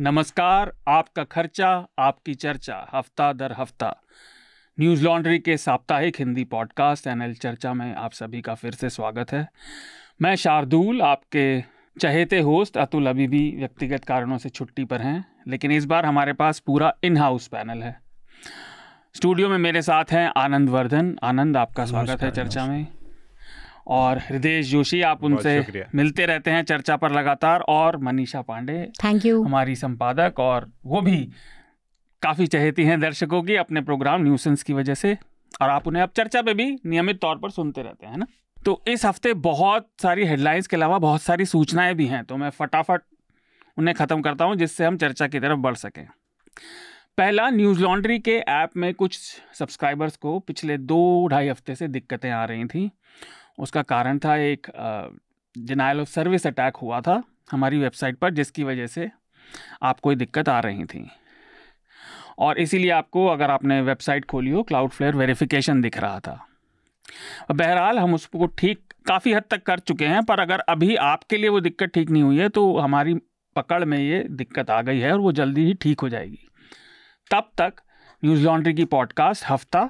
नमस्कार आपका खर्चा आपकी चर्चा हफ्ता दर हफ्ता न्यूज लॉन्ड्री के साप्ताहिक हिंदी पॉडकास्ट एनएल चर्चा में आप सभी का फिर से स्वागत है मैं शार्दुल आपके चहेते होस्ट अतुल अभी भी व्यक्तिगत कारणों से छुट्टी पर हैं लेकिन इस बार हमारे पास पूरा इन हाउस पैनल है स्टूडियो में मेरे साथ हैं आनंद वर्धन आनंद आपका स्वागत है चर्चा में और हृदय जोशी आप उनसे मिलते रहते हैं चर्चा पर लगातार और मनीषा पांडे थैंक यू हमारी संपादक और वो भी काफ़ी चहेती हैं दर्शकों की अपने प्रोग्राम न्यूसेंस की वजह से और आप उन्हें अब चर्चा पे भी नियमित तौर पर सुनते रहते हैं ना तो इस हफ्ते बहुत सारी हेडलाइंस के अलावा बहुत सारी सूचनाएं भी हैं तो मैं फटाफट उन्हें ख़त्म करता हूं जिससे हम चर्चा की तरफ बढ़ सकें पहला न्यूज़ लॉन्ड्री के ऐप में कुछ सब्सक्राइबर्स को पिछले दो ढाई हफ्ते से दिक्कतें आ रही थी उसका कारण था एक डिनाइल ऑफ सर्विस अटैक हुआ था हमारी वेबसाइट पर जिसकी वजह से आपको ये दिक्कत आ रही थी और इसीलिए आपको अगर आपने वेबसाइट खोली हो क्लाउड फ्लेयर वेरीफिकेशन दिख रहा था बहरहाल हम उसको ठीक काफ़ी हद तक कर चुके हैं पर अगर अभी आपके लिए वो दिक्कत ठीक नहीं हुई है तो हमारी पकड़ में ये दिक्कत आ गई है और वो जल्दी ही ठीक हो जाएगी तब तक न्यूज़ लॉन्ड्री की पॉडकास्ट हफ्ता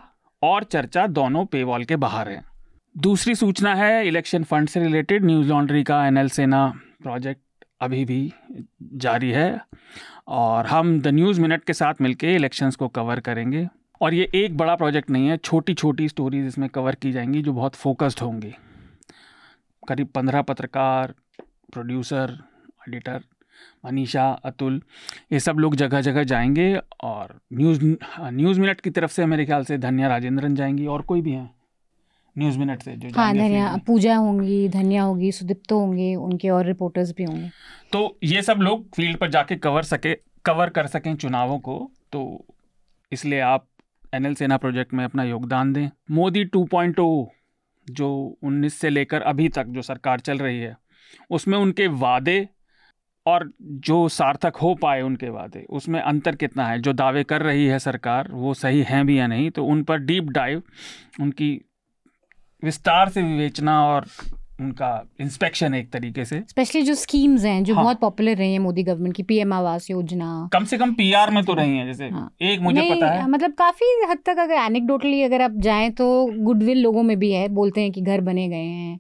और चर्चा दोनों पेवॉल के बाहर हैं दूसरी सूचना है इलेक्शन फंड से रिलेटेड न्यूज़ लॉन्ड्री का एन सेना प्रोजेक्ट अभी भी जारी है और हम द न्यूज़ मिनट के साथ मिलके इलेक्शंस को कवर करेंगे और ये एक बड़ा प्रोजेक्ट नहीं है छोटी छोटी स्टोरीज इसमें कवर की जाएंगी जो बहुत फोकस्ड होंगी करीब पंद्रह पत्रकार प्रोड्यूसर एडिटर मनीषा अतुल ये सब लोग जगह जगह जाएंगे और न्यूज़ न्यूज़ मिनट की तरफ से मेरे ख्याल से धन्या राजेंद्रन जाएंगी और कोई भी हैं न्यूज मिनट से जो हाँ धनिया पूजा होंगी धनिया होगी सुदीप्त होंगे उनके और रिपोर्टर्स भी होंगे तो ये सब लोग फील्ड पर जाके कवर सके कवर कर सकें चुनावों को तो इसलिए आप एल सेना प्रोजेक्ट में अपना योगदान दें मोदी 2.0 जो 19 से लेकर अभी तक जो सरकार चल रही है उसमें उनके वादे और जो सार्थक हो पाए उनके वादे उसमें अंतर कितना है जो दावे कर रही है सरकार वो सही हैं भी या नहीं तो उन पर डीप डाइव उनकी विस्तार से विवेचना और उनका इंस्पेक्शन एक तरीके से स्पेशली जो स्कीम्स हैं जो हाँ. बहुत पॉपुलर रही हैं मोदी गवर्नमेंट की पीएम आवास योजना कम से कम पीआर में तो रही हैं जैसे हाँ. एक मुझे पता है मतलब काफी हद तक अगर एनिकडोटली अगर आप जाएं तो गुडविल लोगों में भी है बोलते हैं कि घर बने गए हैं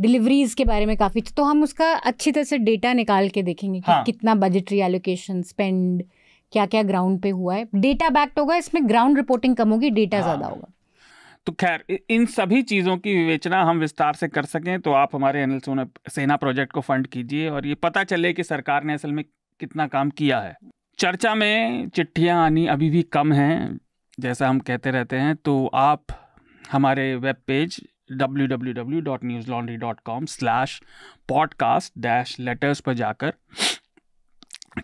डिलीवरीज के बारे में काफी तो हम उसका अच्छी तरह से डेटा निकाल के देखेंगे कि हाँ. कितना बजटरी एलोकेशन स्पेंड क्या क्या ग्राउंड पे हुआ है डेटा बैक्ट होगा इसमें ग्राउंड रिपोर्टिंग कम होगी डेटा हाँ। ज्यादा होगा तो खैर इन सभी चीज़ों की विवेचना हम विस्तार से कर सकें तो आप हमारे अनिल सोना सेना प्रोजेक्ट को फंड कीजिए और ये पता चले कि सरकार ने असल में कितना काम किया है चर्चा में चिट्ठियाँ आनी अभी भी कम हैं जैसा हम कहते रहते हैं तो आप हमारे वेब पेज www.newslaundry.com/podcast-letters पर जाकर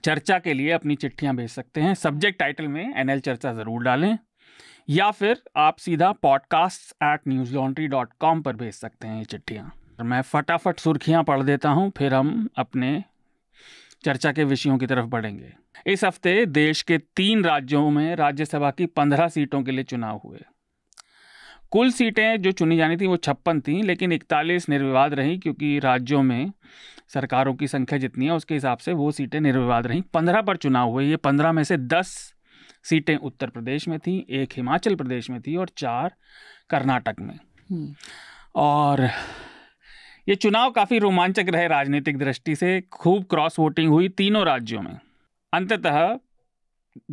चर्चा के लिए अपनी चिट्ठियां भेज सकते हैं सब्जेक्ट टाइटल में एनएल चर्चा ज़रूर डालें या फिर आप सीधा podcast at news laundry dot com पर भेज सकते हैं ये चिट्ठियाँ मैं फटाफट सुर्खियाँ पढ़ देता हूँ फिर हम अपने चर्चा के विषयों की तरफ बढ़ेंगे इस हफ्ते देश के तीन राज्यों में राज्यसभा की पंद्रह सीटों के लिए चुनाव हुए कुल सीटें जो चुनी जानी थी वो छप्पन थी लेकिन इकतालीस निर्विवाद रहीं क्योंकि राज्यों में सरकारों की संख्या जितनी है उसके हिसाब से वो सीटें निर्विवाद रहीं पंद्रह पर चुनाव हुए ये पंद्रह में से दस सीटें उत्तर प्रदेश में थी एक हिमाचल प्रदेश में थी और चार कर्नाटक में हम्म। और ये चुनाव काफ़ी रोमांचक रहे राजनीतिक दृष्टि से खूब क्रॉस वोटिंग हुई तीनों राज्यों में अंततः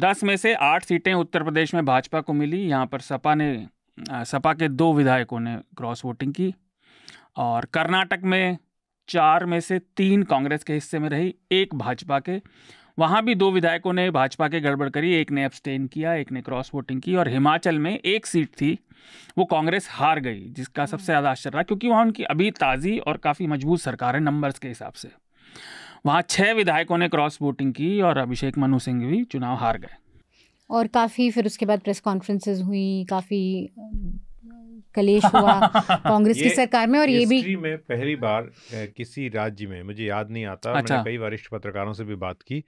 दस में से आठ सीटें उत्तर प्रदेश में भाजपा को मिली यहाँ पर सपा ने सपा के दो विधायकों ने क्रॉस वोटिंग की और कर्नाटक में चार में से तीन कांग्रेस के हिस्से में रही एक भाजपा के वहाँ भी दो विधायकों ने भाजपा के गड़बड़ करी एक ने एब्सटेन किया एक ने क्रॉस वोटिंग की और हिमाचल में एक सीट थी वो कांग्रेस हार गई जिसका हम्म। सबसे ज़्यादा आश्चर्य रहा क्योंकि वहाँ उनकी अभी ताज़ी और काफ़ी मजबूत सरकार है नंबर्स के हिसाब से वहाँ छः विधायकों ने क्रॉस वोटिंग की और अभिषेक मनु सिंह भी चुनाव हार गए और काफ़ी फिर उसके बाद प्रेस कॉन्फ्रेंसेस हुई काफ़ी कलेश हुआ कांग्रेस की सरकार में और ये भी में पहली बार किसी राज्य में मुझे याद नहीं आता अच्छा। मैंने कई वरिष्ठ पत्रकारों से भी बात की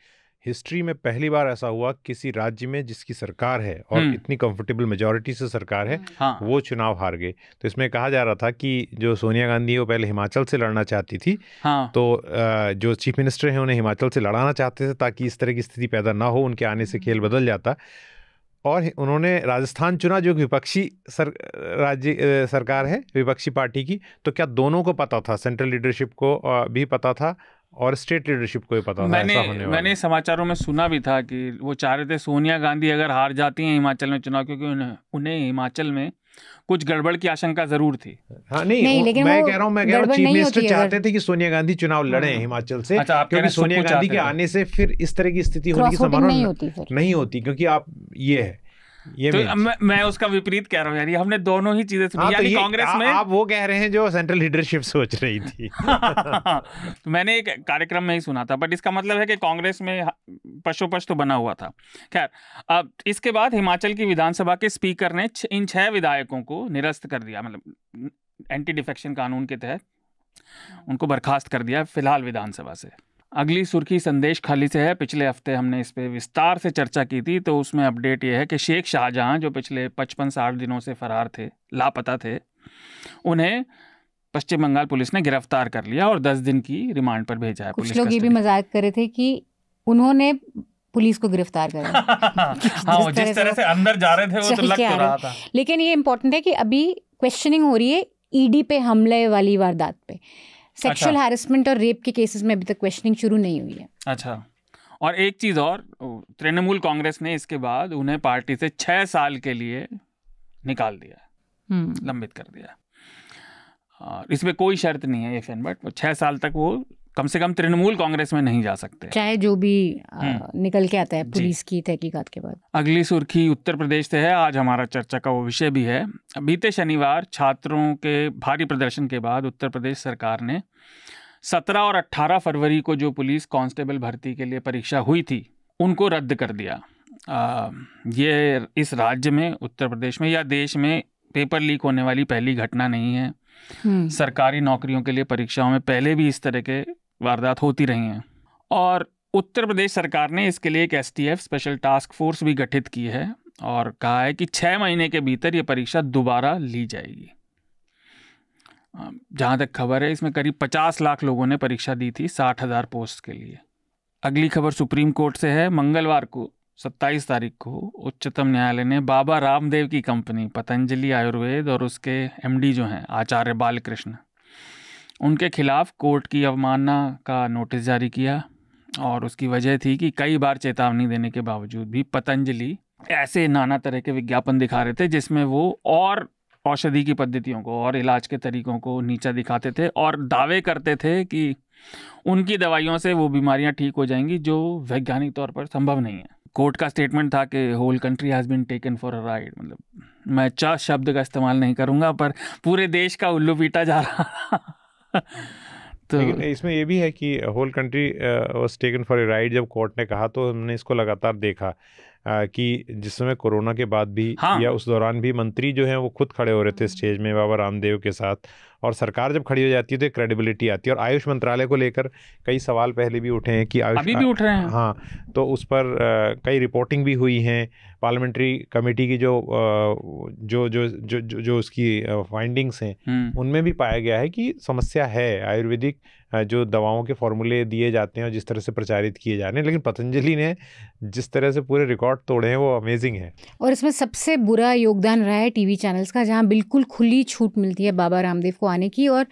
हिस्ट्री में पहली बार ऐसा हुआ किसी राज्य में जिसकी सरकार है और हम्म। इतनी कंफर्टेबल मेजोरिटी से सरकार है हाँ। वो चुनाव हार गए तो इसमें कहा जा रहा था कि जो सोनिया गांधी वो पहले हिमाचल से लड़ना चाहती थी हाँ। तो जो चीफ मिनिस्टर हैं उन्हें हिमाचल से लड़ाना चाहते थे ताकि इस तरह की स्थिति पैदा ना हो उनके आने से हम्म। खेल बदल जाता और उन्होंने राजस्थान चुना जो विपक्षी सर राज्य सरकार है विपक्षी पार्टी की तो क्या दोनों को पता था सेंट्रल लीडरशिप को भी पता था और स्टेट लीडरशिप को भी पता था मैंने होने मैंने समाचारों में सुना भी था कि वो चाह रहे थे सोनिया गांधी अगर हार जाती हैं हिमाचल में चुनाव क्योंकि उन्हें हिमाचल में कुछ गड़बड़ की आशंका जरूर थी हाँ नहीं, नहीं लेकिन मैं कह रहा हूँ मैं कह रहा हूँ चीफ मिनिस्टर चाहते थे कि सोनिया गांधी चुनाव लड़े हाँ। हिमाचल से अच्छा, क्योंकि सोनिया गांधी के आने से फिर इस तरह की स्थिति होने की संभावना नहीं होती क्योंकि आप ये है ये तो मैं, उसका विपरीत कह रहा हूँ यानी हमने दोनों ही चीजें सुनी हाँ, तो यानी तो कांग्रेस में आप वो कह रहे हैं जो सेंट्रल लीडरशिप सोच रही थी तो मैंने एक कार्यक्रम में ही सुना था बट इसका मतलब है कि कांग्रेस में पशुपश तो बना हुआ था खैर अब इसके बाद हिमाचल की विधानसभा के स्पीकर ने इन छह विधायकों को निरस्त कर दिया मतलब एंटी डिफेक्शन कानून के तहत उनको बर्खास्त कर दिया फिलहाल विधानसभा से अगली सुर्खी संदेश खाली से है पिछले हफ्ते हमने इस पर विस्तार से चर्चा की थी तो उसमें अपडेट यह है कि शेख शाहजहां जो पिछले पचपन साठ दिनों से फरार थे लापता थे उन्हें पश्चिम बंगाल पुलिस ने गिरफ्तार कर लिया और दस दिन की रिमांड पर भेजा है कुछ लोग ये भी मजाक करे थे कि उन्होंने पुलिस को गिरफ्तार कर हाँ, जिस, जिस तरह से अंदर जा रहे थे वो तो लग तो रहा था लेकिन ये इम्पोर्टेंट है कि अभी क्वेश्चनिंग हो रही है ईडी e पे हमले वाली वारदात पे अच्छा। सेक्सुअल हैरेसमेंट और रेप के केसेस में अभी तक क्वेश्चनिंग शुरू नहीं हुई है अच्छा और एक चीज़ और तृणमूल कांग्रेस ने इसके बाद उन्हें पार्टी से छह साल के लिए निकाल दिया हम्म। लंबित कर दिया इसमें कोई शर्त नहीं है एफ एन बट छह साल तक वो कम से कम तृणमूल कांग्रेस में नहीं जा सकते चाहे जो भी आ, हम्म। निकल के आता है पुलिस की तहकीकात के बाद अगली सुर्खी उत्तर प्रदेश से है आज हमारा चर्चा का वो विषय भी है बीते शनिवार छात्रों के भारी प्रदर्शन के बाद उत्तर प्रदेश सरकार ने 17 और 18 फरवरी को जो पुलिस कांस्टेबल भर्ती के लिए परीक्षा हुई थी उनको रद्द कर दिया आ, ये इस राज्य में उत्तर प्रदेश में या देश में पेपर लीक होने वाली पहली घटना नहीं है हम्म। सरकारी नौकरियों के लिए परीक्षाओं में पहले भी इस तरह के वारदात होती रही हैं और उत्तर प्रदेश सरकार ने इसके लिए एक एस स्पेशल टास्क फोर्स भी गठित की है और कहा है कि छः महीने के भीतर ये परीक्षा दोबारा ली जाएगी जहाँ तक खबर है इसमें करीब पचास लाख लोगों ने परीक्षा दी थी साठ हज़ार पोस्ट के लिए अगली खबर सुप्रीम कोर्ट से है मंगलवार को सत्ताईस तारीख को उच्चतम न्यायालय ने बाबा रामदेव की कंपनी पतंजलि आयुर्वेद और उसके एमडी जो हैं आचार्य बालकृष्ण उनके खिलाफ कोर्ट की अवमानना का नोटिस जारी किया और उसकी वजह थी कि कई बार चेतावनी देने के बावजूद भी पतंजलि ऐसे नाना तरह के विज्ञापन दिखा रहे थे जिसमें वो और औषधि की पद्धतियों को और इलाज के तरीकों को नीचा दिखाते थे और दावे करते थे कि उनकी दवाइयों से वो बीमारियां ठीक हो जाएंगी जो वैज्ञानिक तौर पर संभव नहीं है कोर्ट का स्टेटमेंट था कि whole country has been taken for a ride मतलब मैं चा शब्द का इस्तेमाल नहीं करूँगा पर पूरे देश का उल्लू पीटा जा रहा तो इसमें ये भी है कि whole country was taken for a ride जब कोर्ट ने कहा तो हमने इसको लगातार देखा आ, uh, कि जिस समय कोरोना के बाद भी हाँ। या उस दौरान भी मंत्री जो हैं वो खुद खड़े हो रहे थे स्टेज हम्म। में बाबा रामदेव के साथ और सरकार जब खड़ी हो जाती है तो क्रेडिबिलिटी आती है और आयुष मंत्रालय को लेकर कई सवाल पहले भी उठे हैं कि आयुष अभी भी उठ रहे हैं हाँ तो उस पर आ, uh, कई रिपोर्टिंग भी हुई हैं पार्लियामेंट्री कमेटी की जो जो जो जो जो, जो उसकी फाइंडिंग्स हैं हम्म। उनमें भी पाया गया है कि समस्या है आयुर्वेदिक जो दवाओं के फॉर्मूले दिए जाते हैं और जिस तरह से प्रचारित किए जा रहे हैं लेकिन पतंजलि ने जिस तरह से पूरे रिकॉर्ड तोड़े हैं वो अमेजिंग है और इसमें सबसे बुरा योगदान रहा है टीवी चैनल्स का जहाँ बिल्कुल खुली छूट मिलती है बाबा रामदेव को आने की और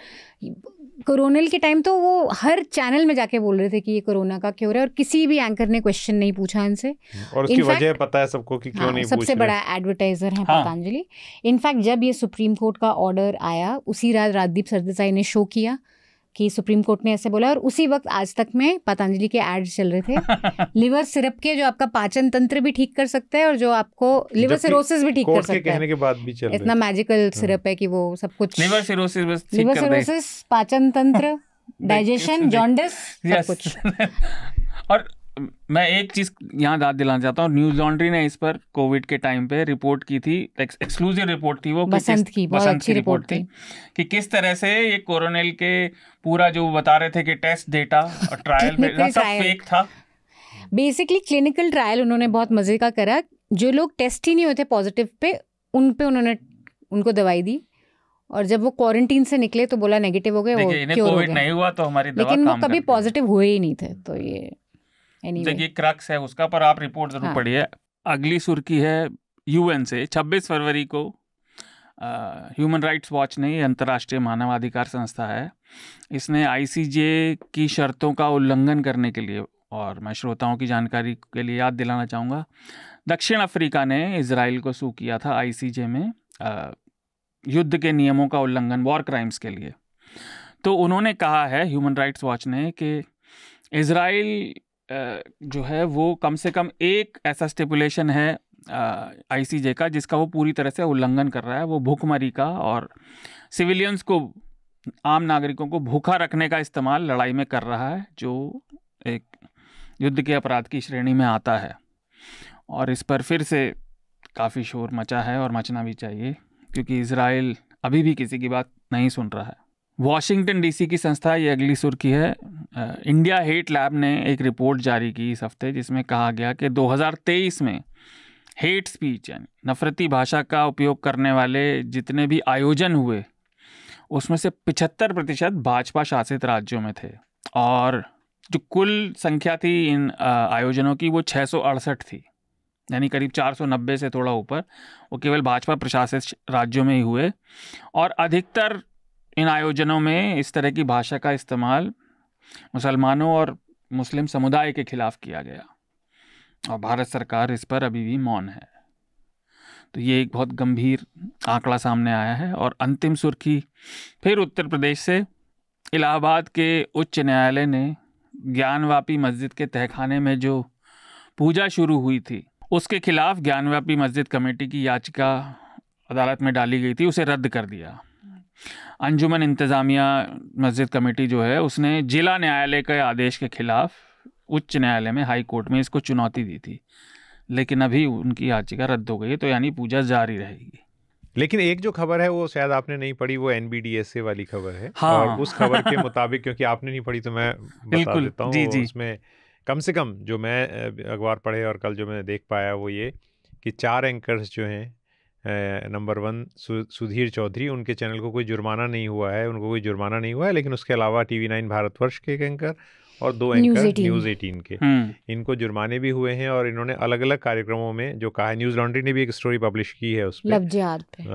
कोरोनल के टाइम तो वो हर चैनल में जाके बोल रहे थे कि ये कोरोना का क्योर है और किसी भी एंकर ने क्वेश्चन नहीं पूछा इनसे और उसकी वजह पता है सबको कि क्यों हाँ, नहीं सबसे बड़ा एडवर्टाइजर है हाँ. पतंजलि इनफैक्ट जब ये सुप्रीम कोर्ट का ऑर्डर आया उसी रात राजदीप सरदेसाई ने शो किया कि सुप्रीम कोर्ट ने ऐसे बोला और उसी वक्त आज तक में पतंजलि के एड्स चल रहे थे लिवर सिरप के जो आपका पाचन तंत्र भी ठीक कर सकते हैं और जो आपको लिवर सिरोसिस भी ठीक कर सकते हैं कहने के बाद भी चल इतना मैजिकल हाँ। सिरप है कि वो सब कुछ लिवर सिरोसिस बस लिवर सिरोसिस पाचन तंत्र डाइजेशन जॉन्डिस सब कुछ और मैं एक चीज़ यहाँ याद दिलाना चाहता हूँ न्यूज लॉन्ड्री ने इस पर कोविड के टाइम पे रिपोर्ट की थी एक्सक्लूसिव रिपोर्ट थी वो बसंत की बहुत बसंत अच्छी रिपोर्ट थी, थी कि किस तरह से ये कोरोनेल के पूरा जो बता रहे थे कि टेस्ट डेटा और ट्रायल डेटा सब फेक था बेसिकली क्लिनिकल ट्रायल उन्होंने बहुत मज़े का करा जो लोग टेस्ट ही नहीं हुए थे पॉजिटिव पे उन पे उन्होंने उनको दवाई दी और जब वो क्वारंटीन से निकले तो बोला नेगेटिव हो गए वो हो गए नहीं हुआ तो हमारी दवा लेकिन वो कभी पॉजिटिव हुए ही नहीं थे तो ये anyway. देखिए क्रक्स है उसका पर आप रिपोर्ट जरूर हाँ. पढ़िए अगली सुर्खी है यूएन से 26 फरवरी को ह्यूमन राइट्स वॉच ने अंतर्राष्ट्रीय मानवाधिकार संस्था है इसने आईसीजे की शर्तों का उल्लंघन करने के लिए और मैं श्रोताओं की जानकारी के लिए याद दिलाना चाहूँगा दक्षिण अफ्रीका ने इसराइल को सू किया था आईसीजे में आ, युद्ध के नियमों का उल्लंघन वॉर क्राइम्स के लिए तो उन्होंने कहा है ह्यूमन राइट्स वॉच ने कि इसराइल जो है वो कम से कम एक ऐसा स्टिपुलेशन है आईसीजे का जिसका वो पूरी तरह से उल्लंघन कर रहा है वो भूखमरी का और सिविलियंस को आम नागरिकों को भूखा रखने का इस्तेमाल लड़ाई में कर रहा है जो एक युद्ध के अपराध की श्रेणी में आता है और इस पर फिर से काफ़ी शोर मचा है और मचना भी चाहिए क्योंकि इसराइल अभी भी किसी की बात नहीं सुन रहा है वॉशिंगटन डीसी की संस्था ये अगली सुर्खी है इंडिया हेट लैब ने एक रिपोर्ट जारी की इस हफ्ते जिसमें कहा गया कि 2023 में हेट स्पीच यानी नफरती भाषा का उपयोग करने वाले जितने भी आयोजन हुए उसमें से 75 प्रतिशत भाजपा शासित राज्यों में थे और जो कुल संख्या थी इन आयोजनों की वो छः थी यानी करीब 490 से थोड़ा ऊपर वो केवल भाजपा प्रशासित राज्यों में ही हुए और अधिकतर इन आयोजनों में इस तरह की भाषा का इस्तेमाल मुसलमानों और मुस्लिम समुदाय के खिलाफ किया गया और भारत सरकार इस पर अभी भी मौन है तो ये एक बहुत गंभीर आंकड़ा सामने आया है और अंतिम सुर्खी फिर उत्तर प्रदेश से इलाहाबाद के उच्च न्यायालय ने ज्ञानवापी मस्जिद के तहखाने में जो पूजा शुरू हुई थी उसके खिलाफ ज्ञानव्यापी मस्जिद कमेटी की याचिका अदालत में डाली गई थी उसे रद्द कर दिया अंजुमन इंतज़ामिया मस्जिद कमेटी जो है उसने जिला न्यायालय के आदेश के ख़िलाफ़ उच्च न्यायालय में हाई कोर्ट में इसको चुनौती दी थी लेकिन अभी उनकी याचिका रद्द हो गई है तो यानी पूजा जारी रहेगी लेकिन एक जो खबर है वो शायद आपने नहीं पढ़ी वो एन वाली खबर है हाँ। और उस खबर के मुताबिक क्योंकि आपने नहीं पढ़ी तो मैं बता देता जी उसमें कम से कम जो मैं अखबार पढ़े और कल जो मैं देख पाया वो ये कि चार एंकर्स जो हैं नंबर वन सु, सुधीर चौधरी उनके चैनल को कोई जुर्माना नहीं हुआ है उनको कोई जुर्माना नहीं हुआ है लेकिन उसके अलावा टीवी नाइन भारतवर्ष के एक एंकर और दो एंकर न्यूज़ एटीन के हम्म। इनको जुर्माने भी हुए हैं और इन्होंने अलग अलग कार्यक्रमों में जो कहा न्यूज़ लॉन्ड्री ने भी एक स्टोरी पब्लिश की है उस पर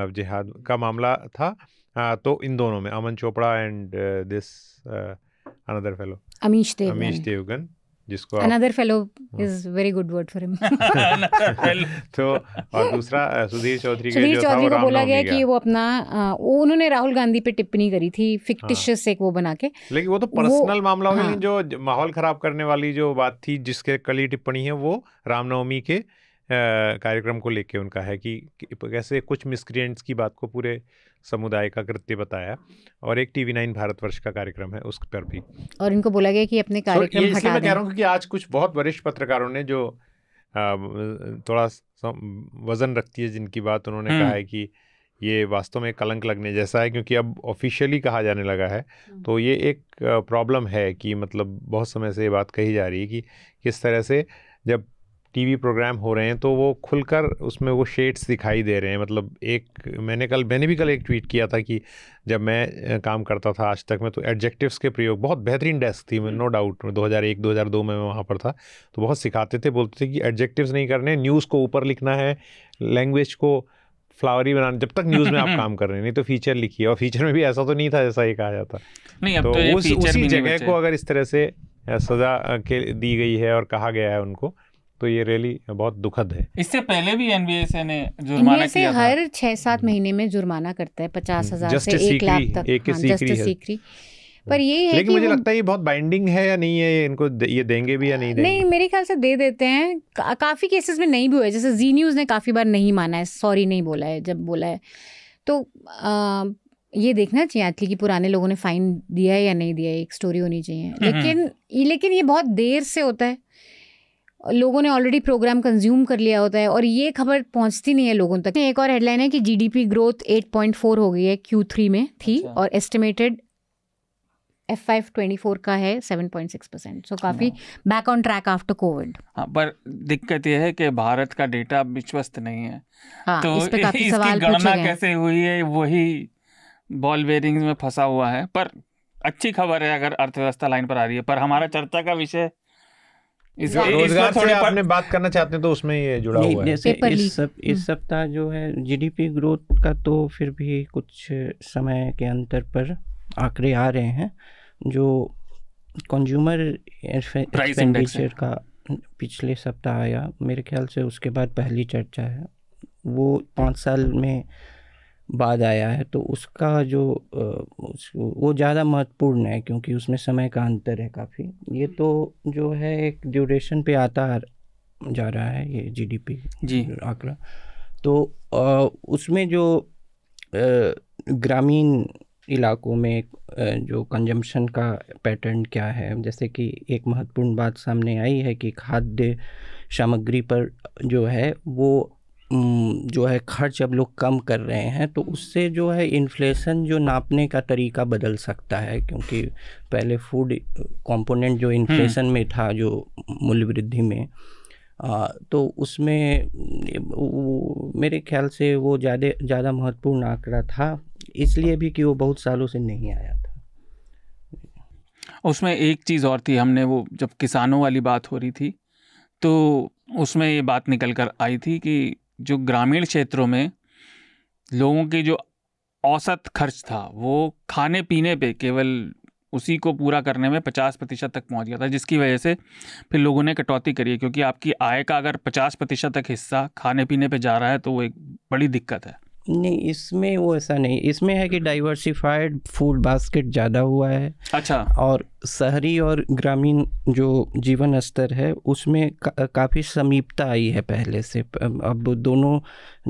लव जिहाद का मामला था आ, तो इन दोनों में Aman Chopra and this another fellow Amish Devgan Amish Devgan जिसको another fellow is very good word for him तो और दूसरा सुधीर चौधरी सुधीर चौधरी को बोला गया कि वो अपना उन्होंने राहुल गांधी पे टिप्पणी करी थी फिक्टिशियस हाँ। एक वो बना के लेकिन वो तो पर्सनल मामला हो हाँ। जो माहौल खराब करने वाली जो बात थी जिसके कली टिप्पणी है वो रामनवमी के कार्यक्रम को लेके उनका है कि कैसे कुछ मिसक्रियंट्स की बात को पूरे समुदाय का कृत्य बताया और एक टीवी नाइन भारतवर्ष का कार्यक्रम है उस पर भी और इनको बोला गया कि अपने कार्यक्रम so, हटा मैं कह रहा हूँ कि आज कुछ बहुत वरिष्ठ पत्रकारों ने जो थोड़ा वजन रखती है जिनकी बात उन्होंने कहा है हम्म। कि ये वास्तव में कलंक लगने जैसा है क्योंकि अब ऑफिशियली कहा जाने लगा है हम्म। तो ये एक प्रॉब्लम है कि मतलब बहुत समय से ये बात कही जा रही है कि किस तरह से जब टीवी प्रोग्राम हो रहे हैं तो वो खुलकर उसमें वो शेड्स दिखाई दे रहे हैं मतलब एक मैंने कल मैंने भी कल एक ट्वीट किया था कि जब मैं काम करता था आज तक में तो एडजेक्टिव्स के प्रयोग बहुत बेहतरीन डेस्क थी नो डाउट दो दो हज़ार एक हज़ार दो में मैं वहाँ पर था तो बहुत सिखाते थे बोलते थे कि एडजेक्टिव्स नहीं करने न्यूज़ को ऊपर लिखना है लैंग्वेज को फ्लावरी बनाने जब तक न्यूज़ में आप काम कर रहे हैं नहीं तो फीचर लिखिए और फीचर में भी ऐसा तो नहीं था जैसा ये कहा जाता नहीं तो, तो उस, उसी जगह को अगर इस तरह से सज़ा के दी गई है और कहा गया है उनको तो ये रैली बहुत दुखद है इससे पहले भी एनबीएसए ने जुर्माना किया था हर छह सात महीने में जुर्माना करता है पचास hmm, हजार से एक लाख तक एक हाँ, है। सीकरी पर ये है लेकिन मुझे लगता है ये बहुत बाइंडिंग है या नहीं है इनको ये देंगे भी या नहीं देंगे नहीं मेरे ख्याल से दे देते हैं का, काफ़ी केसेस में नहीं भी हुआ जैसे जी न्यूज़ ने काफ़ी बार नहीं माना है सॉरी नहीं बोला है जब बोला है तो ये देखना चाहिए एक्चुअली कि पुराने लोगों ने फाइन दिया है या नहीं दिया है एक स्टोरी होनी चाहिए हम्म, हम्म। लेकिन लेकिन ये बहुत देर से होता है लोगों ने ऑलरेडी प्रोग्राम कंज्यूम कर लिया होता है और ये खबर पहुंचती नहीं है लोगों तक एक और हेडलाइन है कि जीडीपी ग्रोथ 8.4 हो गई है क्यू थ्री में थी अच्छा। और estimated F five twenty four का है seven point six percent so काफ़ी back on track after Covid हाँ पर दिक्कत यह है कि भारत का डेटा विश्वस्त नहीं है हाँ, तो इस पे काफी इसकी सवाल गणना कैसे हुई है वही बॉल बेरिंग्स में फंसा हुआ है पर अच्छी खबर है अगर अर्थव्यवस्था लाइन पर आ रही है पर हमारा चर्चा का विषय इस रोजगार थोड़े आपने बात करना चाहते हैं तो उसमें ये जुड़ा हुआ है इस सब इस सप्ताह जो है जीडीपी ग्रोथ का तो फिर भी कुछ समय के अंतर पर आंकड़े आ रहे हैं जो कंज्यूमर एक्सपेंडिचर का पिछले सप्ताह आया मेरे ख्याल से उसके बाद पहली चर्चा है वो पाँच साल में बाद आया है तो उसका जो उस, वो ज़्यादा महत्वपूर्ण है क्योंकि उसमें समय का अंतर है काफ़ी ये हम्म। तो जो है एक ड्यूरेशन पे आता जा रहा है ये जीडीपी जी आंकड़ा तो उसमें जो ग्रामीण इलाकों में जो कंजम्पशन का पैटर्न क्या है जैसे कि एक महत्वपूर्ण बात सामने आई है कि खाद्य सामग्री पर जो है वो जो है खर्च अब लोग कम कर रहे हैं तो उससे जो है इन्फ्लेशन जो नापने का तरीका बदल सकता है क्योंकि पहले फूड कंपोनेंट जो इन्फ्लेशन हम्म। में था जो मूल्य वृद्धि में आ, तो उसमें मेरे ख्याल से वो ज़्यादा ज़्यादा महत्वपूर्ण आंकड़ा था इसलिए भी कि वो बहुत सालों से नहीं आया था उसमें एक चीज़ और थी हमने वो जब किसानों वाली बात हो रही थी तो उसमें ये बात निकल कर आई थी कि जो ग्रामीण क्षेत्रों में लोगों के जो औसत खर्च था वो खाने पीने पे केवल उसी को पूरा करने में पचास प्रतिशत तक पहुंच गया था जिसकी वजह से फिर लोगों ने कटौती करी है क्योंकि आपकी आय का अगर पचास प्रतिशत तक हिस्सा खाने पीने पे जा रहा है तो वो एक बड़ी दिक्कत है नहीं इसमें वो ऐसा नहीं इसमें है कि डाइवर्सिफाइड फूड बास्केट ज़्यादा हुआ है अच्छा और शहरी और ग्रामीण जो जीवन स्तर है उसमें का, काफ़ी समीपता आई है पहले से अब दोनों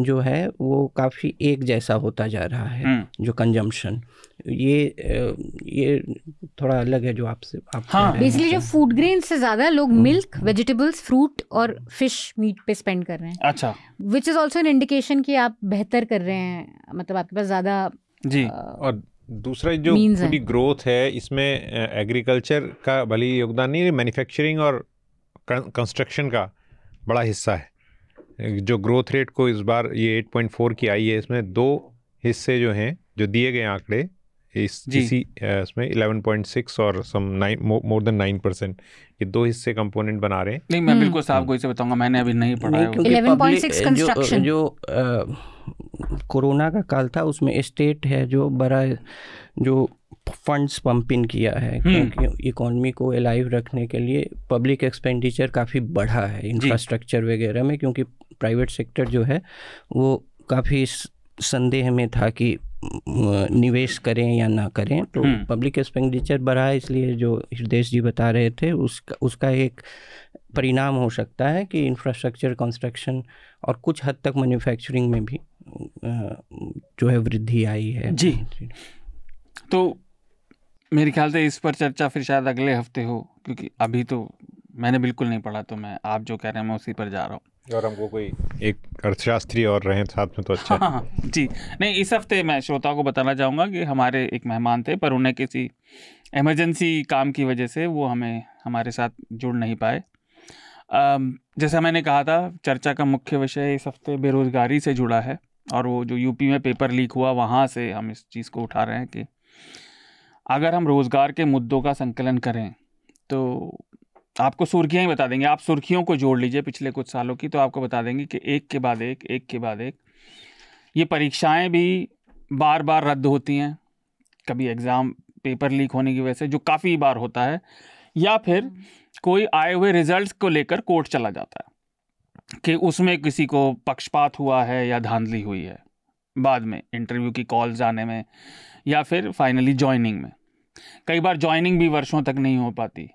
जो है वो काफ़ी एक जैसा होता जा रहा है हम्म। जो कंजम्पशन ये ये थोड़ा अलग है जो आपसे आप हाँ बेसिकली जो फूड अच्छा। ग्रेन से ज़्यादा लोग मिल्क वेजिटेबल्स फ्रूट और फिश मीट पे स्पेंड कर रहे हैं अच्छा which is also an indication कि आप बेहतर कर रहे हैं मतलब आपके पास ज़्यादा जी और दूसरा जो पूरी ग्रोथ है इसमें एग्रीकल्चर का भले योगदान नहीं मैन्युफैक्चरिंग और कंस्ट्रक्शन का बड़ा हिस्सा है जो ग्रोथ रेट को इस बार ये 8.4 की आई है इसमें दो हिस्से जो हैं जो दिए गए आंकड़े इस इसी इसमें 11.6 और some nine more than nine percent ये दो हिस्से कंपोनेंट बना रहे हैं नहीं मैं हम्म। बिल्कुल साफ गोई हम्म। से बताऊंगा मैंने अभी नहीं पढ़ा है 11.6 कंस्ट्रक्शन जो, जो आ, कोरोना का काल था उसमें स्टेट है जो बड़ा जो फंड्स पंपिंग किया है हम्म। क्योंकि इकोनॉमी को अलाइव रखने के लिए पब्लिक एक्सपेंडिचर काफ़ी बढ़ा है इंफ्रास्ट्रक्चर वगैरह में क्योंकि प्राइवेट सेक्टर जो है वो काफ़ी संदेह में था कि निवेश करें या ना करें तो हम्म। पब्लिक एक्सपेंडिचर बढ़ा है इसलिए जो हृदय जी बता रहे थे उसका उसका एक परिणाम हो सकता है कि इंफ्रास्ट्रक्चर कंस्ट्रक्शन और कुछ हद तक मैन्युफैक्चरिंग में भी जो है वृद्धि आई है जी तो मेरे ख्याल से इस पर चर्चा फिर शायद अगले हफ्ते हो क्योंकि अभी तो मैंने बिल्कुल नहीं पढ़ा तो मैं आप जो कह रहे हैं मैं उसी पर जा रहा हूँ और हमको कोई एक अर्थशास्त्री और रहे साथ में तो अच्छा हाँ, हाँ, हाँ, जी नहीं इस हफ्ते मैं श्रोता को बताना चाहूँगा कि हमारे एक मेहमान थे पर उन्हें किसी इमरजेंसी काम की वजह से वो हमें हमारे साथ जुड़ नहीं पाए जैसा मैंने कहा था चर्चा का मुख्य विषय इस हफ्ते बेरोज़गारी से जुड़ा है और वो जो यूपी में पेपर लीक हुआ वहाँ से हम इस चीज़ को उठा रहे हैं कि अगर हम रोज़गार के मुद्दों का संकलन करें तो आपको सुर्खियाँ ही बता देंगे आप सुर्खियों को जोड़ लीजिए पिछले कुछ सालों की तो आपको बता देंगे कि एक के बाद एक एक के बाद एक ये परीक्षाएं भी बार बार रद्द होती हैं कभी एग्ज़ाम पेपर लीक होने की वजह से जो काफ़ी बार होता है या फिर हाँ। कोई आए हुए रिजल्ट्स को लेकर कोर्ट चला जाता है कि उसमें किसी को पक्षपात हुआ है या धांधली हुई है बाद में इंटरव्यू की कॉल आने में या फिर फाइनली जॉइनिंग में कई बार जॉइनिंग भी वर्षों तक नहीं हो पाती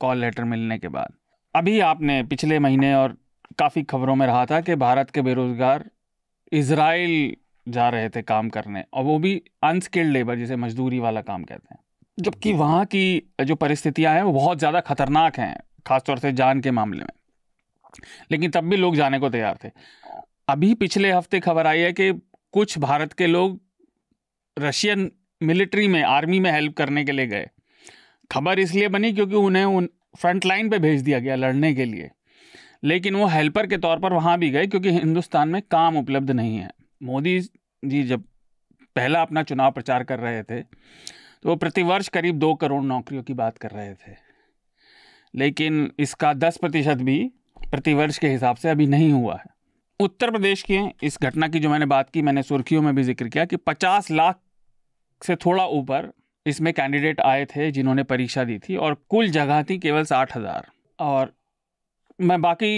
कॉल लेटर मिलने के बाद अभी आपने पिछले महीने और काफ़ी खबरों में रहा था कि भारत के बेरोज़गार इसराइल जा रहे थे काम करने और वो भी अनस्किल्ड लेबर जिसे मजदूरी वाला काम कहते हैं जबकि वहाँ की जो परिस्थितियाँ हैं वो बहुत ज़्यादा खतरनाक हैं ख़ासतौर से जान के मामले में लेकिन तब भी लोग जाने को तैयार थे अभी पिछले हफ्ते खबर आई है कि कुछ भारत के लोग रशियन मिलिट्री में आर्मी में हेल्प करने के लिए गए खबर इसलिए बनी क्योंकि उन्हें उन फ्रंट लाइन पर भेज दिया गया लड़ने के लिए लेकिन वो हेल्पर के तौर पर वहाँ भी गए क्योंकि हिंदुस्तान में काम उपलब्ध नहीं है मोदी जी जब पहला अपना चुनाव प्रचार कर रहे थे तो वो प्रतिवर्ष करीब दो करोड़ नौकरियों की बात कर रहे थे लेकिन इसका दस प्रतिशत भी प्रतिवर्ष के हिसाब से अभी नहीं हुआ है उत्तर प्रदेश के इस घटना की जो मैंने बात की मैंने सुर्खियों में भी जिक्र किया कि 50 लाख से थोड़ा ऊपर इसमें कैंडिडेट आए थे जिन्होंने परीक्षा दी थी और कुल जगह थी केवल साठ हज़ार और मैं बाकी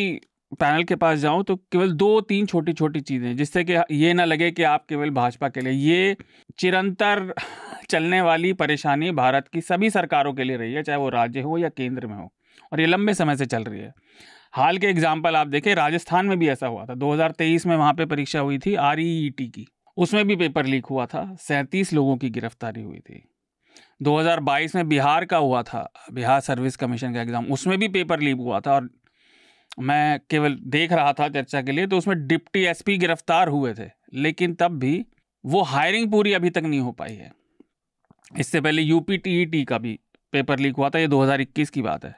पैनल के पास जाऊं तो केवल दो तीन छोटी छोटी चीज़ें जिससे कि ये ना लगे कि आप केवल भाजपा के लिए ये चिरंतर चलने वाली परेशानी भारत की सभी सरकारों के लिए रही है चाहे वो राज्य हो या केंद्र में हो और ये लंबे समय से चल रही है हाल के एग्जाम्पल आप देखें राजस्थान में भी ऐसा हुआ था 2023 में वहाँ पे परीक्षा हुई थी आर e e की उसमें भी पेपर लीक हुआ था सैंतीस लोगों की गिरफ्तारी हुई थी 2022 में बिहार का हुआ था बिहार सर्विस कमीशन का एग्ज़ाम उसमें भी पेपर लीक हुआ था और मैं केवल देख रहा था चर्चा के लिए तो उसमें डिप्टी एसपी गिरफ्तार हुए थे लेकिन तब भी वो हायरिंग पूरी अभी तक नहीं हो पाई है इससे पहले यू e का भी पेपर लीक हुआ था ये 2021 की बात है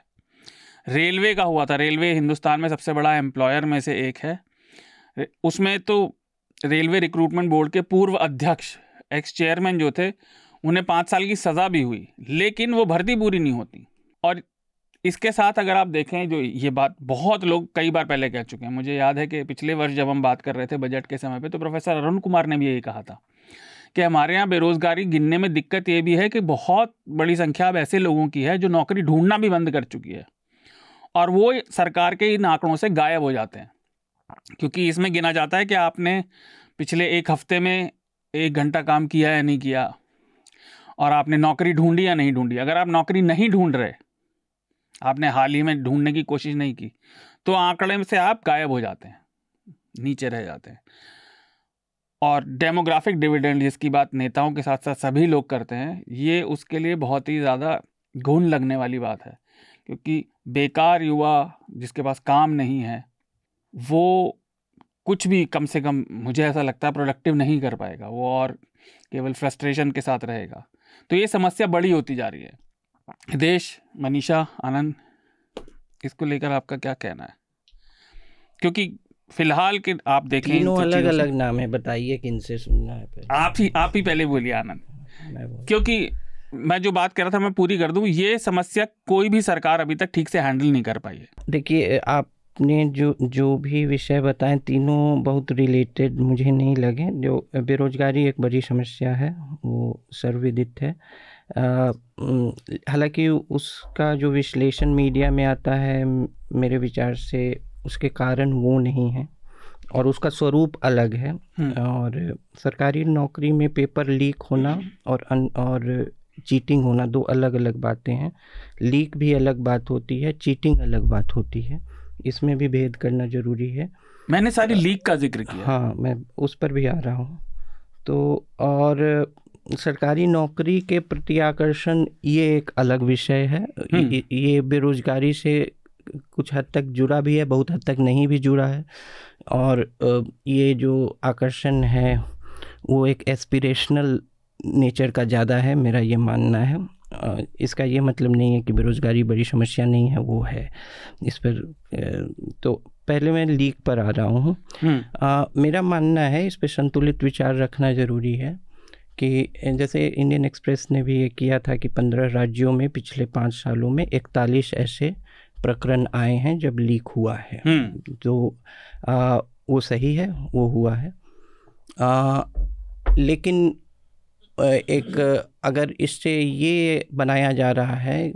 रेलवे का हुआ था रेलवे हिंदुस्तान में सबसे बड़ा एम्प्लॉयर में से एक है उसमें तो रेलवे रिक्रूटमेंट बोर्ड के पूर्व अध्यक्ष एक्स चेयरमैन जो थे उन्हें पाँच साल की सज़ा भी हुई लेकिन वो भर्ती पूरी नहीं होती और इसके साथ अगर आप देखें जो ये बात बहुत लोग कई बार पहले कह चुके हैं मुझे याद है कि पिछले वर्ष जब हम बात कर रहे थे बजट के समय पे तो प्रोफेसर अरुण कुमार ने भी यही कहा था कि हमारे यहाँ बेरोज़गारी गिनने में दिक्कत ये भी है कि बहुत बड़ी संख्या अब ऐसे लोगों की है जो नौकरी ढूंढना भी बंद कर चुकी है और वो सरकार के इन आंकड़ों से गायब हो जाते हैं क्योंकि इसमें गिना जाता है कि आपने पिछले एक हफ्ते में एक घंटा काम किया या नहीं किया और आपने नौकरी ढूंढी या नहीं ढूंढी अगर आप नौकरी नहीं ढूंढ रहे आपने हाल ही में ढूंढने की कोशिश नहीं की तो आंकड़े में से आप गायब हो जाते हैं नीचे रह जाते हैं और डेमोग्राफिक डिविडेंड जिसकी बात नेताओं के साथ साथ सभी लोग करते हैं ये उसके लिए बहुत ही ज़्यादा घुन लगने वाली बात है क्योंकि बेकार युवा जिसके पास काम नहीं है वो कुछ भी कम से कम मुझे ऐसा लगता है प्रोडक्टिव नहीं कर पाएगा वो और केवल फ्रस्ट्रेशन के साथ रहेगा तो ये समस्या बड़ी होती जा रही है देश मनीषा आनंद इसको लेकर आपका क्या कहना है क्योंकि फिलहाल के आप देखें तीनों अलग अलग नाम है बताइए किन से सुनना है आप ही आप ही पहले बोलिए आनंद क्योंकि मैं जो बात कर रहा था मैं पूरी कर दूं ये समस्या कोई भी सरकार अभी तक ठीक से हैंडल नहीं कर पाई है देखिए आपने जो जो भी विषय बताए तीनों बहुत रिलेटेड मुझे नहीं लगे जो बेरोजगारी एक बड़ी समस्या है वो सर्वविदित है हालांकि उसका जो विश्लेषण मीडिया में आता है मेरे विचार से उसके कारण वो नहीं है और उसका स्वरूप अलग है हम्म। और सरकारी नौकरी में पेपर लीक होना हम्म। और अन, और चीटिंग होना दो अलग अलग बातें हैं लीक भी अलग बात होती है चीटिंग अलग बात होती है इसमें भी भेद करना ज़रूरी है मैंने सारी लीक का जिक्र किया हाँ मैं उस पर भी आ रहा हूँ तो और सरकारी नौकरी के प्रति आकर्षण ये एक अलग विषय है ये, बेरोजगारी से कुछ हद तक जुड़ा भी है बहुत हद तक नहीं भी जुड़ा है और ये जो आकर्षण है वो एक एस्पिरेशनल नेचर का ज़्यादा है मेरा ये मानना है इसका ये मतलब नहीं है कि बेरोज़गारी बड़ी समस्या नहीं है वो है इस पर तो पहले मैं लीक पर आ रहा हूँ हम्म। मेरा मानना है इस पर संतुलित विचार रखना ज़रूरी है कि जैसे इंडियन एक्सप्रेस ने भी ये किया था कि पंद्रह राज्यों में पिछले पाँच सालों में इकतालीस ऐसे प्रकरण आए हैं जब लीक हुआ है हम्म। तो आ, वो सही है वो हुआ है आ, लेकिन एक अगर इससे ये बनाया जा रहा है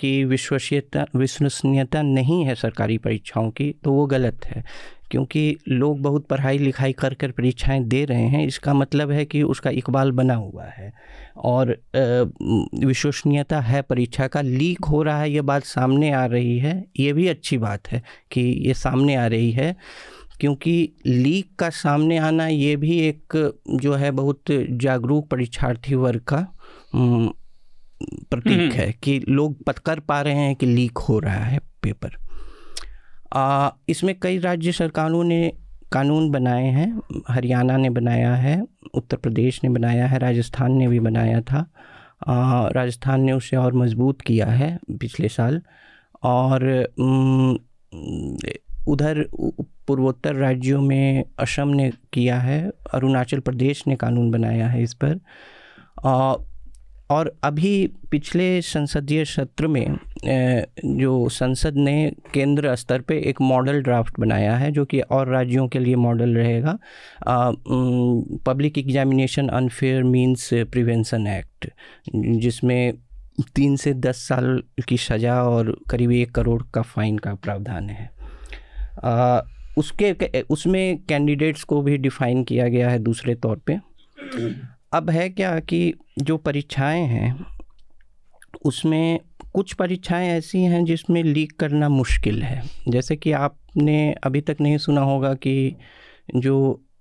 कि विश्वसनीयता विश्वसनीयता नहीं है सरकारी परीक्षाओं की तो वो गलत है क्योंकि लोग बहुत पढ़ाई लिखाई कर कर परीक्षाएँ दे रहे हैं इसका मतलब है कि उसका इकबाल बना हुआ है और विश्वसनीयता है परीक्षा का लीक हो रहा है ये बात सामने आ रही है ये भी अच्छी बात है कि ये सामने आ रही है क्योंकि लीक का सामने आना ये भी एक जो है बहुत जागरूक परीक्षार्थी वर्ग का प्रतीक हम्म। है कि लोग कर पा रहे हैं कि लीक हो रहा है पेपर आ, इसमें कई राज्य सरकारों ने कानून बनाए हैं हरियाणा ने बनाया है उत्तर प्रदेश ने बनाया है राजस्थान ने भी बनाया था आ, राजस्थान ने उसे और मजबूत किया है पिछले साल और न, उधर पूर्वोत्तर राज्यों में असम ने किया है अरुणाचल प्रदेश ने कानून बनाया है इस पर और अभी पिछले संसदीय सत्र में जो संसद ने केंद्र स्तर पे एक मॉडल ड्राफ्ट बनाया है जो कि और राज्यों के लिए मॉडल रहेगा public examination unfair means prevention act जिसमें तीन से दस साल की सज़ा और करीब एक करोड़ का फ़ाइन का प्रावधान है उसके उसमें कैंडिडेट्स को भी डिफ़ाइन किया गया है दूसरे तौर पे अब है क्या कि जो परीक्षाएं हैं उसमें कुछ परीक्षाएं ऐसी हैं जिसमें लीक करना मुश्किल है जैसे कि आपने अभी तक नहीं सुना होगा कि जो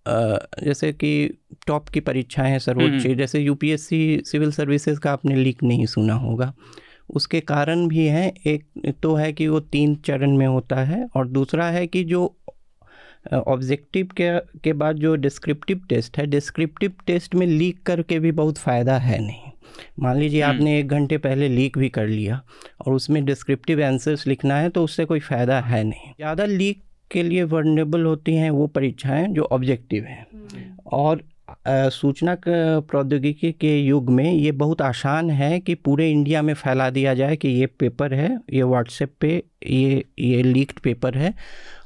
जैसे कि टॉप की परीक्षाएं हैं सर्वोच्च हम्म। जैसे यूपीएससी सिविल सर्विसेज का आपने लीक नहीं सुना होगा उसके कारण भी हैं एक तो है कि वो तीन चरण में होता है और दूसरा है कि जो ऑब्जेक्टिव के के बाद जो डिस्क्रिप्टिव टेस्ट है डिस्क्रिप्टिव टेस्ट में लीक करके भी बहुत फ़ायदा है नहीं मान लीजिए हम्म। आपने एक घंटे पहले लीक भी कर लिया और उसमें डिस्क्रिप्टिव आंसर्स लिखना है तो उससे कोई फ़ायदा है नहीं ज़्यादा लीक के लिए वर्नेबल होती हैं वो परीक्षाएं जो ऑब्जेक्टिव हैं हम्म। और सूचना प्रौद्योगिकी के युग में ये बहुत आसान है कि पूरे इंडिया में फैला दिया जाए कि ये पेपर है ये व्हाट्सएप पे ये ये लीक्ड पेपर है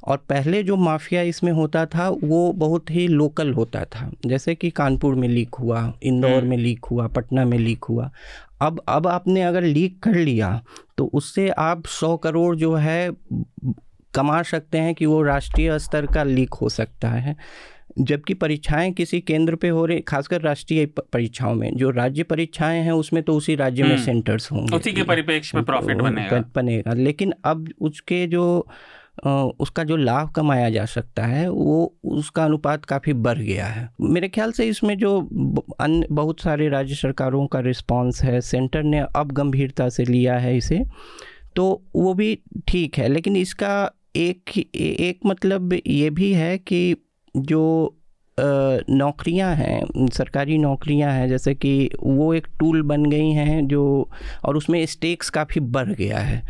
और पहले जो माफिया इसमें होता था वो बहुत ही लोकल होता था जैसे कि कानपुर में लीक हुआ इंदौर हम्म। में लीक हुआ पटना में लीक हुआ अब अब आपने अगर लीक कर लिया तो उससे आप सौ करोड़ जो है कमा सकते हैं कि वो राष्ट्रीय स्तर का लीक हो सकता है जबकि परीक्षाएं किसी केंद्र पे हो रही खासकर राष्ट्रीय परीक्षाओं में जो राज्य परीक्षाएं हैं उसमें तो उसी राज्य में सेंटर्स हम्म। होंगे उसी के परिप्रेक्ष्य में प्रॉफिट बनेगा बनेगा लेकिन अब उसके जो उसका जो लाभ कमाया जा सकता है वो उसका अनुपात काफ़ी बढ़ गया है मेरे ख्याल से इसमें जो अन्य बहुत सारे राज्य सरकारों का रिस्पांस है सेंटर ने अब गंभीरता से लिया है इसे तो वो भी ठीक है लेकिन इसका एक एक मतलब ये भी है कि जो नौकरियां हैं सरकारी नौकरियां हैं जैसे कि वो एक टूल बन गई हैं जो और उसमें स्टेक्स काफ़ी बढ़ गया है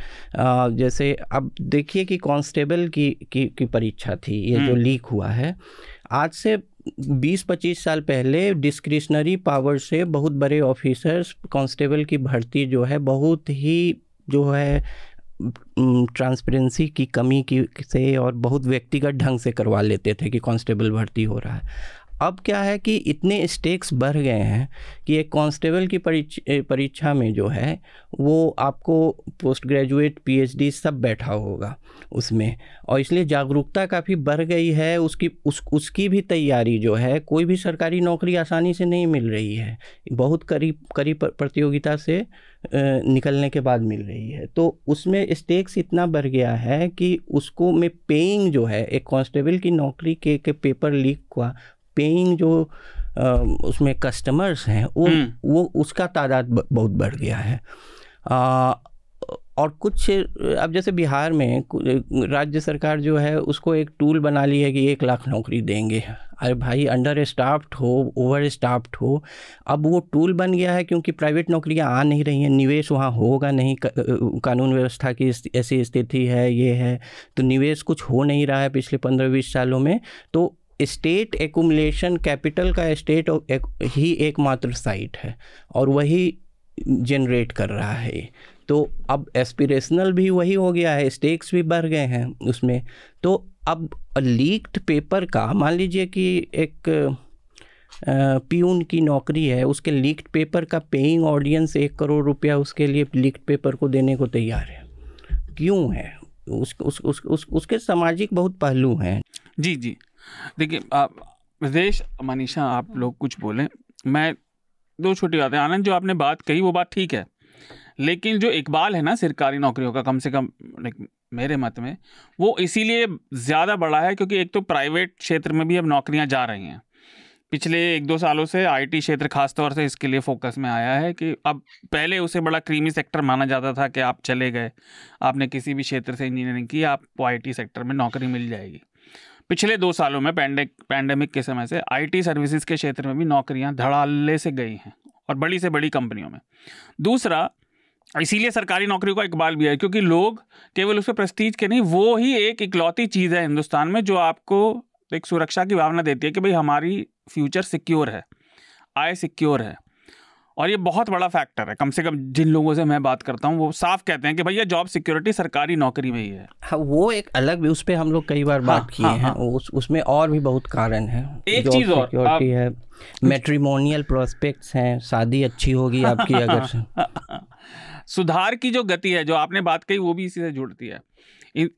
जैसे अब देखिए कि कांस्टेबल की की, की परीक्षा थी ये जो हम्म। लीक हुआ है आज से 20-25 साल पहले डिस्क्रिशनरी पावर से बहुत बड़े ऑफिसर्स कांस्टेबल की भर्ती जो है बहुत ही जो है ट्रांसपेरेंसी की कमी की से और बहुत व्यक्तिगत ढंग से करवा लेते थे कि कांस्टेबल भर्ती हो रहा है अब क्या है कि इतने स्टेक्स बढ़ गए हैं कि एक कांस्टेबल की परीक्षा में जो है वो आपको पोस्ट ग्रेजुएट पीएचडी सब बैठा होगा उसमें और इसलिए जागरूकता काफ़ी बढ़ गई है उसकी उस उसकी भी तैयारी जो है कोई भी सरकारी नौकरी आसानी से नहीं मिल रही है बहुत करीब करीब प्रतियोगिता से निकलने के बाद मिल रही है तो उसमें स्टेक्स इतना बढ़ गया है कि उसको में पेइंग जो है एक कांस्टेबल की नौकरी के के पेपर लीक हुआ पेइंग जो आ, उसमें कस्टमर्स हैं वो हम्म। वो उसका तादाद बहुत बढ़ गया है आ, और कुछ अब जैसे बिहार में राज्य सरकार जो है उसको एक टूल बना ली है कि एक लाख नौकरी देंगे अरे भाई अंडर स्टाफ्ड हो ओवर स्टाफ्ड हो अब वो टूल बन गया है क्योंकि प्राइवेट नौकरियां आ नहीं रही हैं निवेश वहाँ होगा नहीं का, कानून व्यवस्था की ऐसी स्थिति है ये है तो निवेश कुछ हो नहीं रहा है पिछले पंद्रह बीस सालों में तो स्टेट एकुमलेशन कैपिटल का स्टेट ही एकमात्र साइट है और वही जनरेट कर रहा है तो अब एस्पिरेशनल भी वही हो गया है स्टेक्स भी बढ़ गए हैं उसमें तो अब लीक्ड पेपर का मान लीजिए कि एक पीउन की नौकरी है उसके लीक्ड पेपर का पेइंग ऑडियंस एक करोड़ रुपया उसके लिए लीक्ड पेपर को देने को तैयार है क्यों है उस, उस, उस, उस उसके सामाजिक बहुत पहलू हैं जी जी देखिए आप रिदेश मनीषा आप लोग कुछ बोलें मैं दो छोटी बातें आनंद जो आपने बात कही वो बात ठीक है लेकिन जो इकबाल है ना सरकारी नौकरियों का कम से कम मेरे मत में वो इसीलिए ज़्यादा बड़ा है क्योंकि एक तो प्राइवेट क्षेत्र में भी अब नौकरियां जा रही हैं पिछले एक दो सालों से आईटी क्षेत्र खासतौर से इसके लिए फोकस में आया है कि अब पहले उसे बड़ा क्रीमी सेक्टर माना जाता था कि आप चले गए आपने किसी भी क्षेत्र से इंजीनियरिंग की आपको आईटी सेक्टर में नौकरी मिल जाएगी पिछले दो सालों में पैंड पैंडेमिक के समय से आईटी सर्विसेज के क्षेत्र में भी नौकरियां धड़ाले से गई हैं और बड़ी से बड़ी कंपनियों में दूसरा इसीलिए सरकारी नौकरी का इकबाल भी है क्योंकि लोग केवल उस पर प्रस्तीज के नहीं वो ही एक इकलौती चीज़ है हिंदुस्तान में जो आपको एक सुरक्षा की भावना देती है कि भाई हमारी फ्यूचर सिक्योर है आय सिक्योर है और ये बहुत बड़ा फैक्टर है कम से कम जिन लोगों से मैं बात करता हूँ वो साफ कहते हैं कि भैया जॉब सिक्योरिटी सरकारी नौकरी में ही है हाँ, वो एक अलग भी उस पर हम लोग कई बार हाँ, बात किए हाँ, हैं हाँ. उस उसमें और भी बहुत कारण है एक चीज और सिक्योरिटी है मेट्रीमोनियल प्रोस्पेक्ट्स हैं शादी अच्छी होगी आपकी अगर सुधार की जो गति है जो आपने बात कही वो भी इसी से जुड़ती है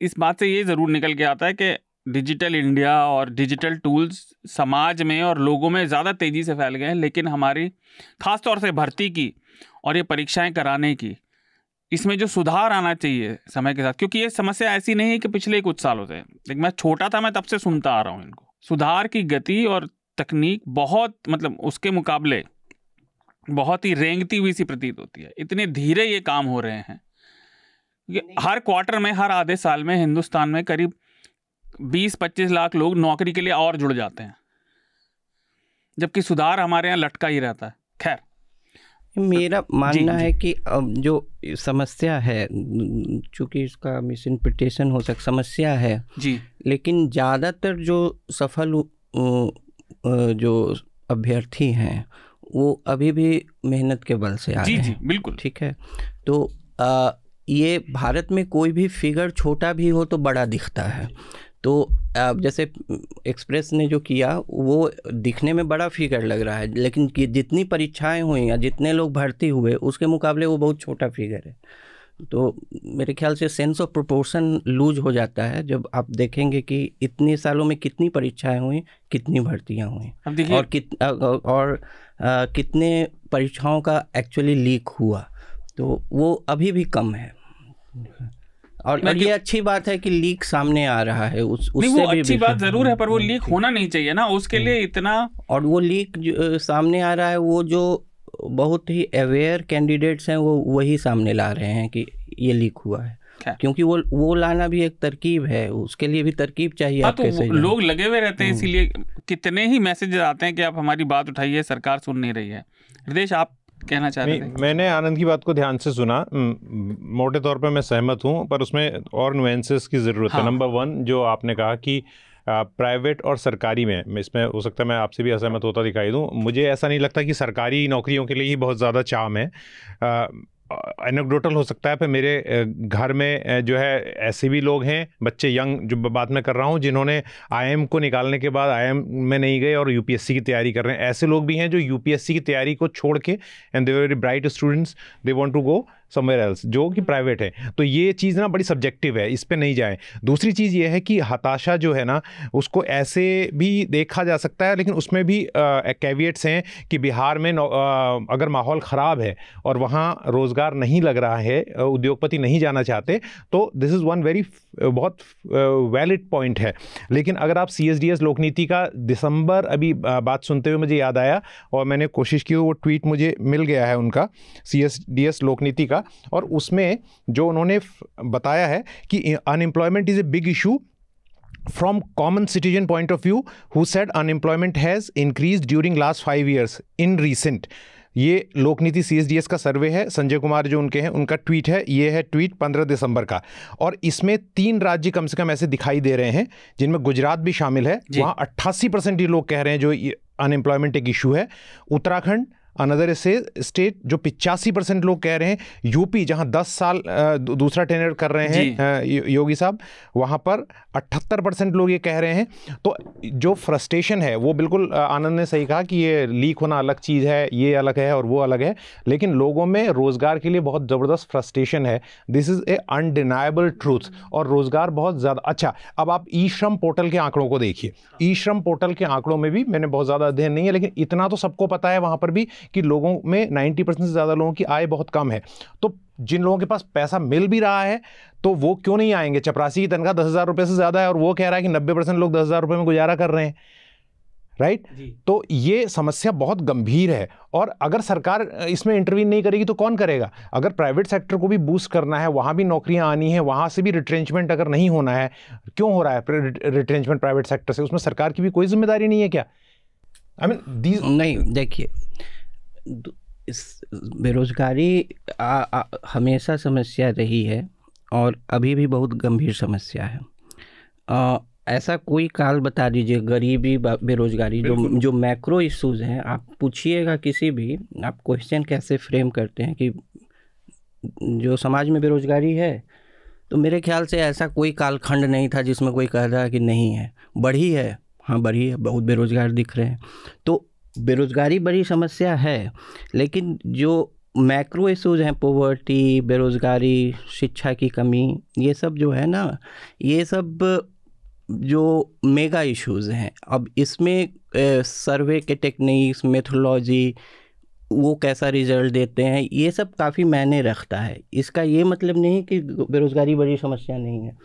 इस बात से ये ज़रूर निकल के आता है कि डिजिटल इंडिया और डिजिटल टूल्स समाज में और लोगों में ज़्यादा तेज़ी से फैल गए हैं लेकिन हमारी ख़ास तौर से भर्ती की और ये परीक्षाएं कराने की इसमें जो सुधार आना चाहिए समय के साथ क्योंकि ये समस्या ऐसी नहीं है कि पिछले कुछ सालों से लेकिन मैं छोटा था मैं तब से सुनता आ रहा हूँ इनको सुधार की गति और तकनीक बहुत मतलब उसके मुकाबले बहुत ही रेंगती हुई सी प्रतीत होती है इतने धीरे ये काम हो रहे हैं हर क्वार्टर में हर आधे साल में हिंदुस्तान में करीब बीस पच्चीस लाख लोग नौकरी के लिए और जुड़ जाते हैं जबकि सुधार हमारे यहाँ लटका ही रहता है खैर मेरा मानना है कि अब जो समस्या है चूँकि इसका मिस इंटरप्रिटेशन हो सकता समस्या है जी लेकिन ज़्यादातर जो सफल जो अभ्यर्थी हैं वो अभी भी मेहनत के बल से आ जी जी बिल्कुल ठीक है तो आ, ये भारत में कोई भी फिगर छोटा भी हो तो बड़ा दिखता है तो जैसे एक्सप्रेस ने जो किया वो दिखने में बड़ा फिगर लग रहा है लेकिन जितनी परीक्षाएं हुई या जितने लोग भर्ती हुए उसके मुकाबले वो बहुत छोटा फिगर है तो मेरे ख्याल से सेंस ऑफ प्रोपोर्शन लूज हो जाता है जब आप देखेंगे कि इतने सालों में कितनी परीक्षाएं हुई कितनी भर्तियां हुई और कित और आ, कितने परीक्षाओं का एक्चुअली लीक हुआ तो वो अभी भी कम है और, और ये अच्छी बात है कि लीक सामने आ रहा है उस नहीं, वो भी अच्छी बात जरूर है पर वो लीक हम्म। होना नहीं चाहिए ना उसके लिए हम्म। इतना और वो लीक सामने आ रहा है वो जो बहुत ही अवेयर कैंडिडेट्स हैं वो वही सामने ला रहे हैं कि ये लीक हुआ है क्योंकि वो वो लाना भी एक तरकीब है उसके लिए भी तरकीब चाहिए हाँ, आपके तो लोग लगे हुए रहते हैं हम्म। इसीलिए कितने ही मैसेजेस आते हैं कि आप हमारी बात उठाइए सरकार सुन नहीं रही है हृदय आप कहना चाह रहे थे मैंने आनंद की बात को ध्यान से सुना मोटे तौर पर मैं सहमत हूँ पर उसमें और नुएंसेस की ज़रूरत हाँ। है नंबर वन जो आपने कहा कि प्राइवेट और सरकारी में इसमें हो सकता है मैं आपसे भी असहमत होता दिखाई दूँ मुझे ऐसा नहीं लगता कि सरकारी नौकरियों के लिए ही बहुत ज़्यादा चाम है एनोग्रोटल हो सकता है पर मेरे घर में जो है ऐसे भी लोग हैं बच्चे यंग जो बात मैं कर रहा हूँ जिन्होंने आई को निकालने के बाद आई में नहीं गए और यूपीएससी की तैयारी कर रहे हैं ऐसे लोग भी हैं जो यूपीएससी की तैयारी को छोड़ के and they very bright students they want to go somewhere else जो कि प्राइवेट हम्म। है तो ये चीज़ ना बड़ी सब्जेक्टिव है इस पर नहीं जाएँ दूसरी चीज़ ये है कि हताशा जो है ना उसको ऐसे भी देखा जा सकता है लेकिन उसमें भी कैवियट्स हैं कि बिहार में आ, अगर माहौल ख़राब है और वहाँ रोज़गार नहीं लग रहा है उद्योगपति नहीं जाना चाहते तो दिस इज़ वन वेरी बहुत वैलिड पॉइंट है लेकिन अगर आप C S D S Lokniti का दिसंबर अभी बात सुनते हुए मुझे याद आया और मैंने कोशिश की वो ट्वीट मुझे मिल गया है उनका C S D S Lokniti का का और उसमें जो उन्होंने बताया है कि unemployment is a big issue from common citizen point of view who said unemployment has increased during last 5 years in recent ये लोकनीति सी का सर्वे है संजय कुमार जो उनके हैं उनका ट्वीट है ये है ट्वीट 15 दिसंबर का और इसमें तीन राज्य कम से कम ऐसे दिखाई दे रहे हैं जिनमें गुजरात भी शामिल है वहाँ अट्ठासी परसेंट ये लोग कह रहे हैं जो अनएम्प्लॉयमेंट एक इशू है उत्तराखंड अनदर से स्टेट जो पिचासी परसेंट लोग कह रहे हैं यूपी जहां दस साल दूसरा टेनर कर रहे हैं योगी साहब वहां पर अठहत्तर परसेंट लोग ये कह रहे हैं तो जो फ्रस्ट्रेशन है वो बिल्कुल आनंद ने सही कहा कि ये लीक होना अलग चीज़ है ये अलग है और वो अलग है लेकिन लोगों में रोज़गार के लिए बहुत ज़बरदस्त फ्रस्ट्रेशन है this is a undeniable truth और रोज़गार बहुत ज़्यादा अच्छा अब आप ई श्रम पोर्टल के आंकड़ों को देखिए ई श्रम पोर्टल के आंकड़ों में भी मैंने बहुत ज़्यादा अध्ययन नहीं है लेकिन इतना तो सबको पता है वहाँ पर भी कि लोगों में 90 परसेंट से ज़्यादा लोगों की आय बहुत कम है तो जिन लोगों के पास पैसा मिल भी रहा है तो वो क्यों नहीं आएंगे चपरासी की तनख्वाह दस हज़ार रुपये से ज़्यादा है और वो कह रहा है कि नब्बे परसेंट लोग दस हज़ार रुपये में गुजारा कर रहे हैं राइट तो ये समस्या बहुत गंभीर है और अगर सरकार इसमें इंटरवीन नहीं करेगी तो कौन करेगा अगर प्राइवेट सेक्टर को भी बूस्ट करना है वहाँ भी नौकरियाँ आनी है वहाँ से भी रिट्रेंचमेंट अगर नहीं होना है क्यों हो रहा है रिट्रेंचमेंट प्राइवेट सेक्टर से उसमें सरकार की भी कोई जिम्मेदारी नहीं है क्या आई मीन दीज नहीं देखिए इस बेरोज़गारी हमेशा समस्या रही है और अभी भी बहुत गंभीर समस्या है आ, ऐसा कोई काल बता दीजिए गरीबी बेरोजगारी जो जो मैक्रो इश्यूज हैं आप पूछिएगा किसी भी आप क्वेश्चन कैसे फ्रेम करते हैं कि जो समाज में बेरोजगारी है तो मेरे ख्याल से ऐसा कोई कालखंड नहीं था जिसमें कोई कह रहा कि नहीं है बढ़ी है हाँ बढ़ी है बहुत बेरोजगार दिख रहे हैं तो बेरोज़गारी बड़ी समस्या है लेकिन जो मैक्रो इशूज़ हैं पोवर्टी बेरोज़गारी शिक्षा की कमी ये सब जो है ना ये सब जो मेगा इश्यूज़ हैं अब इसमें सर्वे के टेक्निक्स मेथोलॉजी वो कैसा रिजल्ट देते हैं ये सब काफ़ी मायने रखता है इसका ये मतलब नहीं कि बेरोज़गारी बड़ी समस्या नहीं है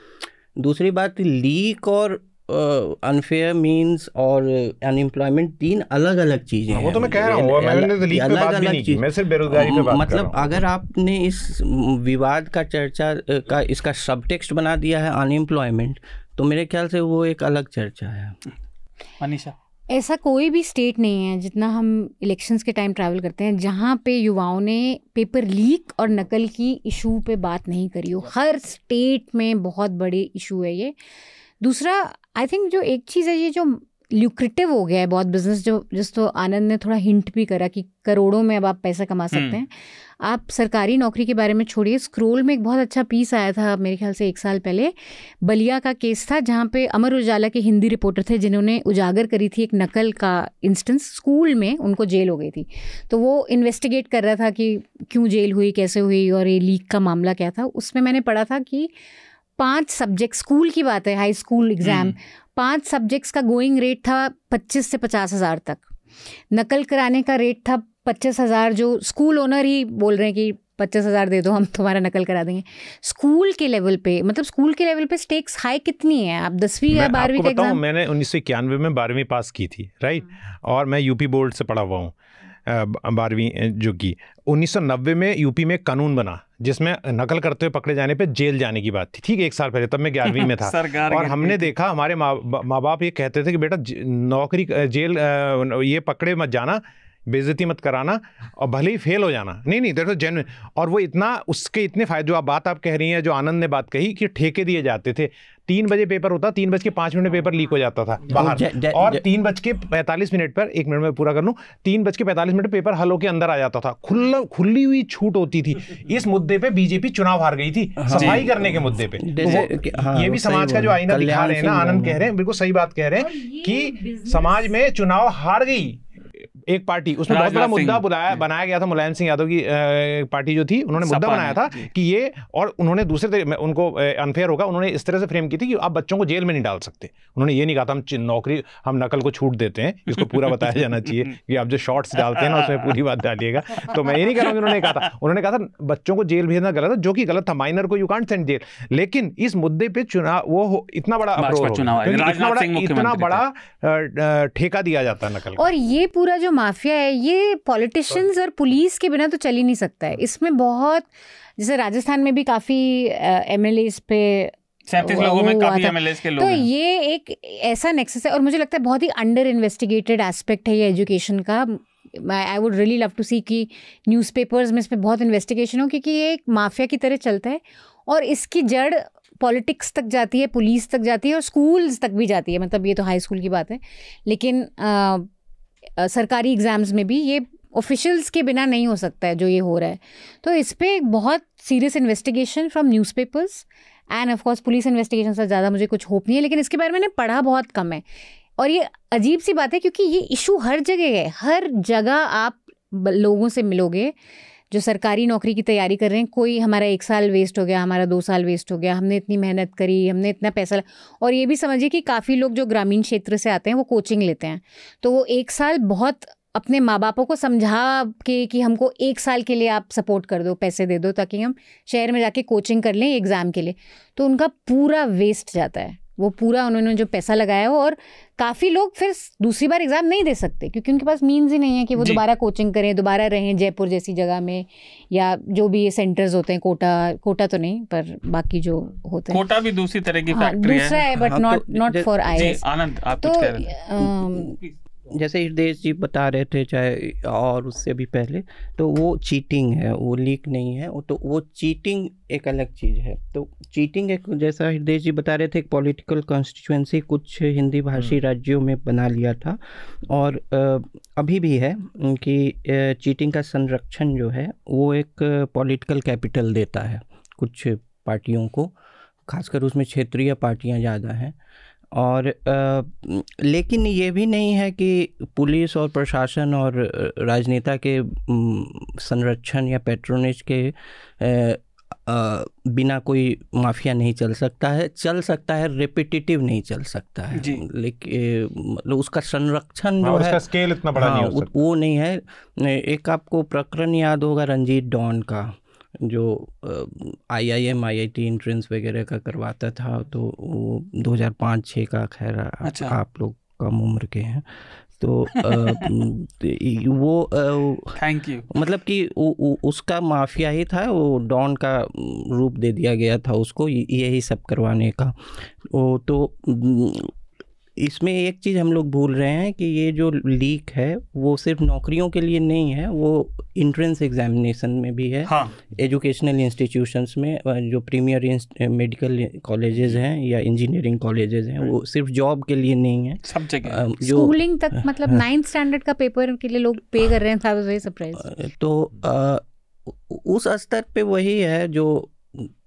दूसरी बात लीक और अनफेयर मीन्स और अनएम्प्लॉयमेंट तीन अलग अलग चीज़ें हाँ, हैं वो तो मैं कह रहा हूँ अलग अलग चीज़ मैं सिर्फ बेरोजगारी पे बात मतलब अगर आपने इस विवाद का चर्चा का इसका सब टेक्स्ट बना दिया है अनएम्प्लॉयमेंट तो मेरे ख्याल से वो एक अलग चर्चा है अनिशा ऐसा कोई भी स्टेट नहीं है जितना हम इलेक्शंस के टाइम ट्रैवल करते हैं जहाँ पे युवाओं ने पेपर लीक और नकल की इशू पे बात नहीं करी हो हर स्टेट में बहुत बड़े इशू है ये दूसरा आई थिंक जो एक चीज़ है ये जो ल्यूक्रिटिव हो गया है बहुत बिजनेस जो जिस तो आनंद ने थोड़ा हिंट भी करा कि करोड़ों में अब आप पैसा कमा हम्म। सकते हैं आप सरकारी नौकरी के बारे में छोड़िए स्क्रोल में एक बहुत अच्छा पीस आया था मेरे ख्याल से एक साल पहले बलिया का केस था जहाँ पे अमर उजाला के हिंदी रिपोर्टर थे जिन्होंने उजागर करी थी एक नकल का इंस्टेंस स्कूल में उनको जेल हो गई थी तो वो इन्वेस्टिगेट कर रहा था कि क्यों जेल हुई कैसे हुई और ये लीक का मामला क्या था उसमें मैंने पढ़ा था कि पांच सब्जेक्ट स्कूल की बात है हाई स्कूल एग्ज़ाम पांच सब्जेक्ट्स का गोइंग रेट था पच्चीस से पचास हज़ार तक नकल कराने का रेट था पच्चीस हज़ार जो स्कूल ओनर ही बोल रहे हैं कि पच्चीस हज़ार दे दो हम तुम्हारा नकल करा देंगे स्कूल के लेवल पे मतलब स्कूल के लेवल पे स्टेक्स हाई कितनी है आप दसवीं या बारहवीं का एग्जाम मैंने उन्नीस सौ इक्यानवे में बारहवीं पास की थी राइट हम्म। और मैं यूपी बोर्ड से पढ़ा हुआ हूँ बारहवीं जो की उन्नीस सौ नब्बे में यूपी में कानून बना जिसमें नकल करते हुए पकड़े जाने पे जेल जाने की बात थी ठीक है एक साल पहले तब मैं ग्यारहवीं में था और हमने देखा हमारे माँ माँ बाप ये कहते थे कि बेटा नौकरी जेल ये पकड़े मत जाना बेजती मत कराना और भले ही फेल हो जाना नहीं नहीं देखो जेन और वो इतना उसके इतने फायदे जो आप बात आप कह रही हैं जो आनंद ने बात कही कि ठेके दिए जाते थे तीन बजे पेपर होता तीन बज के पांच मिनट में पेपर लीक हो जाता था तो बाहर जा, जा, और तीन बज के पैंतालीस मिनट पर एक मिनट में पूरा कर लूँ तीन बज के पैंतालीस मिनट पेपर हल के अंदर आ जाता था खुला खुली हुई छूट होती थी इस मुद्दे पे बीजेपी चुनाव हार गई थी हाँ। सफाई करने के मुद्दे पे हाँ, ये भी समाज का जो आईना दिखा रहे हैं ना आनंद कह रहे हैं बिल्कुल सही बात कह रहे हैं कि समाज में चुनाव हार गई एक पार्टी उसमें बहुत बड़ा मुद्दा बुलाया बनाया गया था मुलायम सिंह यादव की पार्टी जो थी उन्होंने मुद्दा बनाया था कि ये और उन्होंने दूसरे उनको अनफेयर होगा उन्होंने इस तरह से फ्रेम की थी कि आप बच्चों को जेल में नहीं डाल सकते उन्होंने ये नहीं कहा था हम नौकरी हम नकल को छूट देते हैं इसको पूरा बताया जाना चाहिए कि आप जो शॉर्ट्स डालते हैं ना उसमें पूरी बात डालिएगा तो मैं ये नहीं कह रहा हूँ उन्होंने कहा था उन्होंने कहा था बच्चों को जेल भेजना गलत है जो कि गलत था माइनर को यू कांट सेंड जेल लेकिन इस मुद्दे पे चुनाव वो इतना बड़ा इतना बड़ा इतना बड़ा ठेका दिया जाता है नकल और ये पूरा जो माफिया है ये पॉलिटिशियंस और पुलिस के बिना तो चल ही नहीं सकता है इसमें बहुत जैसे राजस्थान में भी काफ़ी एम एल पे लोगों में काफी के तो लोग तो ये एक ऐसा नेक्सस है और मुझे लगता है बहुत ही अंडर इन्वेस्टिगेटेड एस्पेक्ट है ये एजुकेशन का I would really love to see कि न्यूज़पेपर्स में इस पर बहुत इन्वेस्टिगेशन हो क्योंकि ये एक माफिया की तरह चलता है और इसकी जड़ पॉलिटिक्स तक जाती है पुलिस तक जाती है और स्कूल्स तक भी जाती है मतलब ये तो हाई स्कूल की बात है लेकिन सरकारी एग्ज़ाम्स में भी ये ऑफिशियल्स के बिना नहीं हो सकता है जो ये हो रहा है तो इस पर बहुत serious investigation from newspapers and of course police investigation से ज़्यादा मुझे कुछ होप नहीं है लेकिन इसके बारे में मैंने पढ़ा बहुत कम है और ये अजीब सी बात है क्योंकि ये इशू हर जगह है हर जगह आप लोगों से मिलोगे जो सरकारी नौकरी की तैयारी कर रहे हैं कोई हमारा एक साल वेस्ट हो गया हमारा दो साल वेस्ट हो गया हमने इतनी मेहनत करी हमने इतना पैसा और ये भी समझिए कि काफ़ी लोग जो ग्रामीण क्षेत्र से आते हैं वो कोचिंग लेते हैं तो वो एक साल बहुत अपने माँ बापों को समझा के कि हमको एक साल के लिए आप सपोर्ट कर दो पैसे दे दो ताकि हम शहर में जाके कोचिंग कर लें एग्ज़ाम के लिए तो उनका पूरा वेस्ट जाता है वो पूरा उन्होंने जो पैसा लगाया हो और काफ़ी लोग फिर दूसरी बार एग्ज़ाम नहीं दे सकते क्योंकि उनके पास मीन्स ही नहीं है कि वो दोबारा कोचिंग करें दोबारा रहें जयपुर जैसी जगह में या जो भी ये सेंटर्स होते हैं कोटा कोटा तो नहीं पर बाकी जो होते हैं कोटा भी दूसरी तरह की हाँ, दूसरा है but not not for I Anand तो जैसे हृदय जी बता रहे थे चाहे और उससे भी पहले तो वो चीटिंग है वो लीक नहीं है तो वो चीटिंग एक अलग चीज़ है तो चीटिंग एक जैसा हृदय जी बता रहे थे एक पॉलिटिकल कॉन्स्टिट्यूंसी कुछ हिंदी भाषी हम्म। राज्यों में बना लिया था और अभी भी है कि चीटिंग का संरक्षण जो है वो एक पॉलिटिकल कैपिटल देता है कुछ पार्टियों को खासकर उसमें क्षेत्रीय पार्टियां ज़्यादा हैं और आ, लेकिन ये भी नहीं है कि पुलिस और प्रशासन और राजनेता के संरक्षण या पेट्रोनेज के आ, आ, बिना कोई माफिया नहीं चल सकता है चल सकता है रिपीटिटिव नहीं चल सकता है लेकिन मतलब उसका संरक्षण हाँ, जो है स्केल इतना बड़ा हाँ, नहीं हो सकता। वो नहीं है एक आपको प्रकरण याद होगा रंजीत डॉन का जो I I M I I T entrance वगैरह का करवाता था तो वो 2005 6 का खैर अच्छा। आप लोग कम उम्र के हैं तो वो थैंक यू मतलब कि उसका माफिया ही था वो डॉन का रूप दे दिया गया था उसको यही सब करवाने का वो तो इसमें एक चीज़ हम लोग भूल रहे हैं कि ये जो लीक है वो सिर्फ नौकरियों के लिए नहीं है वो इंट्रेंस एग्जामिनेशन में भी है हाँ। एजुकेशनल इंस्टीट्यूशंस में जो प्रीमियर मेडिकल कॉलेजेस हैं या इंजीनियरिंग कॉलेजेस हैं वो सिर्फ जॉब के लिए नहीं है सब जगह जो स्कूलिंग तक हाँ। मतलब नाइन्थ स्टैंडर्ड का पेपर के लिए लोग पे कर रहे हैं सरप्राइज तो आ, उस स्तर पे वही है जो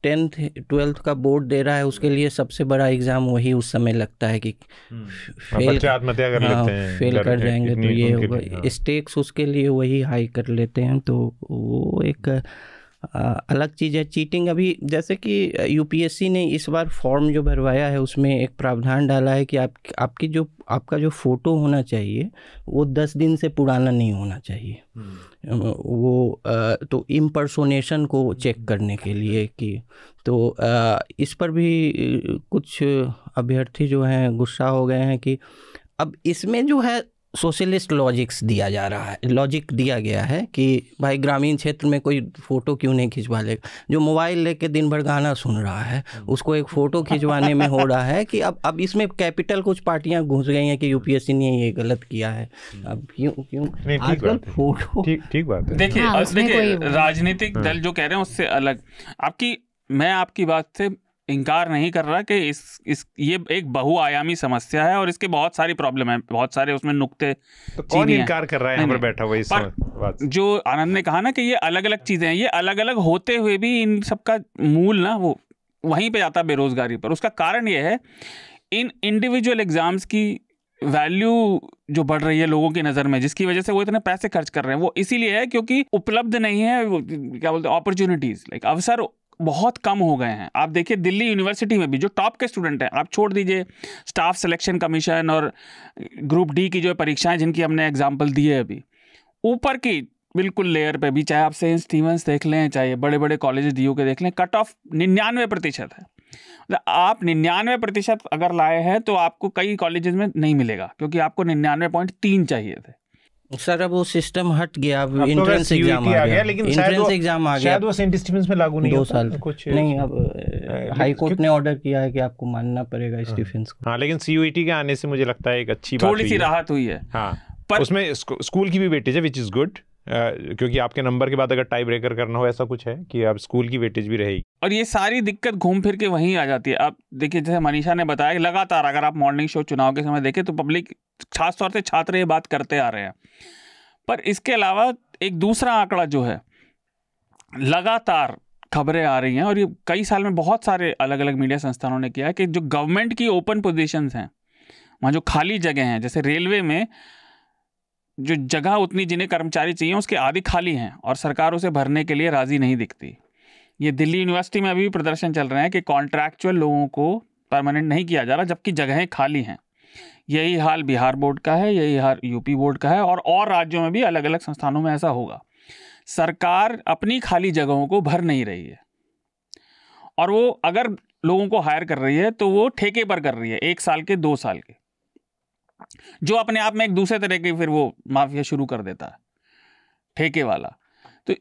टेंथ ट्वेल्थ का बोर्ड दे रहा है उसके लिए सबसे बड़ा एग्जाम वही उस समय लगता है कि हम्म। फेल कर हाँ, लेते हैं फेल कर जाएंगे तो ये हाँ। स्टेक्स उसके लिए वही हाई कर लेते हैं तो वो एक अलग चीज़ है चीटिंग अभी जैसे कि यूपीएससी ने इस बार फॉर्म जो भरवाया है उसमें एक प्रावधान डाला है कि आप आपकी जो आपका जो फ़ोटो होना चाहिए वो दस दिन से पुराना नहीं होना चाहिए हम्म। वो तो इम्परसोनेशन को चेक हम्म। करने के लिए कि तो इस पर भी कुछ अभ्यर्थी जो हैं गुस्सा हो गए हैं कि अब इसमें जो है सोशलिस्ट लॉजिक्स दिया जा रहा है लॉजिक दिया गया है कि भाई ग्रामीण क्षेत्र में कोई फ़ोटो क्यों नहीं खिंचवा लेगा जो मोबाइल लेके दिन भर गाना सुन रहा है उसको एक फ़ोटो खिंचवाने में हो रहा है कि अब अब इसमें कैपिटल कुछ पार्टियां घुस गई हैं कि यूपीएससी ने ये गलत किया है अब क्यों क्यों आजकल फोटो ठीक बात है देखिए हाँ, देखिए राजनीतिक हाँ। दल जो कह रहे हैं उससे अलग आपकी मैं आपकी बात से इनकार नहीं कर रहा कि इस इस ये एक बहुआयामी समस्या है और इसके बहुत सारी प्रॉब्लम है बहुत सारे उसमें नुकते तो कौन इनकार कर रहा है नहीं, नहीं, बैठा हुआ बात जो आनंद ने कहा ना कि ये अलग अलग चीज़ें हैं ये अलग अलग होते हुए भी इन सबका मूल ना वो वहीं पे जाता बेरोज़गारी पर उसका कारण ये है इन इंडिविजुअल एग्ज़ाम्स की वैल्यू जो बढ़ रही है लोगों की नज़र में जिसकी वजह से वो इतने पैसे खर्च कर रहे हैं वो इसीलिए है क्योंकि उपलब्ध नहीं है क्या बोलते हैं अपॉर्चुनिटीज़ लाइक अवसर बहुत कम हो गए हैं आप देखिए दिल्ली यूनिवर्सिटी में भी जो टॉप के स्टूडेंट हैं आप छोड़ दीजिए स्टाफ सिलेक्शन कमीशन और ग्रुप डी की जो परीक्षाएं जिनकी हमने एग्जाम्पल दिए अभी ऊपर की बिल्कुल लेयर पे भी चाहे आप सेंट स्टीवंस देख लें चाहे बड़े बड़े कॉलेज डी के देख लें कट ऑफ निन्यानवे प्रतिशत है मतलब आप निन्यानवे प्रतिशत अगर लाए हैं तो आपको कई कॉलेजेस में नहीं मिलेगा क्योंकि आपको निन्यानवे पॉइंट तीन चाहिए थे सर अब वो सिस्टम हट गया अब एंट्रेंस तो एग्जाम आ गया लेकिन एंट्रेंस एग्जाम आ गया शायद वो सेंट में लागू नहीं दो साल कुछ नहीं अब हाई कोर्ट ने ऑर्डर किया है कि आपको मानना पड़ेगा इस डिफेंस हाँ। को हाँ लेकिन सीयूईटी के आने से मुझे लगता है एक अच्छी थोड़ी सी राहत हुई है हाँ पर उसमें स्कूल की भी बेटी है विच इज गुड क्योंकि आपके नंबर के बाद अगर टाई ब्रेकर करना हो ऐसा कुछ है कि आप स्कूल की वेटेज भी रहेगी और ये सारी दिक्कत घूम फिर के वहीं आ जाती है आप देखिए जैसे मनीषा ने बताया लगातार अगर आप मॉर्निंग शो चुनाव के समय देखें तो पब्लिक खासतौर से छात्र ये बात करते आ रहे हैं पर इसके अलावा एक दूसरा आंकड़ा जो है लगातार खबरें आ रही हैं और ये कई साल में बहुत सारे अलग अलग मीडिया संस्थानों ने किया है कि जो गवर्नमेंट की ओपन पोजिशन हैं वहाँ जो खाली जगह हैं जैसे रेलवे में जो जगह उतनी जिन्हें कर्मचारी चाहिए उसके आदि खाली हैं और सरकार उसे भरने के लिए राज़ी नहीं दिखती ये दिल्ली यूनिवर्सिटी में अभी भी प्रदर्शन चल रहे हैं कि कॉन्ट्रैक्चुअल लोगों को परमानेंट नहीं किया जा रहा जबकि जगहें खाली हैं यही हाल बिहार बोर्ड का है यही हाल यूपी बोर्ड का है और और राज्यों में भी अलग अलग संस्थानों में ऐसा होगा सरकार अपनी खाली जगहों को भर नहीं रही है और वो अगर लोगों को हायर कर रही है तो वो ठेके पर कर रही है एक साल के दो साल के जो अपने आप में एक दूसरे तरह की फिर वो माफिया शुरू कर देता है ठेके वाला तो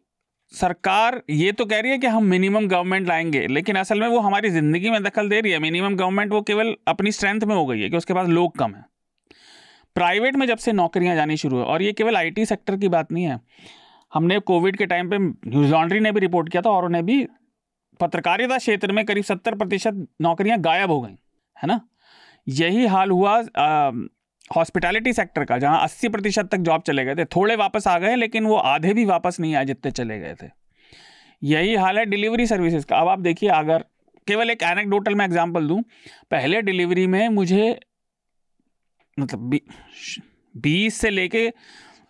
सरकार ये तो कह रही है कि हम मिनिमम गवर्नमेंट लाएंगे लेकिन असल में वो हमारी ज़िंदगी में दखल दे रही है मिनिमम गवर्नमेंट वो केवल अपनी स्ट्रेंथ में हो गई है कि उसके पास लोग कम हैं प्राइवेट में जब से नौकरियां जानी शुरू है और ये केवल आईटी सेक्टर की बात नहीं है हमने कोविड के टाइम पे न्यूज लॉन्ड्री ने भी रिपोर्ट किया था और उन्हें भी पत्रकारिता क्षेत्र में करीब सत्तर प्रतिशत नौकरियाँ गायब हो गई है ना यही हाल हुआ हॉस्पिटैलिटी सेक्टर का जहां 80 प्रतिशत तक जॉब चले गए थे थोड़े वापस आ गए लेकिन वो आधे भी वापस नहीं आए जितने चले गए थे यही हाल है डिलीवरी सर्विसेज का अब आप देखिए अगर केवल एक एनेक्डोटल मैं एग्जाम्पल दूँ पहले डिलीवरी में मुझे मतलब बीस से लेके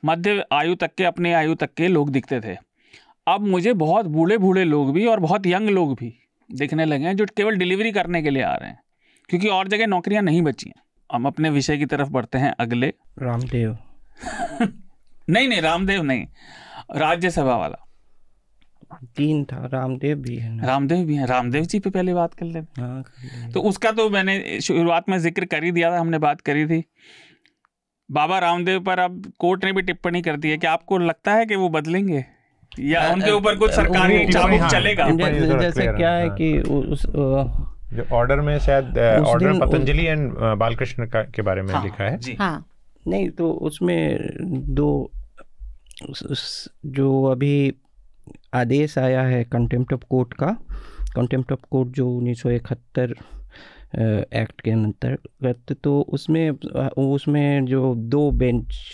मध्य आयु तक के अपने आयु तक के लोग दिखते थे अब मुझे बहुत बूढ़े बूढ़े लोग भी और बहुत यंग लोग भी दिखने लगे हैं जो केवल डिलीवरी करने के लिए आ रहे हैं क्योंकि और जगह नौकरियां नहीं बची हैं हम अपने विषय की तरफ बढ़ते हैं अगले रामदेव नहीं नहीं रामदेव नहीं राज्यसभा वाला तीन था रामदेव भी है रामदेव भी है रामदेव जी पे पहले बात कर लेते हाँ, तो उसका तो मैंने शुरुआत में जिक्र कर ही दिया था हमने बात करी थी बाबा रामदेव पर अब कोर्ट ने भी टिप्पणी कर दी है कि आपको लगता है कि वो बदलेंगे या हाँ, उनके ऊपर कुछ सरकारी चाबुक हाँ, चलेगा जैसे क्या है कि उस जो ऑर्डर में शायद order uh, Patanjali and uh, Balkrishna के बारे में हाँ, लिखा है जी हाँ नहीं तो उसमें दो जो अभी आदेश आया है कंटेम्प्ट ऑफ कोर्ट का कंटेम्प्ट ऑफ कोर्ट जो उन्नीस एक्ट uh, के अंतर्गत तो उसमें उसमें जो दो बेंच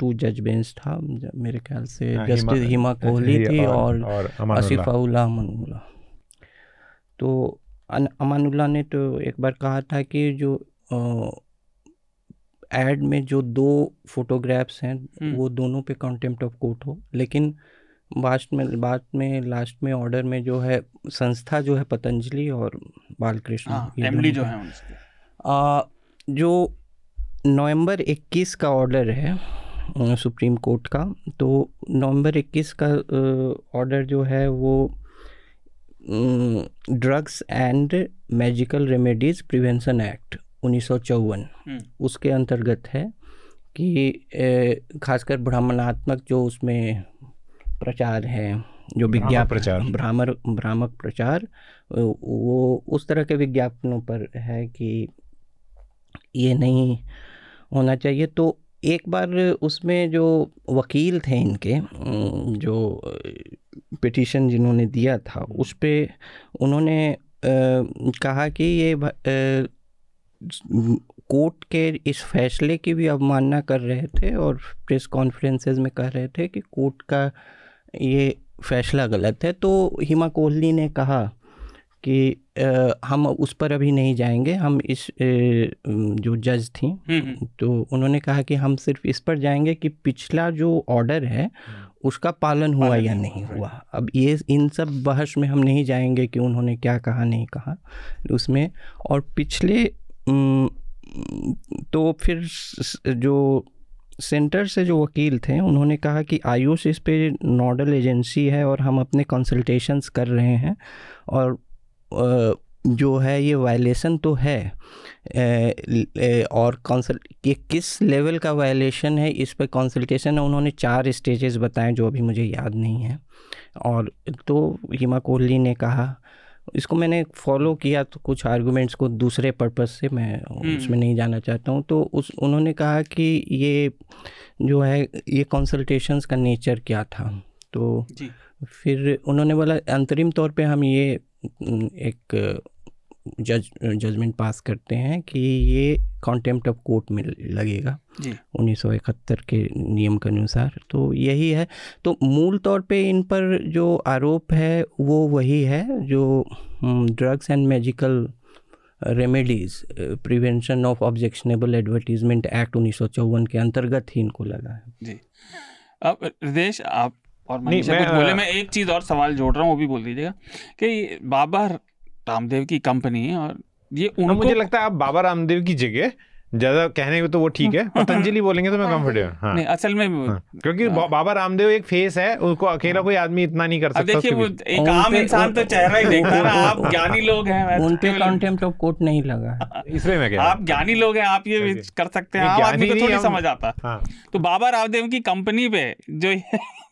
टू जज बेंच था मेरे ख्याल से हाँ, जस्टिस हिमा कोहली थी और, और, और आसिफा उल्ला तो अमानुल्ला ने तो एक बार कहा था कि जो एड में जो दो फोटोग्राफ्स हैं हम्म। वो दोनों पे कंटेम्प्ट ऑफ कोर्ट हो लेकिन लास्ट में बाद में लास्ट में ऑर्डर में जो है संस्था जो है पतंजलि और बालकृष्ण फैमिली हाँ, जो है उनकी आ, जो नवंबर 21 का ऑर्डर है सुप्रीम कोर्ट का तो नवंबर 21 का ऑर्डर जो है वो drugs and magical remedies prevention act उन्नीस हम्म। उसके अंतर्गत है कि खासकर भ्रमणात्मक जो उसमें प्रचार है जो विज्ञापन प्रचार भ्रामर भ्रामक प्रचार वो उस तरह के विज्ञापनों पर है कि ये नहीं होना चाहिए तो एक बार उसमें जो वकील थे इनके जो पिटीशन जिन्होंने दिया था हम्म। उस पर उन्होंने कहा कि ये कोर्ट के इस फैसले की भी अवमानना कर रहे थे और प्रेस कॉन्फ्रेंसेस में कह रहे थे कि कोर्ट का ये फैसला गलत है तो हिमा कोहली ने कहा कि आ, हम उस पर अभी नहीं जाएंगे हम इस ए, जो जज थी हम्म, हम्म। तो उन्होंने कहा कि हम सिर्फ इस पर जाएंगे कि पिछला जो ऑर्डर है उसका पालन हुआ पालन या नहीं हुआ अब ये इन सब बहस में हम नहीं जाएंगे कि उन्होंने क्या कहा नहीं कहा उसमें और पिछले तो फिर जो सेंटर से जो वकील थे उन्होंने कहा कि आयुष इस पर नोडल एजेंसी है और हम अपने कंसल्टेशंस कर रहे हैं और जो है ये वायलेशन तो है ए, ए, और कौंसल ये किस लेवल का वायलेशन है इस पर कंसल्टेशन है उन्होंने चार स्टेजेस बताए जो अभी मुझे याद नहीं है और तो हिमा कोहली ने कहा इसको मैंने फॉलो किया तो कुछ आर्गुमेंट्स को दूसरे पर्पस से मैं हम्म। उसमें नहीं जाना चाहता हूँ तो उस उन्होंने कहा कि ये जो है ये कंसल्टेशंस का नेचर क्या था तो फिर उन्होंने बोला अंतरिम तौर पे हम ये एक जज जजमेंट पास करते हैं कि ये कॉन्टेम्प्ट ऑफ कोर्ट में लगेगा उन्नीस सौ इकहत्तर के नियम के अनुसार तो यही है तो मूल तौर पे इन पर जो आरोप है वो वही है जो drugs and magical remedies prevention of objectionable advertisement act उन्नीस के अंतर्गत ही इनको लगा है जी अब रिदेश आप और मैं, कुछ बोले मैं एक चीज और सवाल जोड़ रहा हूँ वो भी बोल दीजिएगा कि बाबा रामदेव की कंपनी है और ये उनको... मुझे लगता है आप बाबा रामदेव की जगह ज्यादा कहने को तो वो ठीक है हाँ। पतंजलि बोलेंगे तो मैं कंफर्टेबल हाँ।, हाँ। नहीं असल में हाँ। क्योंकि हाँ। बाबा रामदेव एक फेस है उसको अकेला हाँ। कोई आदमी इतना नहीं कर सकता देखिए वो एक आम इंसान तो चेहरा ही देखता है आप ज्ञानी लोग हैं उनके पे कंटेम्प्ट ऑफ कोर्ट नहीं लगा इसलिए मैं आप ज्ञानी लोग हैं आप ये हाँ कर सकते हैं आदमी को थोड़ी समझ आता तो बाबा रामदेव की कंपनी पे जो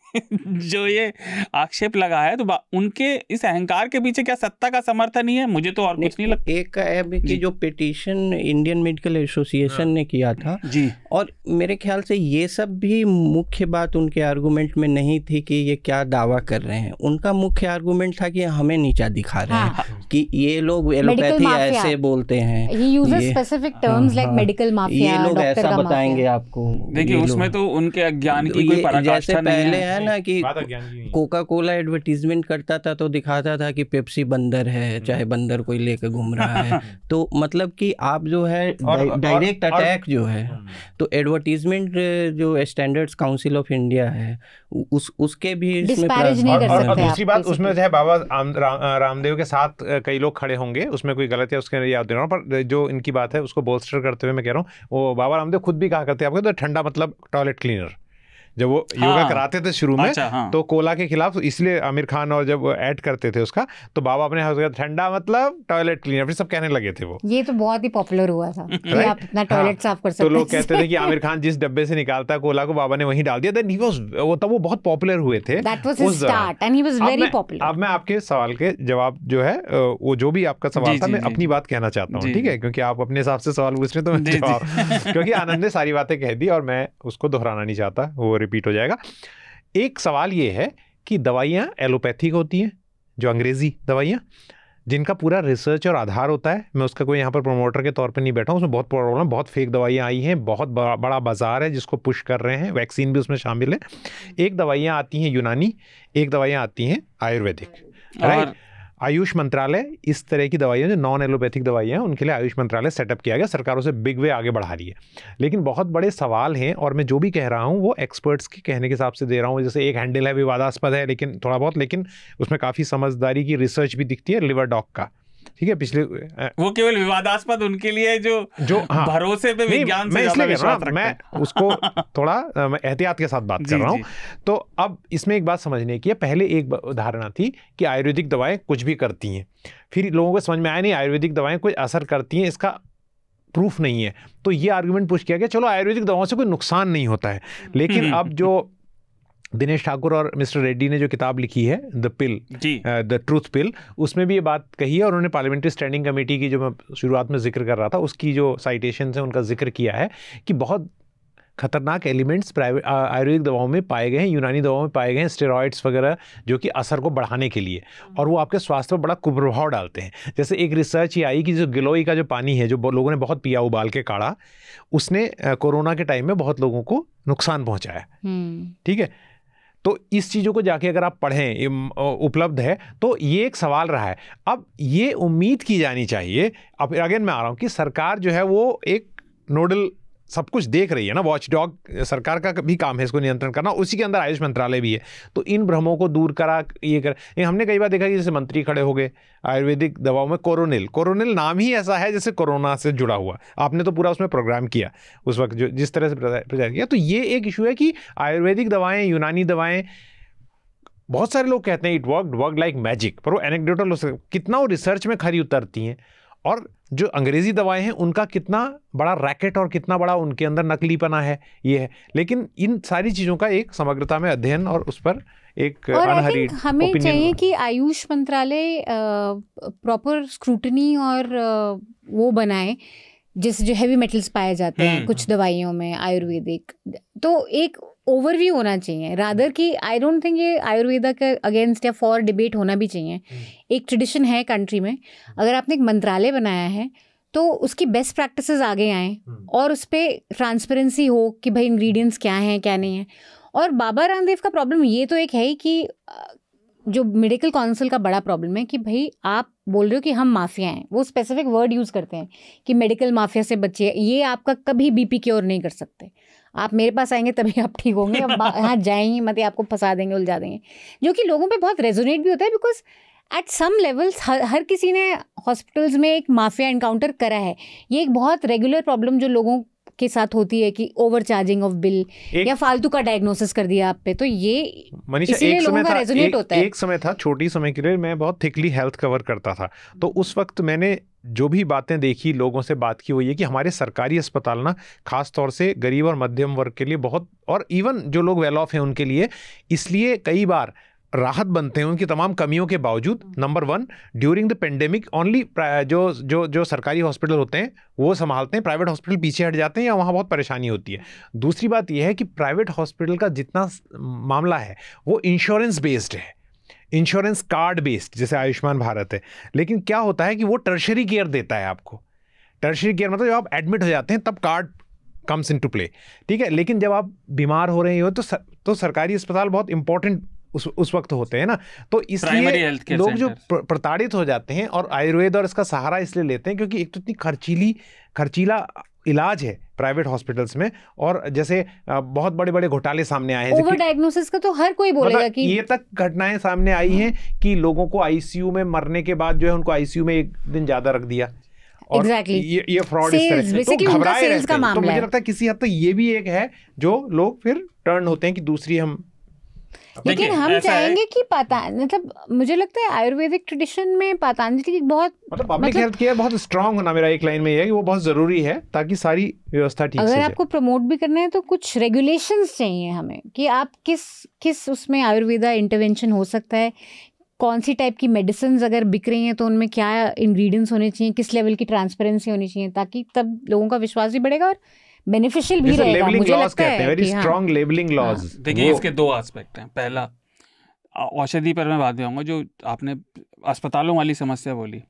जो ये आक्षेप लगा है तो उनके इस अहंकार के पीछे क्या सत्ता का समर्थन ही है मुझे तो और कुछ नहीं लगता एक का है कि जो पिटीशन इंडियन मेडिकल एसोसिएशन ने किया था जी और मेरे ख्याल से ये सब भी मुख्य बात उनके आर्गूमेंट में नहीं थी कि ये क्या दावा कर रहे हैं उनका मुख्य आर्गूमेंट था कि हमें नीचा दिखा रहे हैं हाँ। कि ये लोग एलोपैथी ऐसे बोलते हैं ये हाँ। ये लोग ऐसा बताएंगे आपको देखिए उसमें तो उनके अज्ञान की तो कोई जैसे पहले है है ना कि कोका कोला एडवर्टीजमेंट करता था तो दिखाता था कि पेप्सी बंदर है हम्म। चाहे बंदर कोई लेकर घूम रहा है तो मतलब कि आप जो है डायरेक्ट अटैक जो है हम्म। तो एडवर्टीजमेंट जो स्टैंडर्ड्स काउंसिल ऑफ इंडिया है उस उसके भी दूसरी बात उसमें जो है बाबा रामदेव के साथ कई लोग खड़े होंगे उसमें कोई गलत है उसके याद हूँ पर जो इनकी बात है उसको बोलस्टर करते हुए मैं कह रहा हूँ वो बाबा रामदेव खुद भी कहा करते हैं आपको तो ठंडा मतलब टॉयलेट क्लीनर जब वो हाँ, योगा कराते थे शुरू में अच्छा, हाँ. तो कोला के खिलाफ इसलिए आमिर खान और जब ऐड करते थे उसका तो बाबा अपने का ठंडा मतलब टॉयलेट क्लीनर फिर सब कहने लगे थे वो ये तो बहुत ही पॉपुलर हुआ था कि आप अपना टॉयलेट हाँ। साफ कर सकते तो लोग कहते थे कि आमिर खान जिस डब्बे से निकालता है कोला को बाबा ने वहीं डाल दिया देन ही वाज वो तब वो बहुत पॉपुलर हुए थे that was his start and he was very popular अब मैं आपके सवाल के जवाब जो है वो जो भी आपका सवाल था मैं अपनी बात कहना चाहता हूँ ठीक है क्योंकि आप अपने हिसाब से सवाल पूछ रहे तो मैं क्योंकि आनंद ने सारी बातें कह दी और मैं उसको दोहराना नहीं चाहता वो रिपीट हो जाएगा एक सवाल ये है कि दवाइयाँ एलोपैथिक होती हैं जो अंग्रेज़ी दवाइयाँ जिनका पूरा रिसर्च और आधार होता है मैं उसका कोई यहाँ पर प्रमोटर के तौर पर नहीं बैठा हूँ उसमें बहुत प्रॉब्लम बहुत फेक दवाइयाँ आई हैं बहुत बड़ा बड़ा बाजार है जिसको पुश कर रहे हैं वैक्सीन भी उसमें शामिल है एक दवाइयाँ आती हैं यूनानी एक दवाइयाँ आती हैं आयुर्वेदिक राइट आयुष मंत्रालय इस तरह की दवाइयाँ जो नॉन एलोपैथिक दवाइयाँ हैं उनके लिए आयुष मंत्रालय सेटअप किया गया सरकारों से बिग वे आगे बढ़ा रही है लेकिन बहुत बड़े सवाल हैं और मैं जो भी कह रहा हूँ वो एक्सपर्ट्स के कहने के हिसाब से दे रहा हूँ जैसे एक हैंडल है विवादास्पद है लेकिन थोड़ा बहुत लेकिन उसमें काफ़ी समझदारी की रिसर्च भी दिखती है लिवर डॉग का ठीक है पिछले वो केवल विवादास्पद उनके लिए जो जो हाँ, भरोसे पे विज्ञान से मैं इसलिए कह रहा हूँ मैं उसको थोड़ा मैं एहतियात के साथ बात कर रहा हूँ तो अब इसमें एक बात समझने की है पहले एक धारणा थी कि आयुर्वेदिक दवाएं कुछ भी करती हैं फिर लोगों को समझ में आया नहीं आयुर्वेदिक दवाएं कोई असर करती हैं इसका प्रूफ नहीं है तो ये आर्ग्यूमेंट पूछ किया गया चलो आयुर्वेदिक दवाओं से कोई नुकसान नहीं होता है लेकिन अब जो दिनेश ठाकुर और मिस्टर रेड्डी ने जो किताब लिखी है the pill the truth pill उसमें भी ये बात कही है और उन्होंने पार्लियामेंट्री स्टैंडिंग कमेटी की जो मैं शुरुआत में जिक्र कर रहा था उसकी जो साइटेशन है उनका जिक्र किया है कि बहुत खतरनाक एलिमेंट्स प्राइवेट आयुर्वेदिक दवाओं में पाए गए हैं यूनानी दवाओं में पाए गए हैं स्टेरॉइड्स वगैरह जो कि असर को बढ़ाने के लिए और वो आपके स्वास्थ्य पर बड़ा कुप्रभाव डालते हैं जैसे एक रिसर्च ये आई कि जो गिलोई का जो पानी है जो लोगों ने बहुत पिया उबाल के काढ़ा उसने कोरोना के टाइम में बहुत लोगों को नुकसान पहुँचाया हम्म। ठीक है तो इस चीज़ों को जाके अगर आप पढ़ें उपलब्ध है तो ये एक सवाल रहा है अब ये उम्मीद की जानी चाहिए अब अगेन मैं आ रहा हूँ कि सरकार जो है वो एक नोडल सब कुछ देख रही है ना वॉच डॉग सरकार का भी काम है इसको नियंत्रण करना उसी के अंदर आयुष मंत्रालय भी है तो इन भ्रमों को दूर करा ये कर ये हमने कई बार देखा कि जैसे मंत्री खड़े हो गए आयुर्वेदिक दवाओं में कोरोनिल कोरोनिल नाम ही ऐसा है जैसे कोरोना से जुड़ा हुआ आपने तो पूरा उसमें प्रोग्राम किया उस वक्त जो जिस तरह से प्रचार किया तो ये एक इशू है कि आयुर्वेदिक दवाएँ यूनानी दवाएँ बहुत सारे लोग कहते हैं it work work like magic पर वो एनेक्डोटल हो सकता कितना वो रिसर्च में खरी उतरती हैं और जो अंग्रेज़ी दवाएं हैं उनका कितना बड़ा रैकेट और कितना बड़ा उनके अंदर नकलीपना है ये है लेकिन इन सारी चीज़ों का एक समग्रता में अध्ययन और उस पर एक और हमें चाहिए कि आयुष मंत्रालय प्रॉपर स्क्रूटनी और वो बनाए जैसे जो हैवी मेटल्स पाए जाते हैं हम्म। कुछ दवाइयों में आयुर्वेदिक तो एक ओवरव्यू होना चाहिए रादर कि आई डोंट थिंक ये आयुर्वेदा के अगेंस्ट या फॉर डिबेट होना भी चाहिए हम्म। एक ट्रेडिशन है कंट्री में हम्म। अगर आपने एक मंत्रालय बनाया है तो उसकी बेस्ट प्रैक्टिसेस आगे आएँ हम्म। और उस पर ट्रांसपेरेंसी हो कि भाई इंग्रेडिएंट्स क्या हैं क्या नहीं है और बाबा रामदेव का प्रॉब्लम ये तो एक है ही कि जो मेडिकल काउंसिल का बड़ा प्रॉब्लम है कि भाई आप बोल रहे हो कि हम माफिया हैं वो स्पेसिफिक वर्ड यूज़ करते हैं कि मेडिकल माफिया से बचिए ये आपका कभी बीपी क्योर नहीं कर सकते आप मेरे पास आएंगे तभी आप ठीक होंगे यहाँ जाएंगे मत आपको फंसा देंगे उलझा देंगे जो कि लोगों पे बहुत रेजोनेट भी होता है बिकॉज एट सम लेवल्स हर हर किसी ने हॉस्पिटल्स में एक माफिया इनकाउंटर करा है ये एक बहुत रेगुलर प्रॉब्लम जो लोगों के साथ होती है कि ओवर चार्जिंग ऑफ बिल या फालतू का डायग्नोसिस कर दिया आप पे तो ये मनीषा एक समय था एक, होता है। एक समय था छोटी समय के लिए मैं बहुत थिकली हेल्थ कवर करता था तो उस वक्त मैंने जो भी बातें देखी लोगों से बात की हुई है कि हमारे सरकारी अस्पताल ना खास तौर से गरीब और मध्यम वर्ग के लिए बहुत और इवन जो लोग वेल ऑफ हैं उनके लिए इसलिए कई बार राहत बनते हैं उनकी तमाम कमियों के बावजूद number one during the pandemic only जो जो जो सरकारी हॉस्पिटल होते हैं वो संभालते हैं प्राइवेट हॉस्पिटल पीछे हट जाते हैं या वहाँ बहुत परेशानी होती है दूसरी बात यह है कि प्राइवेट हॉस्पिटल का जितना मामला है वो इंश्योरेंस बेस्ड है इंश्योरेंस कार्ड बेस्ड जैसे आयुष्मान भारत है लेकिन क्या होता है कि वो टर्शरी केयर देता है आपको टर्शरी केयर मतलब जब आप एडमिट हो जाते हैं तब card comes into play ठीक है लेकिन जब आप बीमार हो रहे हो तो सर, तो सरकारी अस्पताल बहुत इंपॉर्टेंट उस उस वक्त होते हैं ना तो इसलिए लोग जो प्रताड़ित हो जाते हैं और आयुर्वेद और इसका सहारा इसलिए लेते हैं क्योंकि एक तो इतनी खर्चीली खर्चीला इलाज है प्राइवेट हॉस्पिटल्स में और जैसे बहुत बड़े बड़े घोटाले सामने आए हैं ओवर डायग्नोसिस का तो हर कोई बोलेगा मतलब कि ये तक घटनाएं सामने आई हैं हाँ। कि लोगों को आईसीयू में मरने के बाद जो है उनको आईसीयू में एक दिन ज्यादा रख दिया और exactly. ये ये फ्रॉड तो तो मुझे लगता है किसी हद तक ये भी एक है जो लोग फिर टर्न होते हैं कि दूसरी हम लेकिन हम चाहेंगे कि पता मतलब मुझे लगता है आयुर्वेदिक ट्रेडिशन में पतंजलि बहुत मतलब पब्लिक हेल्थ केयर बहुत स्ट्रांग होना मेरा एक लाइन में ये है कि वो बहुत जरूरी है ताकि सारी व्यवस्था ठीक अगर आपको प्रमोट भी करना है तो कुछ रेगुलेशन चाहिए हमें कि आप किस किस उसमें आयुर्वेदा इंटरवेंशन हो सकता है कौन सी टाइप की मेडिसिन अगर बिक रही हैं तो उनमें क्या इंग्रेडिएंट्स होने चाहिए किस लेवल की ट्रांसपेरेंसी होनी चाहिए ताकि तब लोगों का विश्वास भी बढ़ेगा और बेनिफिशियल भी रहेगा मुझे लगता है वेरी स्ट्रांग लेबलिंग लॉज देखिए इसके दो एस्पेक्ट हैं पहला औषधि पर मैं बात में जो आपने अस्पतालों वाली समस्या बोली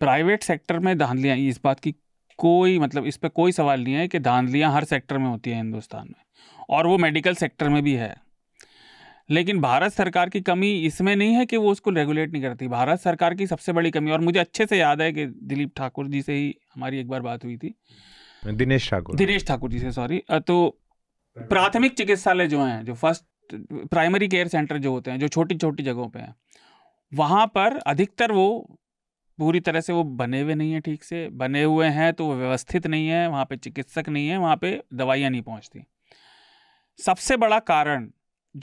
प्राइवेट सेक्टर में धांधलियाँ इस बात की कोई मतलब इस पर कोई सवाल नहीं है कि धांधलियाँ हर सेक्टर में होती हैं हिंदुस्तान में और वो मेडिकल सेक्टर में भी है लेकिन भारत सरकार की कमी इसमें नहीं है कि वो उसको रेगुलेट नहीं करती भारत सरकार की सबसे बड़ी कमी और मुझे अच्छे से याद है कि दिलीप ठाकुर जी से ही हमारी एक बार बात हुई थी दिनेश ठाकुर दिनेश ठाकुर जी से सॉरी तो प्राथमिक चिकित्सालय जो हैं जो फर्स्ट प्राइमरी केयर सेंटर जो होते हैं जो छोटी छोटी जगहों पे हैं वहाँ पर अधिकतर वो पूरी तरह से वो बने हुए नहीं है ठीक से बने हुए हैं तो वो व्यवस्थित नहीं है वहाँ पे चिकित्सक नहीं है वहाँ पे दवाइयाँ नहीं पहुँचती सबसे बड़ा कारण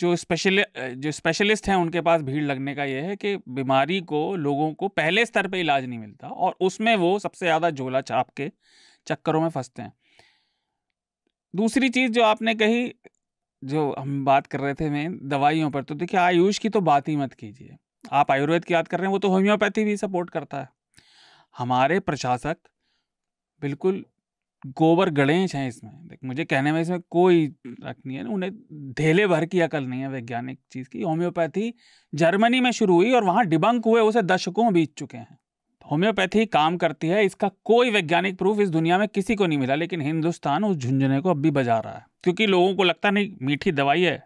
जो स्पेशल जो स्पेशलिस्ट हैं उनके पास भीड़ लगने का ये है कि बीमारी को लोगों को पहले स्तर पे इलाज नहीं मिलता और उसमें वो सबसे ज़्यादा झोला छाप के चक्करों में फंसते हैं दूसरी चीज़ जो आपने कही जो हम बात कर रहे थे मैं दवाइयों पर तो देखिए आयुष की तो बात ही मत कीजिए आप आयुर्वेद की बात कर रहे हैं वो तो होम्योपैथी भी सपोर्ट करता है हमारे प्रशासक बिल्कुल गोबर गणेश हैं इसमें देख मुझे कहने में इसमें कोई रख नहीं है उन्हें ढेले भर की अकल नहीं है वैज्ञानिक चीज़ की होम्योपैथी जर्मनी में शुरू हुई और वहाँ डिबंक हुए उसे दशकों बीत चुके हैं होम्योपैथी काम करती है इसका कोई वैज्ञानिक प्रूफ इस दुनिया में किसी को नहीं मिला लेकिन हिंदुस्तान उस झुंझुने को अब भी बजा रहा है क्योंकि लोगों को लगता नहीं मीठी दवाई है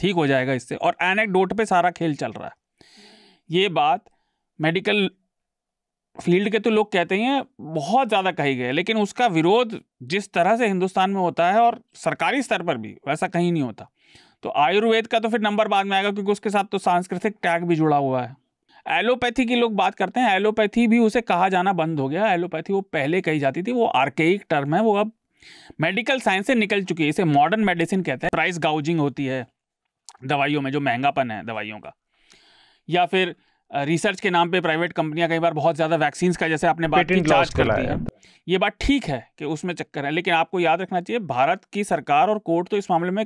ठीक हो जाएगा इससे और डोट पे सारा खेल चल रहा है ये बात मेडिकल फील्ड के तो लोग कहते हैं बहुत ज़्यादा कही गए लेकिन उसका विरोध जिस तरह से हिंदुस्तान में होता है और सरकारी स्तर पर भी वैसा कहीं नहीं होता तो आयुर्वेद का तो फिर नंबर बाद में आएगा क्योंकि उसके साथ तो सांस्कृतिक टैग भी जुड़ा हुआ है एलोपैथी की लोग बात करते हैं एलोपैथी भी उसे कहा जाना बंद हो गया एलोपैथी वो पहले कही जाती थी वो आर्केक टर्म है वो अब मेडिकल साइंस से निकल चुकी है इसे मॉडर्न मेडिसिन कहते हैं प्राइस गाउजिंग होती है दवाइयों में जो महंगापन है दवाइयों का या फिर रिसर्च के नाम पे प्राइवेट कंपनियां कई बार बहुत ज़्यादा वैक्सीन का जैसे आपने बात की चार्ज करती है ये बात ठीक है कि उसमें चक्कर है लेकिन आपको याद रखना चाहिए भारत की सरकार और कोर्ट तो इस मामले में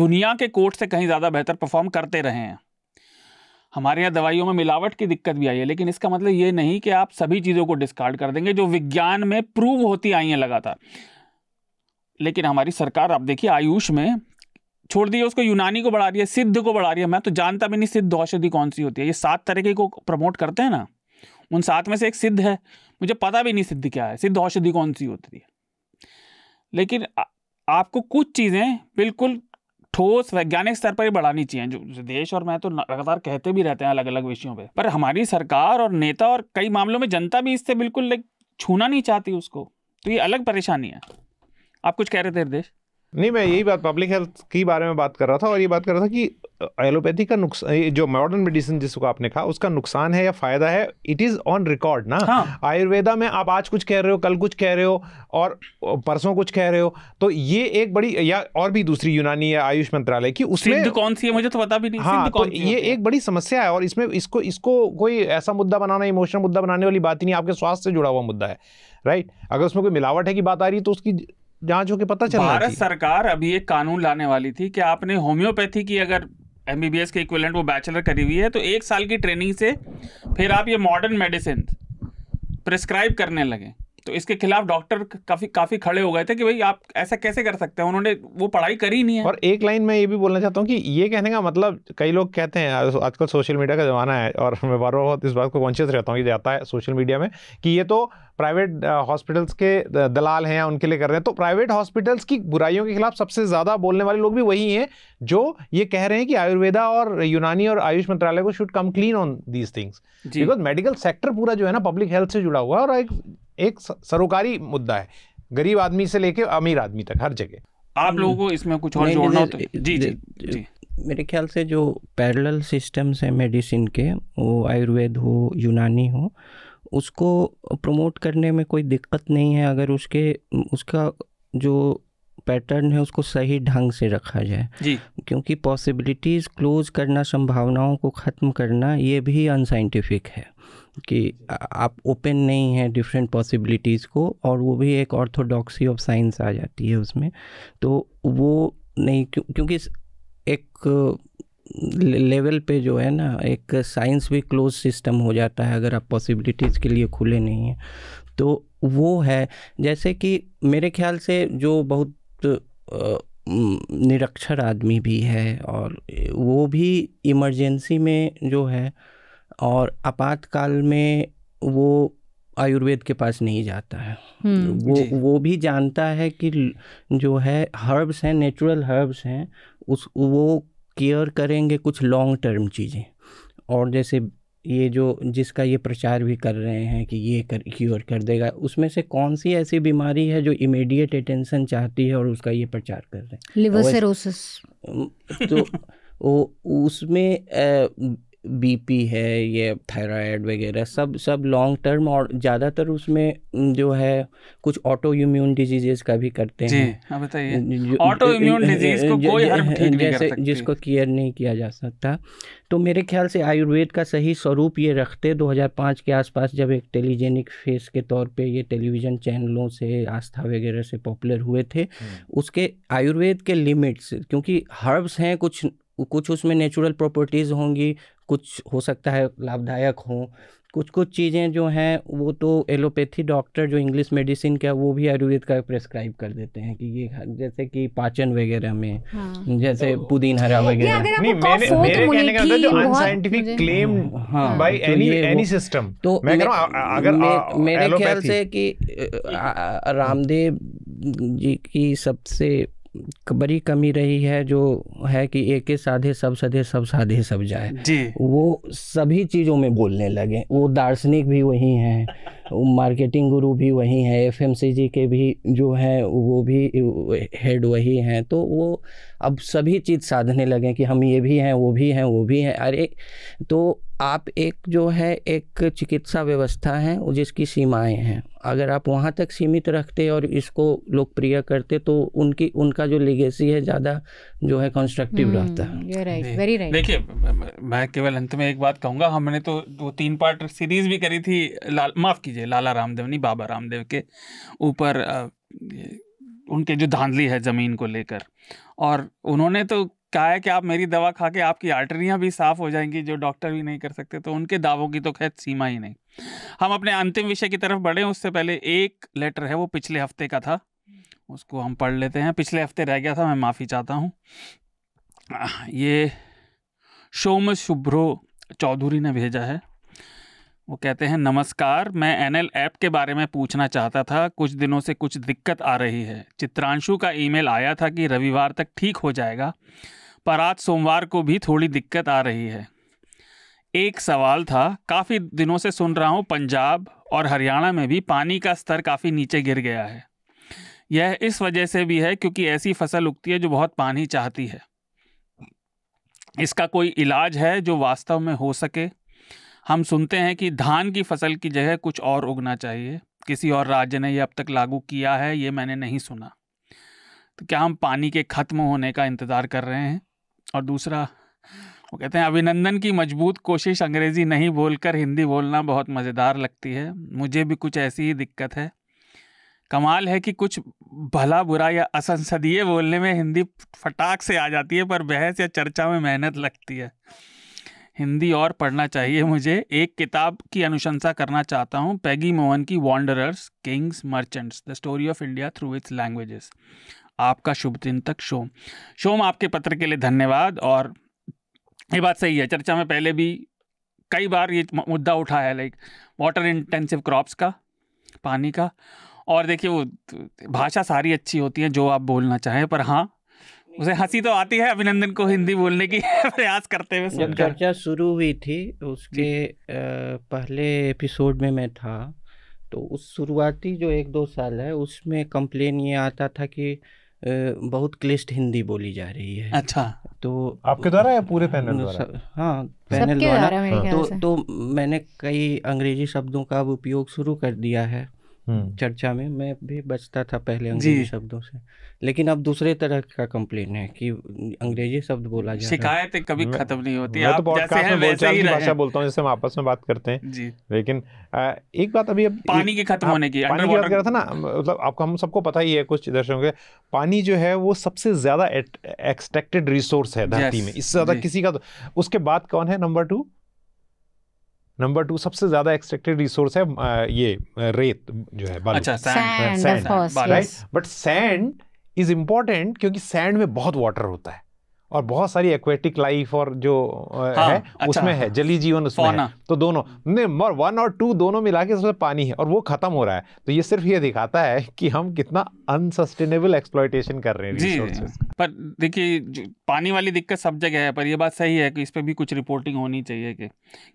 दुनिया के कोर्ट से कहीं ज़्यादा बेहतर परफॉर्म करते रहे हैं हमारे यहाँ दवाइयों में मिलावट की दिक्कत भी आई है लेकिन इसका मतलब ये नहीं कि आप सभी चीज़ों को डिस्कार्ड कर देंगे जो विज्ञान में प्रूव होती आई हैं लगातार लेकिन हमारी सरकार आप देखिए आयुष में छोड़ दिए उसको यूनानी को बढ़ा रही है सिद्ध को बढ़ा रही है मैं तो जानता भी नहीं सिद्ध औषधि कौन सी होती है ये सात तरीके को प्रमोट करते हैं ना उन सात में से एक सिद्ध है मुझे पता भी नहीं सिद्ध क्या है सिद्ध औषधि कौन सी होती है लेकिन आपको कुछ चीज़ें बिल्कुल ठोस वैज्ञानिक स्तर पर ही बढ़ानी चाहिए जो देश और मैं तो लगातार कहते भी रहते हैं अलग अलग विषयों पर पर हमारी सरकार और नेता और कई मामलों में जनता भी इससे बिल्कुल छूना नहीं चाहती उसको तो ये अलग परेशानी है आप कुछ कह रहे थे हृदेश नहीं मैं यही बात पब्लिक हेल्थ के बारे में बात कर रहा था और ये बात कर रहा था कि एलोपैथी का नुकसान जो मॉडर्न मेडिसिन जिसको आपने कहा उसका नुकसान है या फायदा है इट इज ऑन रिकॉर्ड ना हाँ। आयुर्वेदा में आप आज कुछ कह रहे हो कल कुछ कह रहे हो और परसों कुछ कह रहे हो तो ये एक बड़ी या और भी दूसरी यूनानी या आयुष मंत्रालय की उसमें कौन सी है मुझे तो पता भी नहीं हाँ तो ये एक बड़ी समस्या है और इसमें इसको इसको कोई ऐसा मुद्दा बनाना इमोशनल मुद्दा बनाने वाली बात ही नहीं आपके स्वास्थ्य से जुड़ा हुआ मुद्दा है राइट अगर उसमें कोई मिलावट है की बात आ रही है तो उसकी जांच होकर पता चल भारत सरकार अभी एक कानून लाने वाली थी कि आपने होम्योपैथी की अगर एम के इक्विलेंट वो बैचलर करी हुई है तो एक साल की ट्रेनिंग से फिर आप ये मॉडर्न मेडिसिन प्रिस्क्राइब करने लगे तो इसके खिलाफ डॉक्टर काफी काफी खड़े हो गए थे कि भाई आप ऐसा कैसे कर सकते हैं उन्होंने वो पढ़ाई करी नहीं है और एक लाइन में ये भी बोलना चाहता हूँ कि ये कहने का मतलब कई लोग कहते हैं आजकल सोशल मीडिया का ज़माना है और मैं बार बार इस बात को कॉन्शियस रहता हूँ कि जाता है सोशल मीडिया में कि ये तो प्राइवेट हॉस्पिटल्स के दलाल हैं या उनके लिए कर रहे हैं तो प्राइवेट हॉस्पिटल्स की बुराइयों के खिलाफ सबसे ज़्यादा बोलने वाले लोग भी वही हैं जो ये कह रहे हैं कि आयुर्वेदा और यूनानी और आयुष मंत्रालय को should come clean on these things because medical sector पूरा जो है ना पब्लिक हेल्थ से जुड़ा हुआ है और एक एक सरोकारी मुद्दा है गरीब आदमी से लेके अमीर आदमी तक हर जगह आप लोगों को इसमें कुछ और जोड़ना होता है जी जी, जी। मेरे ख्याल से जो पैरेलल सिस्टम्स हैं मेडिसिन के वो आयुर्वेद हो यूनानी हो उसको प्रमोट करने में कोई दिक्कत नहीं है अगर उसके उसका जो पैटर्न है उसको सही ढंग से रखा जाए जी क्योंकि पॉसिबिलिटीज़ क्लोज करना संभावनाओं को ख़त्म करना ये भी अनसाइंटिफिक है कि आप ओपन नहीं हैं डिफरेंट पॉसिबिलिटीज़ को और वो भी एक ऑर्थोडॉक्सी ऑफ साइंस आ जाती है उसमें तो वो नहीं क्यों, क्योंकि एक लेवल पे जो है ना एक साइंस भी क्लोज सिस्टम हो जाता है अगर आप पॉसिबिलिटीज़ के लिए खुले नहीं हैं तो वो है जैसे कि मेरे ख्याल से जो बहुत निरक्षर आदमी भी है और वो भी इमरजेंसी में जो है और आपातकाल में वो आयुर्वेद के पास नहीं जाता है हम्म। वो वो भी जानता है कि जो है हर्ब्स हैं नेचुरल हर्ब्स हैं उस वो केयर करेंगे कुछ लॉन्ग टर्म चीज़ें और जैसे ये जो जिसका ये प्रचार भी कर रहे हैं कि ये कर क्योर कर देगा उसमें से कौन सी ऐसी बीमारी है जो इमीडिएट अटेंशन चाहती है और उसका ये प्रचार कर रहे हैं लिवर सिरोसिस तो वो उसमें बीपी है ये थायराइड वगैरह सब सब लॉन्ग टर्म और ज़्यादातर उसमें जो है कुछ ऑटो इम्यून डिजीजेज़ का भी करते हैं ऑटो इम्यून डिजीज को कोई हर्ब ठीक जैसे जिसको केयर नहीं किया जा सकता तो मेरे ख्याल से आयुर्वेद का सही स्वरूप ये रखते 2005 के आसपास जब एक टेलीजेनिक फेस के तौर पे ये टेलीविज़न चैनलों से आस्था वगैरह से पॉपुलर हुए थे उसके आयुर्वेद के लिमिट्स क्योंकि हर्ब्स हैं कुछ कुछ उसमें नेचुरल प्रॉपर्टीज़ होंगी कुछ हो सकता है लाभदायक हो कुछ कुछ चीज़ें जो हैं वो तो एलोपैथी डॉक्टर जो इंग्लिश मेडिसिन का वो भी आयुर्वेद का प्रेस्क्राइब कर देते हैं कि ये जैसे कि पाचन वगैरह में हाँ। जैसे तो, पुदीन हरा वगैरह मतलब हाँ, हाँ, तो, तो मेरे ख्याल से कि रामदेव जी की सबसे बड़ी कमी रही है जो है कि एक एक साधे सब सधे सब साधे सब जाए जी वो सभी चीज़ों में बोलने लगे वो दार्शनिक भी वही हैं मार्केटिंग गुरु भी वही हैं एफ के भी जो हैं वो भी हेड वही हैं तो वो अब सभी चीज़ साधने लगे कि हम ये भी हैं वो भी हैं वो भी हैं अरे तो आप एक जो है एक चिकित्सा व्यवस्था है जिसकी सीमाएं हैं अगर आप वहाँ तक सीमित रखते और इसको लोकप्रिय करते तो उनकी उनका जो लीगेसी है ज़्यादा जो है कंस्ट्रक्टिव हम्म, रहता है देखिए मैं केवल अंत में एक बात कहूँगा हमने तो दो तीन पार्ट सीरीज भी करी थी लाल माफ़ कीजिए लाला रामदेव नहीं बाबा रामदेव के ऊपर उनके जो धांधली है ज़मीन को लेकर और उन्होंने तो कहा है कि आप मेरी दवा खा के आपकी आर्टरियाँ भी साफ हो जाएंगी जो डॉक्टर भी नहीं कर सकते तो उनके दावों की तो खैर सीमा ही नहीं हम अपने अंतिम विषय की तरफ बढ़े उससे पहले एक लेटर है वो पिछले हफ्ते का था उसको हम पढ़ लेते हैं पिछले हफ्ते रह गया था मैं माफ़ी चाहता हूँ ये शोम शुभ्रो चौधरी ने भेजा है वो कहते हैं नमस्कार मैं एन ऐप के बारे में पूछना चाहता था कुछ दिनों से कुछ दिक्कत आ रही है चित्रांशु का ईमेल आया था कि रविवार तक ठीक हो जाएगा पर आज सोमवार को भी थोड़ी दिक्कत आ रही है एक सवाल था काफ़ी दिनों से सुन रहा हूँ पंजाब और हरियाणा में भी पानी का स्तर काफ़ी नीचे गिर गया है यह इस वजह से भी है क्योंकि ऐसी फसल उगती है जो बहुत पानी चाहती है इसका कोई इलाज है जो वास्तव में हो सके हम सुनते हैं कि धान की फसल की जगह कुछ और उगना चाहिए किसी और राज्य ने यह अब तक लागू किया है ये मैंने नहीं सुना तो क्या हम पानी के ख़त्म होने का इंतज़ार कर रहे हैं और दूसरा वो कहते हैं अभिनंदन की मजबूत कोशिश अंग्रेज़ी नहीं बोलकर हिंदी बोलना बहुत मज़ेदार लगती है मुझे भी कुछ ऐसी ही दिक्कत है कमाल है कि कुछ भला बुरा या असंसदीय बोलने में हिंदी फटाक से आ जाती है पर बहस या चर्चा में मेहनत लगती है हिंदी और पढ़ना चाहिए मुझे एक किताब की अनुशंसा करना चाहता हूँ पैगी मोहन की wanderers kings merchants the story of India through its languages आपका शुभ दिन तक शोम शोम आपके पत्र के लिए धन्यवाद और ये बात सही है चर्चा में पहले भी कई बार ये मुद्दा उठा है लाइक वाटर इंटेंसिव क्रॉप्स का पानी का और देखिए वो तो, भाषा सारी अच्छी होती है जो आप बोलना चाहें पर हाँ उसे हंसी तो आती है अभिनंदन को हिंदी बोलने की प्रयास करते हुए जब चर्चा शुरू हुई थी उसके पहले एपिसोड में मैं था तो उस शुरुआती जो एक दो साल है उसमें कंप्लेन ये आता था कि बहुत क्लिष्ट हिंदी बोली जा रही है अच्छा तो आपके द्वारा या पूरे पैनल द्वारा हाँ पैनल द्वारा हाँ। तो, तो मैंने कई अंग्रेजी शब्दों का उपयोग शुरू कर दिया है हम्म। चर्चा में मैं भी बचता था पहले अंग्रेजी शब्दों से लेकिन अब दूसरे तरह का कंप्लेन है कि अंग्रेजी शब्द बोला जाए शिकायत कभी खत्म नहीं होती मैं तो आप तो जैसे हैं वैसे ही भाषा बोलता हूँ जैसे हम आपस में बात करते हैं जी लेकिन एक बात अभी अब पानी के खत्म होने की पानी की बात कर रहा था ना मतलब आपको हम सबको पता ही है कुछ दर्शकों के पानी जो है वो सबसे ज्यादा एक्सट्रैक्टेड रिसोर्स है धरती में इससे ज्यादा किसी का तो- उसके बाद कौन है नंबर टू नंबर टू सबसे ज़्यादा एक्सट्रेक्टेड रिसोर्स है ये रेत जो है अच्छा sand but sand is important क्योंकि सैंड में बहुत वाटर होता है और बहुत सारी एक्वेटिक लाइफ और जो हाँ, है अच्छा, उसमें है जली जीवन उसमें है तो दोनों नहीं वन और टू दोनों मिला के उसमें पानी है और वो खत्म हो रहा है तो ये सिर्फ ये दिखाता है कि हम कितना अनसस्टेनेबल एक्सप्लॉयटेशन कर रहे हैं जी, पर देखिए पानी वाली दिक्कत सब जगह है पर यह बात सही है कि इस पर भी कुछ रिपोर्टिंग होनी चाहिए कि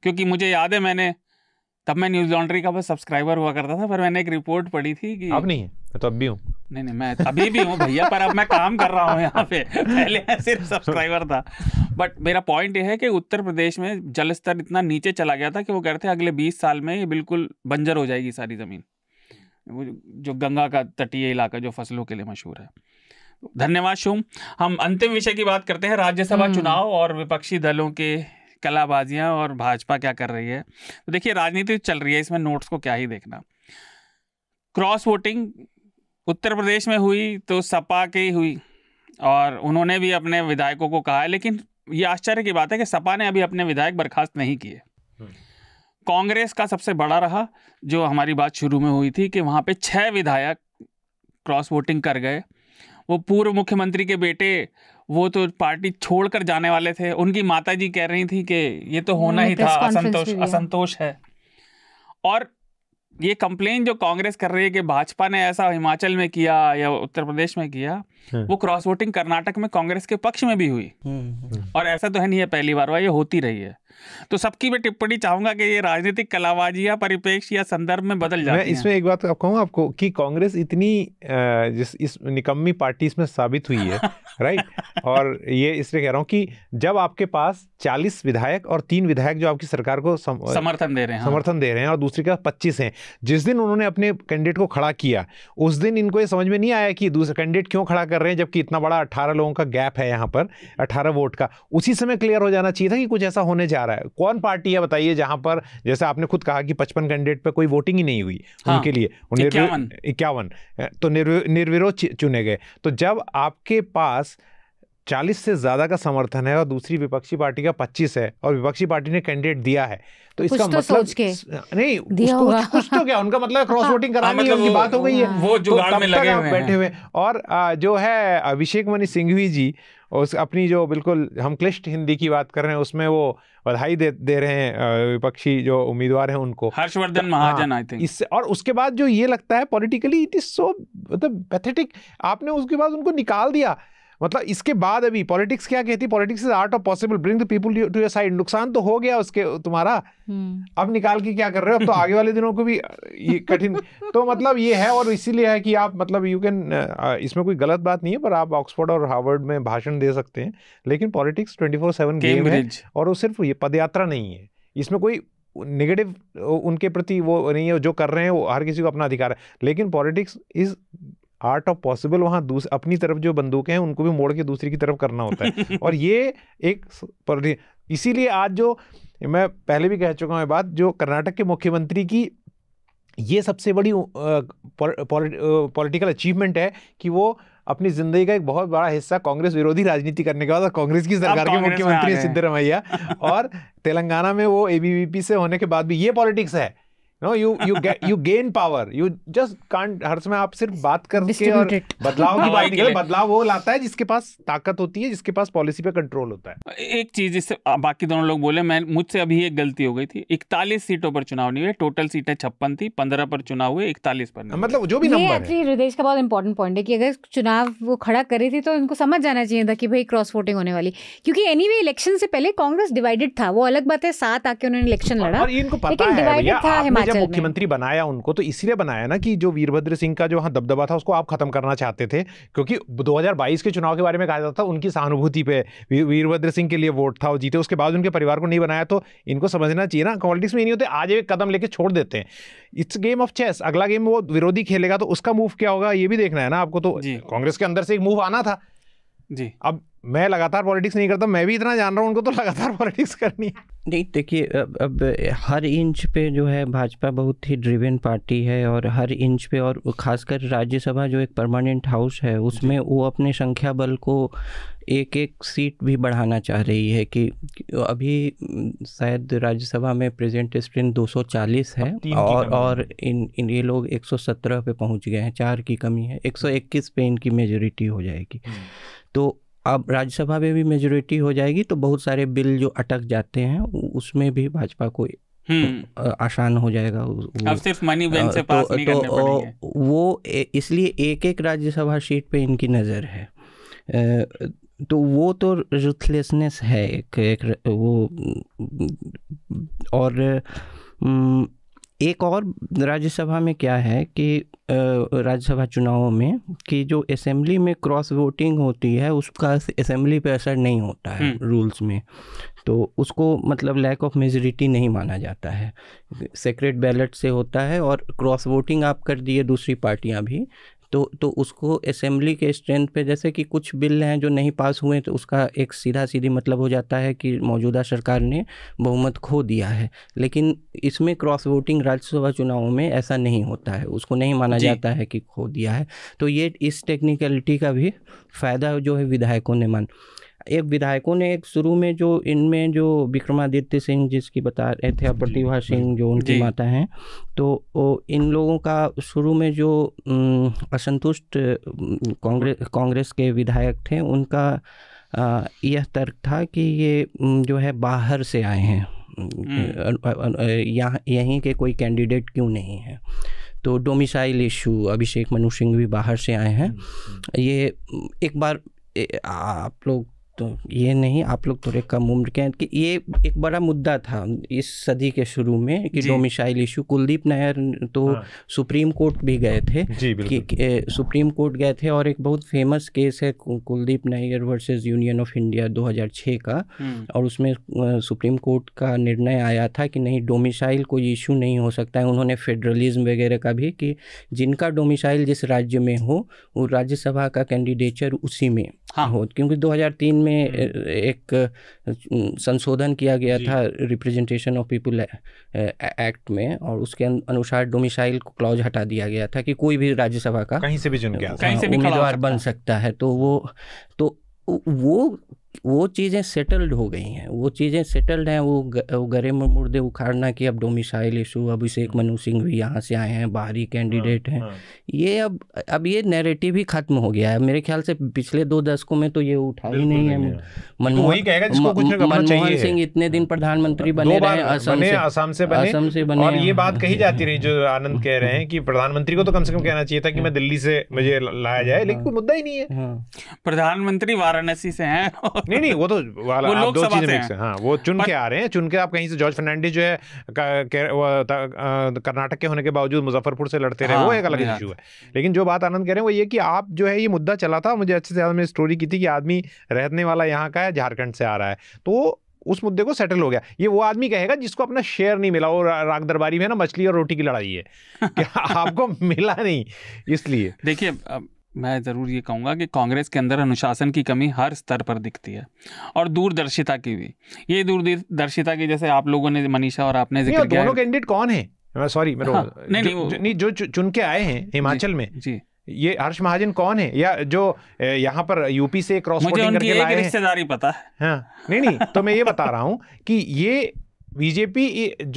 क्योंकि मुझे याद है मैंने तब मैं न्यूज़ लॉन्ड्री का बस सब्सक्राइबर हुआ करता था पर मैंने एक रिपोर्ट पढ़ी थी कि अब नहीं है तो अब भी हूँ नहीं नहीं मैं अभी भी हूँ भैया पर अब मैं काम कर रहा हूँ यहाँ पे पहले सिर्फ सब्सक्राइबर था बट मेरा पॉइंट ये है कि उत्तर प्रदेश में जल स्तर इतना नीचे चला गया था कि वो कह रहे थे अगले बीस साल में ये बिल्कुल बंजर हो जाएगी सारी ज़मीन वो जो गंगा का तटीय इलाका जो फसलों के लिए मशहूर है धन्यवाद शुम हम अंतिम विषय की बात करते हैं राज्यसभा हम्म। चुनाव और विपक्षी दलों के कलाबाजियां और भाजपा क्या कर रही है तो देखिए राजनीति चल रही है इसमें नोट्स को क्या ही देखना क्रॉस वोटिंग उत्तर प्रदेश में हुई तो सपा की हुई और उन्होंने भी अपने विधायकों को कहा है लेकिन ये आश्चर्य की बात है कि सपा ने अभी अपने विधायक बर्खास्त नहीं किए हम्म। कांग्रेस का सबसे बड़ा रहा जो हमारी बात शुरू में हुई थी कि वहाँ पे छः विधायक क्रॉस वोटिंग कर गए वो पूर्व मुख्यमंत्री के बेटे वो तो पार्टी छोड़कर जाने वाले थे उनकी माता जी कह रही थी कि ये तो होना ही हम्म, था असंतोष असंतोष है और ये कंप्लेन जो कांग्रेस कर रही है कि भाजपा ने ऐसा हिमाचल में किया या उत्तर प्रदेश में किया हाँ। वो क्रॉस वोटिंग कर्नाटक में कांग्रेस के पक्ष में भी हुई हम्म, हम्म। और ऐसा तो है नहीं है पहली बार वह ये होती रही है तो सबकी मैं टिप्पणी चाहूंगा कि ये राजनीतिक कलाबाजी या परिपेक्ष या संदर्भ में बदल जाए इसमें एक बात कहूँ आपको कि कांग्रेस इतनी जिस इस निकम्मी पार्टी इसमें साबित हुई है राइट और ये इसलिए कह रहा हूँ कि जब आपके पास 40 विधायक और तीन विधायक जो आपकी सरकार को सम, समर्थन दे रहे हैं हाँ। समर्थन दे रहे हैं और दूसरी का पच्चीस हैं जिस दिन उन्होंने अपने कैंडिडेट को खड़ा किया उस दिन इनको ये समझ में नहीं आया कि दूसरे कैंडिडेट क्यों खड़ा कर रहे हैं जबकि इतना बड़ा अट्ठारह लोगों का गैप है यहाँ पर अट्ठारह वोट का उसी समय क्लियर हो जाना चाहिए था कि कुछ ऐसा होने जा रहा है कौन पार्टी है बताइए जहां पर जैसे आपने खुद कहा कि पचपन कैंडिडेट पर कोई वोटिंग ही नहीं हुई हाँ, उनके लिए इक्यावन तो निर्विरोध चुने गए तो जब आपके पास चालीस से ज्यादा का समर्थन है और दूसरी विपक्षी पार्टी का पच्चीस है और विपक्षी पार्टी ने कैंडिडेट दिया है तो इसका तो मतलब सोच के नहीं दिया उसको, तो- होगा। कुछ तो क्या उनका मतलब क्रॉस हाँ, वोटिंग हाँ, करानी मतलब उनकी बात हो गई है वो तो जुगाड़ में लगे हुए बैठे हुए और जो है अभिषेक मनी सिंघवी जी और उस अपनी जो बिल्कुल हम क्लिष्ट हिंदी की बात कर रहे हैं उसमें वो बधाई दे दे रहे हैं विपक्षी जो उम्मीदवार हैं उनको हर्षवर्धन तो, महाजन आए हाँ, थे इससे और उसके बाद जो ये लगता है पॉलिटिकली इट इज़ सो मतलब पैथेटिक आपने उसके बाद उनको निकाल दिया मतलब इसके बाद अभी पॉलिटिक्स क्या कहती है politics is art of possible bring the people to your side नुकसान तो हो गया उसके तुम्हारा हम्म। अब निकाल के क्या कर रहे हो अब तो आगे वाले दिनों को भी ये कठिन तो मतलब ये है और इसीलिए है कि आप मतलब यू कैन uh, इसमें कोई गलत बात नहीं है पर आप ऑक्सफोर्ड और हार्वर्ड में भाषण दे सकते हैं लेकिन पॉलिटिक्स ट्वेंटी फोर सेवन है और वो सिर्फ ये पदयात्रा नहीं है इसमें कोई नेगेटिव उनके प्रति वो नहीं है जो कर रहे हैं वो हर किसी को अपना अधिकार है लेकिन politics is art of possible वहाँ अपनी तरफ जो बंदूकें हैं उनको भी मोड़ के दूसरी की तरफ करना होता है और ये एक इसीलिए आज जो मैं पहले भी कह चुका हूँ ये बात जो कर्नाटक के मुख्यमंत्री की ये सबसे बड़ी पॉलिटिकल अचीवमेंट है कि वो अपनी जिंदगी का एक बहुत बड़ा हिस्सा कांग्रेस विरोधी राजनीति करने के बाद कांग्रेस की सरकार के मुख्यमंत्री सिद्धरमैया और तेलंगाना में वो एबीवीपी से होने के बाद भी ये पॉलिटिक्स है no you you you gain power you just can't हर समय आप सिर्फ बात करके और बदलाव की बात निकले बदलाव वो लाता है जिसके पास ताकत होती है जिसके पास पॉलिसी पे कंट्रोल होता है एक चीज जिससे बाकी दोनों लोग बोले मैं मुझसे अभी एक गलती हो गई थी इकतालीस सीटों पर चुनाव नहीं हुए टोटल सीटें छप्पन थी पंद्रह पर चुनाव हुए इकतालीस पर मतलब जो भी नंबर हृदय का बहुत इंपॉर्टेंट पॉइंट है कि अगर चुनाव वो खड़ा करे थे तो इनको समझ जाना चाहिए था कि भाई क्रॉस वोटिंग होने वाली क्योंकि एनी इलेक्शन से पहले कांग्रेस डिवाइडेड था वो अलग बात है साथ आके उन्होंने इलेक्शन लड़ा लेकिन डिवाइडेड था हिमाचल जब मुख्यमंत्री बनाया उनको तो इसलिए बनाया ना कि जो वीरभद्र सिंह का जो हाँ दबदबा था उसको आप खत्म करना चाहते थे क्योंकि 2022 के चुनाव के बारे में कहा जाता था उनकी सहानुभूति पे वीरभद्र सिंह के लिए वोट था वो जीते उसके बाद उनके परिवार को नहीं बनाया तो इनको समझना चाहिए ना पॉलिटिक्स में नहीं होते आज एक कदम लेके छोड़ देते हैं इट्स गेम ऑफ चेस अगला गेम वो विरोधी खेलेगा तो उसका मूव क्या होगा ये भी देखना है ना आपको तो कांग्रेस के अंदर से एक मूव आना था जी अब मैं लगातार पॉलिटिक्स नहीं करता मैं भी इतना जान रहा हूँ उनको तो लगातार पॉलिटिक्स करनी है नहीं देखिए अब अब हर इंच पे जो है भाजपा बहुत ही ड्रिवेन पार्टी है और हर इंच पे और खासकर राज्यसभा जो एक परमानेंट हाउस है उसमें वो अपने संख्या बल को एक एक सीट भी बढ़ाना चाह रही है कि अभी शायद राज्यसभा में प्रेजेंट स्प्रिंट 240 है और और इन इन ये लोग 117 पे पहुंच गए हैं चार की कमी है 121 पे इनकी मेजोरिटी हो जाएगी हम्म। तो अब राज्यसभा में भी मेजोरिटी हो जाएगी तो बहुत सारे बिल जो अटक जाते हैं उसमें भी भाजपा को हम्म। आसान हो जाएगा अब सिर्फ मनी बैंक से पास तो, नहीं करने तो वो इसलिए एक एक राज्यसभा सीट पे इनकी नज़र है तो वो तो रुथलेसनेस है एक, एक वो और एक और राज्यसभा में क्या है कि राज्यसभा चुनावों में कि जो असेंबली में क्रॉस वोटिंग होती है उसका असेंबली पे असर नहीं होता है हम्म। रूल्स में तो उसको मतलब लैक ऑफ मेजोरिटी नहीं माना जाता है सेक्रेट बैलेट से होता है और क्रॉस वोटिंग आप कर दिए दूसरी पार्टियां भी तो तो उसको असेंबली के स्ट्रेंथ पे जैसे कि कुछ बिल हैं जो नहीं पास हुए तो उसका एक सीधा सीधी मतलब हो जाता है कि मौजूदा सरकार ने बहुमत खो दिया है लेकिन इसमें क्रॉस वोटिंग राज्यसभा चुनावों में ऐसा नहीं होता है उसको नहीं माना जाता है कि खो दिया है तो ये इस टेक्निकलिटी का भी फ़ायदा जो है विधायकों ने मान एक विधायकों ने एक शुरू में जो इनमें जो विक्रमादित्य सिंह जिसकी बता रहे थे प्रतिभा सिंह जो उनकी माता हैं तो इन लोगों का शुरू में जो असंतुष्ट कांग्रेस कांग्रेस के विधायक थे उनका यह तर्क था कि ये जो है बाहर से आए हैं हम्म। यहाँ यहीं के कोई कैंडिडेट क्यों नहीं है तो डोमिसाइल इशू अभिषेक मनु सिंह भी बाहर से आए हैं हम्म, हम्म। ये एक बार आप लोग तो ये नहीं आप लोग थोड़े कम उम्र के हैं कि ये एक बड़ा मुद्दा था इस सदी के शुरू में कि डोमिसाइल इशू कुलदीप नायर तो हाँ। सुप्रीम कोर्ट भी गए थे कि, कि सुप्रीम कोर्ट गए थे और एक बहुत फेमस केस है Kuldip Nayar versus union of India 2006 का हम्म। और उसमें सुप्रीम कोर्ट का निर्णय आया था कि नहीं डोमिसाइल कोई इशू नहीं हो सकता है उन्होंने फेडरलिज्म वगैरह का भी कि जिनका डोमिसाइल जिस राज्य में हो वो राज्यसभा का कैंडिडेचर उसी में हाँ हो क्योंकि 2003 में हम्म। एक संशोधन किया गया था रिप्रेजेंटेशन ऑफ पीपल एक्ट में और उसके अनुसार डोमिसाइल क्लॉज हटा दिया गया था कि कोई भी राज्यसभा का कहीं से भी चुन गया उम्मीदवार बन सकता है तो वो तो वो वो चीज़ें सेटल्ड हो गई हैं वो चीज़ें सेटल्ड हैं वो, वो गरे मुर्दे उखाड़ना कि अब डोमिसाइल इशू अब इसे एक मनु सिंह भी यहाँ से आए हैं बाहरी कैंडिडेट हाँ, हैं हाँ। ये अब अब ये नैरेटिव ही खत्म हो गया है मेरे ख्याल से पिछले दो दशकों में तो ये उठा ही नहीं है तो मनमोहन सिंह इतने दिन हाँ। प्रधानमंत्री बने रहे असम से असम से बने ये बात कही जाती रही जो आनंद कह रहे हैं कि प्रधानमंत्री को तो कम से कम कहना चाहिए था कि मैं दिल्ली से मुझे लाया जाए लेकिन कोई मुद्दा ही नहीं है प्रधानमंत्री वाराणसी से हैं नहीं नहीं वो तो वाला वो दो चीजें मिक्स है हाँ वो चुन के आ रहे हैं चुन के आप कहीं से जॉर्ज फर्नांडिस जो है कर्नाटक के होने के बावजूद मुजफ्फरपुर से लड़ते रहे वो हाँ, एक अलग इशू है लेकिन जो बात आनंद कह रहे हैं वो ये कि आप जो है ये मुद्दा चला था मुझे अच्छे से याद स्टोरी की थी कि आदमी रहने वाला यहाँ का है झारखंड से आ रहा है तो उस मुद्दे को सेटल हो गया ये वो आदमी कहेगा जिसको अपना शेयर नहीं मिला वो राग दरबारी में ना मछली और रोटी की लड़ाई है क्या आपको मिला नहीं इसलिए देखिए मैं ज़रूर ये कहूँगा कि कांग्रेस के अंदर अनुशासन की कमी हर स्तर पर दिखती है और दूरदर्शिता की भी ये दूरदर्शिता की जैसे आप लोगों ने मनीषा और आपने जिक्र किया दोनों कैंडिडेट कौन है सॉरी तो हाँ, नहीं, नहीं, जो, नहीं जो चुन के आए हैं हिमाचल में जी ये हर्ष महाजन कौन है या जो यहाँ पर यूपी से क्रॉस मुझे उनकी करके एक रिश्तेदारी पता है हाँ नहीं नहीं तो मैं ये बता रहा हूँ कि ये बीजेपी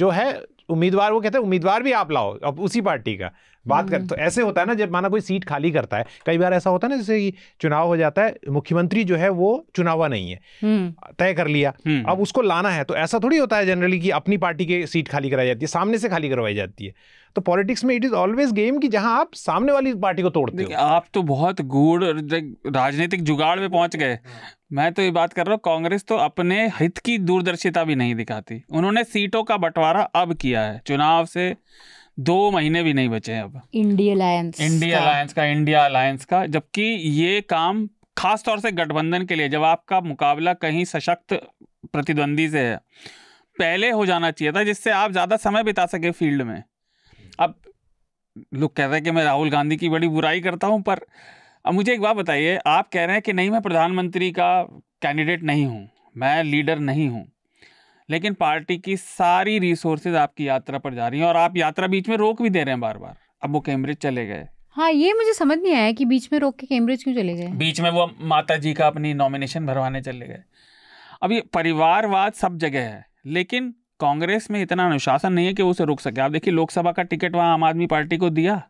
जो है उम्मीदवार वो कहते हैं उम्मीदवार भी आप लाओ अब उसी पार्टी का बात कर हम्म। तो ऐसे होता है ना जब माना कोई सीट खाली करता है कई बार ऐसा होता है ना जैसे चुनाव हो जाता है मुख्यमंत्री जो है वो चुनावा नहीं है हम्म। तय कर लिया हम्म। अब उसको लाना है तो ऐसा थोड़ी होता है जनरली कि अपनी पार्टी के सीट खाली कराई जाती है सामने से खाली करवाई जाती है तो पॉलिटिक्स में इट इज ऑलवेज गेम कि जहां आप सामने वाली पार्टी को तोड़ते हो आप तो बहुत गुड़ राजनीतिक जुगाड़ में पहुंच गए मैं तो ये बात कर रहा हूँ कांग्रेस तो अपने हित की दूरदर्शिता भी नहीं दिखाती उन्होंने सीटों का बंटवारा अब किया है चुनाव से दो महीने भी नहीं बचे अब इंडिया अलायंस इंडिया अलायंस का इंडिया अलायंस का जबकि ये काम खास तौर से गठबंधन के लिए जब आपका मुकाबला कहीं सशक्त प्रतिद्वंदी से है पहले हो जाना चाहिए था जिससे आप ज़्यादा समय बिता सके फील्ड में अब लोग कह रहे हैं कि मैं राहुल गांधी की बड़ी बुराई करता हूँ पर अब मुझे एक बात बताइए आप कह रहे हैं कि नहीं मैं प्रधानमंत्री का कैंडिडेट नहीं हूँ मैं लीडर नहीं हूँ लेकिन पार्टी की सारी रिसोर्सेज आपकी यात्रा पर जा रही हैं और आप यात्रा बीच में रोक भी दे रहे हैं बार बार अब वो कैम्ब्रिज चले गए हाँ ये मुझे समझ नहीं आया कि बीच में रोक के कैम्ब्रिज क्यों चले गए बीच में वो माता जी का अपनी नॉमिनेशन भरवाने चले गए अब ये परिवारवाद सब जगह है लेकिन कांग्रेस में इतना अनुशासन नहीं है कि उसे रुक सके आप देखिए लोकसभा का टिकट वहाँ आम आदमी पार्टी को दिया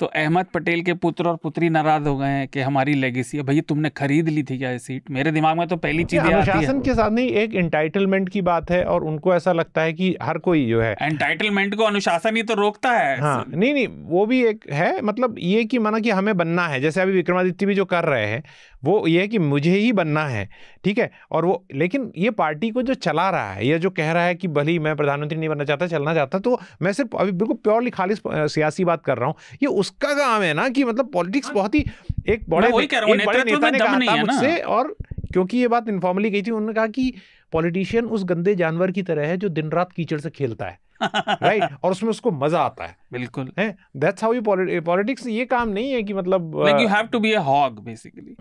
तो अहमद पटेल के पुत्र और पुत्री नाराज हो गए हैं कि हमारी लेगेसी है भैया तुमने खरीद ली थी क्या ये सीट मेरे दिमाग में तो पहली चीज अनुशासन के साथ नहीं एक एंटाइटलमेंट की बात है और उनको ऐसा लगता है कि हर कोई जो है एंटाइटलमेंट को अनुशासन ही तो रोकता है हाँ नहीं नहीं वो भी एक है मतलब ये कि माना कि हमें बनना है जैसे अभी विक्रमादित्य भी जो कर रहे हैं वो ये है कि मुझे ही बनना है ठीक है और वो लेकिन ये पार्टी को जो चला रहा है या जो कह रहा है कि भली मैं प्रधानमंत्री नहीं बनना चाहता चलना चाहता तो मैं सिर्फ अभी बिल्कुल प्योरली खाली सियासी बात कर रहा हूँ ये उसका काम है ना कि मतलब पॉलिटिक्स बहुत ही एक बड़े एक बड़े नेता ने कहा था मुझसे और क्योंकि ये बात इन्फॉर्मली गई थी उन्होंने कहा कि पॉलिटिशियन उस गंदे जानवर की तरह है जो दिन रात कीचड़ से खेलता है राइट right? और उसमें उसको मजा आता है बिल्कुल है दैट्स हाउ यू पॉलिटिक्स ये काम नहीं है कि मतलब like you have to be a hog basically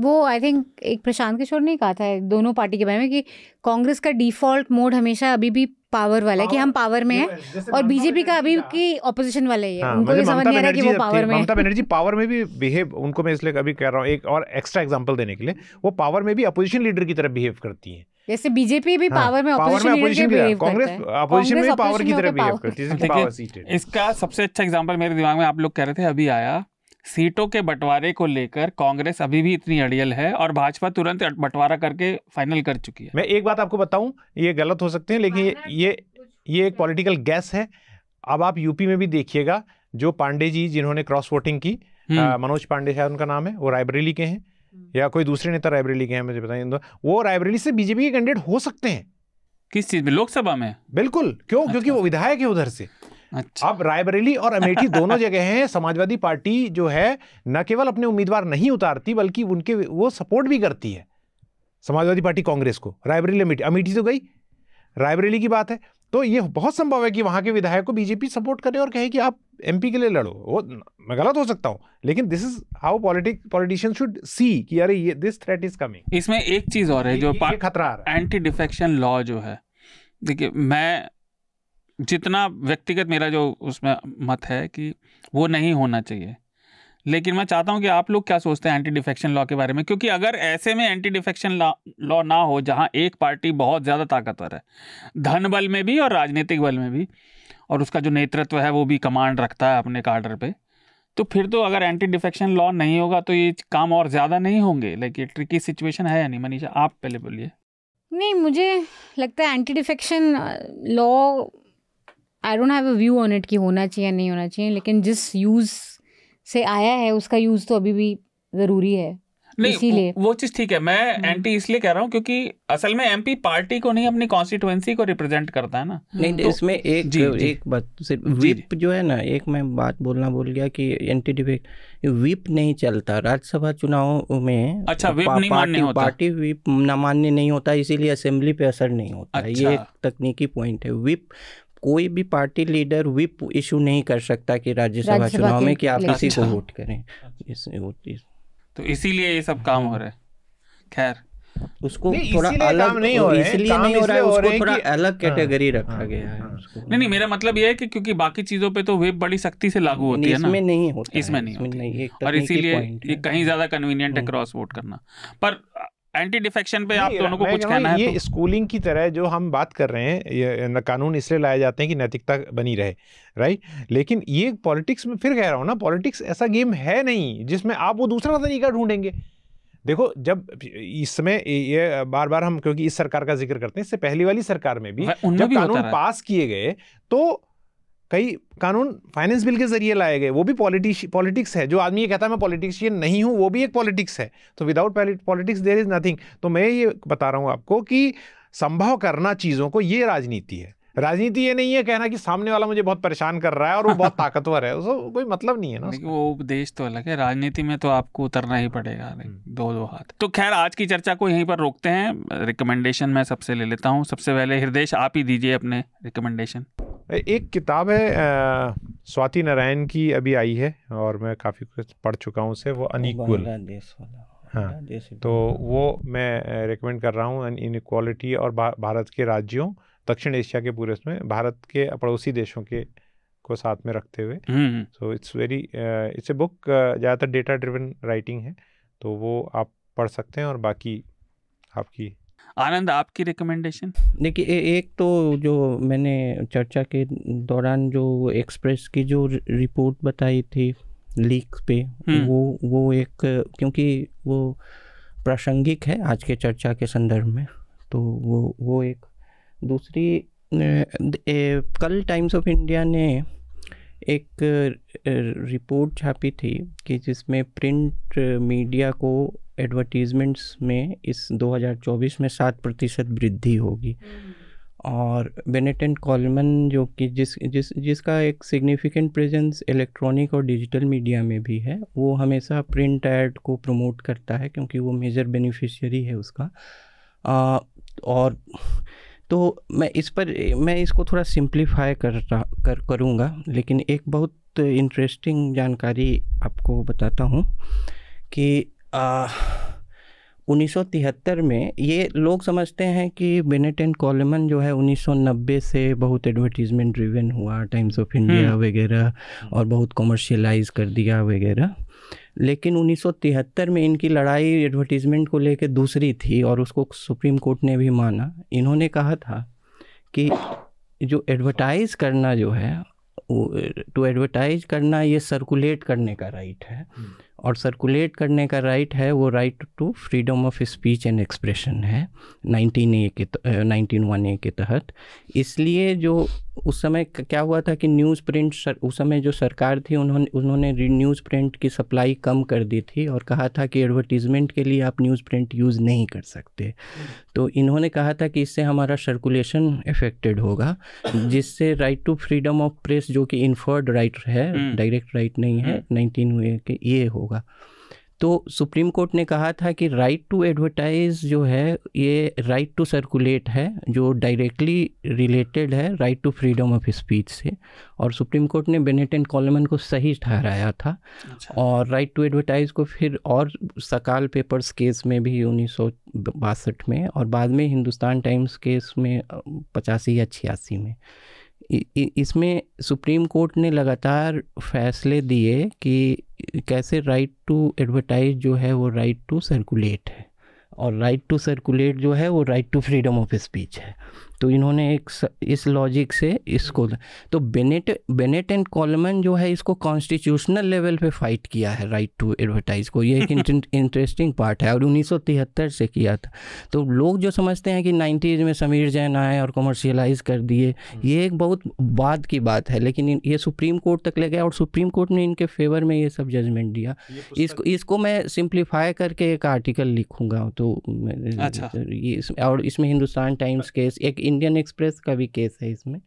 वो आई थिंक एक प्रशांत किशोर ने कहा था दोनों पार्टी के बारे में कि कांग्रेस का डिफॉल्ट मोड हमेशा अभी भी पावर वाला है कि हम पावर में हैं और बीजेपी का अभी की ऑपोजिशन वाला ही है हाँ, उनको मतलब ये समझ नहीं आ रहा कि वो पावर में ममता बनर्जी पावर में भी बिहेव उनको मैं इसलिए अभी कह रहा हूँ एक और एक्स्ट्रा एग्जांपल देने के लिए वो पावर में भी अपोजिशन लीडर की तरफ बिहेव करती हैं जैसे बीजेपी भी हाँ, पावर में अपोजिशन कांग्रेस में पावर की तरह बिहेव तो करती है इसका सबसे अच्छा एग्जांपल मेरे दिमाग में आप लोग कह रहे थे अभी आया सीटों के बंटवारे को लेकर कांग्रेस अभी भी इतनी अड़ियल है और भाजपा तुरंत बंटवारा करके फाइनल कर चुकी है मैं एक बात आपको बताऊं ये गलत हो सकते हैं लेकिन ये ये एक पॉलिटिकल गैस है अब आप यूपी में भी देखिएगा जो पांडे जी जिन्होंने क्रॉस वोटिंग की हम्म। मनोज पांडे शायद उनका नाम है वो रायबरेली के हैं हम्म। या कोई दूसरे नेता रायबरेली के हैं मुझे बताइए वो रायबरेली से बीजेपी के कैंडिडेट हो सकते हैं किस चीज में लोकसभा में बिल्कुल क्यों अच्छा। क्योंकि वो विधायक है उधर से अच्छा। अब रायबरेली और अमेठी दोनों जगह हैं समाजवादी पार्टी जो है न केवल अपने उम्मीदवार नहीं उतारती बल्कि उनके वो सपोर्ट भी करती है समाजवादी पार्टी कांग्रेस को रायबरेली अमेठी अमेठी तो गई रायबरेली की बात है तो ये बहुत संभव है कि वहां के विधायक को बीजेपी सपोर्ट करे और कहे कि आप एमपी के लिए लड़ो वो मैं गलत हो सकता हूँ लेकिन this is how politic politician should see कि अरे ये दिस थ्रेट इज कमिंग इसमें एक चीज और है जो खतरा एंटी डिफेक्शन लॉ जो है देखिए मैं जितना व्यक्तिगत मेरा जो उसमें मत है कि वो नहीं होना चाहिए लेकिन मैं चाहता हूं कि आप लोग क्या सोचते हैं एंटी डिफेक्शन लॉ के बारे में क्योंकि अगर ऐसे में एंटी डिफेक्शन लॉ ना हो जहां एक पार्टी बहुत ज़्यादा ताकतवर है धन बल में भी और राजनीतिक बल में भी और उसका जो नेतृत्व है वो भी कमांड रखता है अपने कार्डर पर तो फिर तो अगर एंटी डिफेक्शन लॉ नहीं होगा तो ये काम और ज़्यादा नहीं होंगे लाइक ये ट्रिकी सिचुएशन है या नहीं मनीषा आप पहले बोलिए नहीं मुझे लगता है anti defection law I don't have a view on it कि होना चाहिए नहीं होना चाहिए लेकिन जिस यूज़ से आया है उसका यूज तो अभी भी जरूरी है नहीं इसीलिए वो चीज ठीक है मैं एंटी हम्म। इसलिए कह रहा हूँ क्योंकि असल में एमपी पार्टी को नहीं अपनी कॉन्स्टिट्युएंसी को रिप्रेजेंट करता है ना नहीं हम्म। तो, तो, इसमें एक जी, जी, एक बात सिर्फ व्हीप जो है ना एक मैं बात बोलना भूल गया कि एंटी डिबेट व्हीप नहीं चलता राज्यसभा चुनाव में अच्छा व्हीप नहीं पार्टी, होता। पार्टी व्हीप न मान्य नहीं होता इसीलिए असेंबली पे असर नहीं होता ये अच्छा। एक तकनीकी पॉइंट है व्हीप कोई भी पार्टी लीडर विप इशू नहीं कर सकता कि राज्यसभा चुनाव में कि आप इसी को वोट करें अच्छा। इस, इस। तो इसीलिए ये सब काम हो रहा है खैर उसको थोड़ा अलग नहीं हो इसलिए नहीं हो रहा है उसको थोड़ा अलग हाँ, कैटेगरी हाँ, रखा गया है हाँ, नहीं नहीं मेरा मतलब ये है कि क्योंकि बाकी चीजों पे तो वेब बड़ी सख्ती से लागू होती है ना इसमें नहीं होता इसमें नहीं होता और इसीलिए ये कहीं ज्यादा कन्वीनियंट है क्रॉस वोट करना पर एंटी डिफेक्शन पे आप दोनों को कुछ कहना है ये तो? स्कूलिंग की तरह जो हम बात कर रहे हैं ये कानून इसलिए लाए जाते हैं कि नैतिकता बनी रहे राइट लेकिन ये पॉलिटिक्स में फिर कह रहा हूँ ना पॉलिटिक्स ऐसा गेम है नहीं जिसमें आप वो दूसरा तरीका ढूंढेंगे देखो जब इसमें ये बार बार हम क्योंकि इस सरकार का जिक्र करते हैं इससे पहली वाली सरकार में भी जब कानून पास किए गए तो कई कानून फाइनेंस बिल के जरिए लाए गए वो भी पॉलिटिश पॉलिटिक्स है जो आदमी ये कहता है मैं पॉलिटिशियन नहीं हूँ वो भी एक पॉलिटिक्स है तो without politics there is nothing तो मैं ये बता रहा हूँ आपको कि संभव करना चीज़ों को ये राजनीति है राजनीति ये नहीं है कहना कि सामने वाला मुझे बहुत परेशान कर रहा है और वो बहुत ताकतवर है उसको कोई मतलब नहीं है ना वो उपदेश तो अलग है राजनीति में तो आपको उतरना ही पड़ेगा हम्म। दो दो हाथ तो खैर आज की चर्चा को यहीं पर रोकते हैं रिकमेंडेशन मैं सबसे ले लेता हूँ सबसे पहले हृदय आप ही दीजिए अपने रिकमेंडेशन एक किताब है स्वाति नारायण की अभी आई है और मैं काफ़ी कुछ पढ़ चुका हूँ उसे वो अनिकुल हाँ तो वो मैं रिकमेंड कर रहा हूँ इनक्वालिटी और भारत के राज्यों दक्षिण एशिया के पूरे उसमें भारत के पड़ोसी देशों के को साथ में रखते हुए so it's very it's a book ज़्यादातर डेटा ड्रिवन राइटिंग है तो वो आप पढ़ सकते हैं और बाकी आपकी आनंद आपकी रिकमेंडेशन देखिए एक तो जो मैंने चर्चा के दौरान जो एक्सप्रेस की जो रिपोर्ट बताई थी लीक पे हम्म। वो वो एक क्योंकि वो प्रासंगिक है आज के चर्चा के संदर्भ में तो वो वो एक दूसरी ए, ए, कल टाइम्स ऑफ इंडिया ने एक रिपोर्ट छापी थी कि जिसमें प्रिंट मीडिया को एडवर्टीज़मेंट्स में इस 2024 में सात प्रतिशत वृद्धि होगी और एंड कॉलमन जो कि जिस जिस जिसका एक सिग्निफिकेंट प्रेजेंस इलेक्ट्रॉनिक और डिजिटल मीडिया में भी है वो हमेशा प्रिंट एड को प्रमोट करता है क्योंकि वो मेजर बेनिफिशियरी है उसका आ, और तो मैं इस पर मैं इसको थोड़ा सिंप्लीफाई कर रहा कर करूँगा लेकिन एक बहुत इंटरेस्टिंग जानकारी आपको बताता हूँ कि आ, 1973 में ये लोग समझते हैं कि बेनेट एंड कॉलेमन जो है 1990 से बहुत एडवर्टीजमेंट ड्रिवन हुआ टाइम्स ऑफ इंडिया वगैरह और बहुत कॉमर्शियलाइज कर दिया वगैरह लेकिन 1973 में इनकी लड़ाई एडवर्टीज़मेंट को लेकर दूसरी थी और उसको सुप्रीम कोर्ट ने भी माना इन्होंने कहा था कि जो एडवर्टाइज़ करना जो है टू एडवर्टाइज करना ये सर्कुलेट करने का राइट है हम्म। और सर्कुलेट करने का राइट है वो right to freedom of speech and expression है नाइनटीन ए के नाइनटीन वन ए के तहत इसलिए जो उस समय क्या हुआ था कि न्यूज़ प्रिंट सर, उस समय जो सरकार थी उन्होंने उन्होंने न्यूज़ प्रिंट की सप्लाई कम कर दी थी और कहा था कि एडवर्टीज़मेंट के लिए आप न्यूज़ प्रिंट यूज़ नहीं कर सकते तो इन्होंने कहा था कि इससे हमारा सर्कुलेशन इफ़ेक्टेड होगा जिससे right to freedom of press जो कि इन्फर्ड राइट है डायरेक्ट हम्म। राइट नहीं है नाइनटीन हम्म। हुए कि ये होगा तो सुप्रीम कोर्ट ने कहा था कि राइट टू एडवर्टाइज जो है ये राइट टू सर्कुलेट है जो डायरेक्टली रिलेटेड है right to freedom of speech से और सुप्रीम कोर्ट ने बेनेट एंड कॉलमन को सही ठहराया था अच्छा। और राइट टू एडवर्टाइज को फिर और सकाल पेपर्स केस में भी उन्नीस में और बाद में हिंदुस्तान टाइम्स केस में पचासी या छियासी में इसमें सुप्रीम कोर्ट ने लगातार फैसले दिए कि कैसे राइट टू एडवर्टाइज जो है वो राइट टू सर्कुलेट है और राइट टू सर्कुलेट जो है वो right to freedom of speech है तो इन्होंने एक इस लॉजिक से इसको हम्म। तो बेनेट बेनेट एंड कॉलमन जो है इसको कॉन्स्टिट्यूशनल लेवल पे फाइट किया है राइट टू एडवर्टाइज को ये एक इंटरेस्टिंग पार्ट है और 1973 से किया था तो लोग जो समझते हैं कि नाइन्टीज़ में समीर जैन आए और कमर्शियलाइज कर दिए हम्म। ये एक बहुत बाद की बात है लेकिन ये सुप्रीम कोर्ट तक ले गया और सुप्रीम कोर्ट ने इनके फेवर में ये सब जजमेंट दिया इसको इसको मैं सिंप्लीफाई करके एक आर्टिकल लिखूँगा तो अच्छा। इस, और इसमें हिंदुस्तान टाइम्स हाँ। केस एक इंडियन एक्सप्रेस का भी केस है इसमें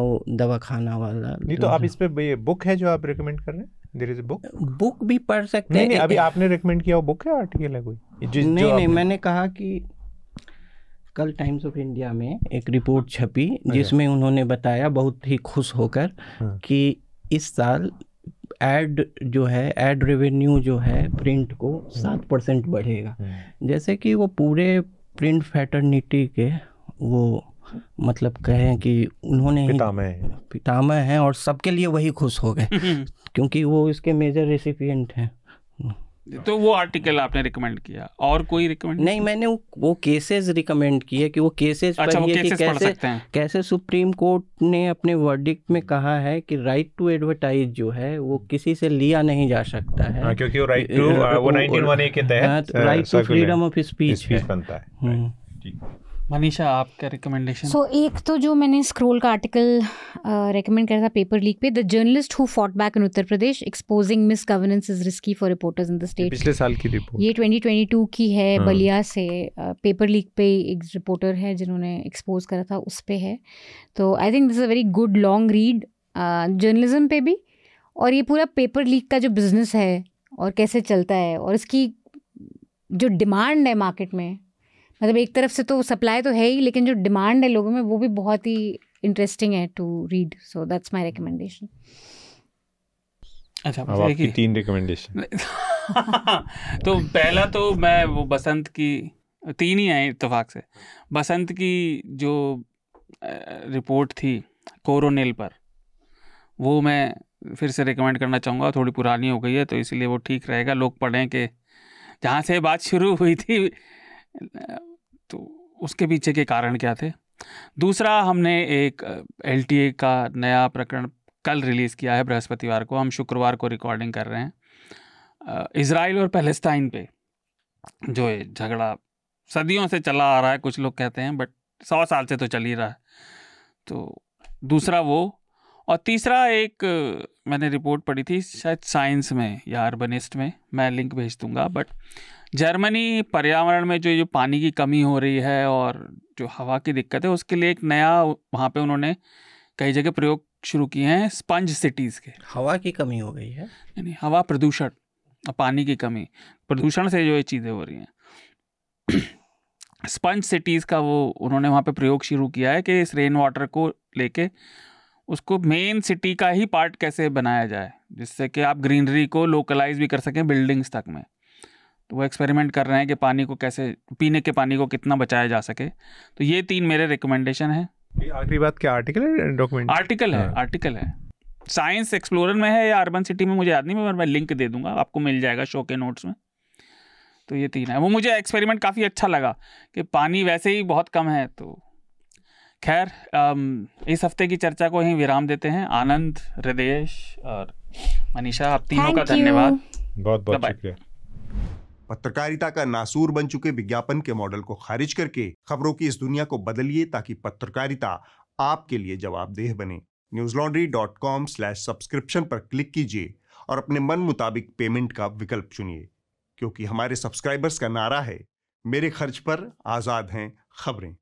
और दवा खाना वाला नहीं तो आप इस पर बुक है जो आप रिकमेंड कर रहे हैं बुक बुक भी पढ़ सकते नहीं, हैं नहीं अभी आपने रिकमेंड किया वो बुक है आर्टिकल है कोई जिस नहीं नहीं मैंने कहा कि कल टाइम्स ऑफ इंडिया में एक रिपोर्ट छपी अच्छा। जिसमें उन्होंने बताया बहुत ही खुश होकर हाँ। कि इस साल एड जो है एड रेवेन्यू जो है प्रिंट को हाँ। सात परसेंट बढ़ेगा हाँ। जैसे कि वो पूरे प्रिंट फैटर्निटी के वो मतलब कहें कि उन्होंने पितामह पितामह हैं और सबके लिए वही खुश हो गए हम्म। क्योंकि वो इसके मेजर रेसिपियंट हैं तो वो आर्टिकल आपने रिकमेंड किया और कोई रिकमेंड नहीं मैंने वो, केसेस रिकमेंड किए कि वो केसेस अच्छा, वो केसेस कि कैसे सकते हैं। कैसे सुप्रीम कोर्ट ने अपने वर्डिक्ट में कहा है कि राइट टू एडवर्टाइज जो है वो हम्म। किसी से लिया नहीं जा सकता है आ, हाँ, क्योंकि वो राइट टू वो 1901 के तहत right to freedom of speech बनता है हम्म। मनीषा आपका रिकमेंडेशन सो एक तो जो मैंने स्क्रोल का आर्टिकल रेकमेंड करा था पेपर लीक पे the journalist who fought back in Uttar Pradesh exposing misgovernance is risky for reporters in the state पिछले साल की रिपोर्ट ये 2022 की है हाँ. बलिया से पेपर लीक पे एक रिपोर्टर है जिन्होंने एक्सपोज करा था उस पर है तो I think this a very good long read journalism पे भी और ये पूरा पेपर लीक का जो बिज़नेस है और कैसे चलता है और इसकी जो डिमांड है मार्केट में मतलब एक तरफ से तो सप्लाई तो है ही लेकिन जो डिमांड है लोगों में वो भी बहुत ही इंटरेस्टिंग है to read so that's my recommendation अच्छा अब आपकी तीन रिकमेंडेशन तो पहला तो मैं वो बसंत की तीन ही आए इतफाक से बसंत की जो रिपोर्ट थी कोरोनेल पर वो मैं फिर से रिकमेंड करना चाहूँगा थोड़ी पुरानी हो गई है तो इसलिए वो ठीक रहेगा लोग पढ़ें कि जहाँ से बात शुरू हुई थी तो उसके पीछे के कारण क्या थे दूसरा हमने एक एल का नया प्रकरण कल रिलीज़ किया है बृहस्पतिवार को हम शुक्रवार को रिकॉर्डिंग कर रहे हैं इसराइल और पैलेस्टाइन पे जो झगड़ा सदियों से चला आ रहा है कुछ लोग कहते हैं बट सौ साल से तो चल ही रहा है तो दूसरा वो और तीसरा एक मैंने रिपोर्ट पढ़ी थी शायद साइंस में या अर्बनिस्ट में मैं लिंक भेज दूँगा बट जर्मनी पर्यावरण में जो जो पानी की कमी हो रही है और जो हवा की दिक्कत है उसके लिए एक नया वहाँ पे उन्होंने कई जगह प्रयोग शुरू किए हैं स्पंज सिटीज़ के हवा की कमी हो गई है यानी हवा प्रदूषण पानी की कमी प्रदूषण से जो ये चीज़ें हो रही हैं स्पंज सिटीज़ का वो उन्होंने वहाँ पे प्रयोग शुरू किया है कि इस रेन वाटर को लेके उसको मेन सिटी का ही पार्ट कैसे बनाया जाए जिससे कि आप ग्रीनरी को लोकलाइज भी कर सकें बिल्डिंग्स तक में वो एक्सपेरिमेंट कर रहे हैं कि पानी को कैसे पीने के पानी को कितना बचाया जा सके तो ये तीन मेरे रिकमेंडेशन है आखिरी बात क्या आर्टिकल है डॉक्यूमेंट आर्टिकल है आर्टिकल हाँ। है साइंस एक्सप्लोरर में है या अर्बन सिटी में मुझे याद नहीं मैं मैं लिंक दे दूंगा आपको मिल जाएगा शो के नोट्स में तो ये तीन है वो मुझे एक्सपेरिमेंट काफ़ी अच्छा लगा कि पानी वैसे ही बहुत कम है तो खैर इस हफ्ते की चर्चा को ही विराम देते हैं आनंद हृदय और मनीषा आप तीनों का धन्यवाद बहुत बहुत शुक्रिया पत्रकारिता का नासूर बन चुके विज्ञापन के मॉडल को खारिज करके खबरों की इस दुनिया को बदलिए ताकि पत्रकारिता आपके लिए जवाबदेह बने news laundry dot com slash subscription पर क्लिक कीजिए और अपने मन मुताबिक पेमेंट का विकल्प चुनिए क्योंकि हमारे सब्सक्राइबर्स का नारा है मेरे खर्च पर आज़ाद हैं खबरें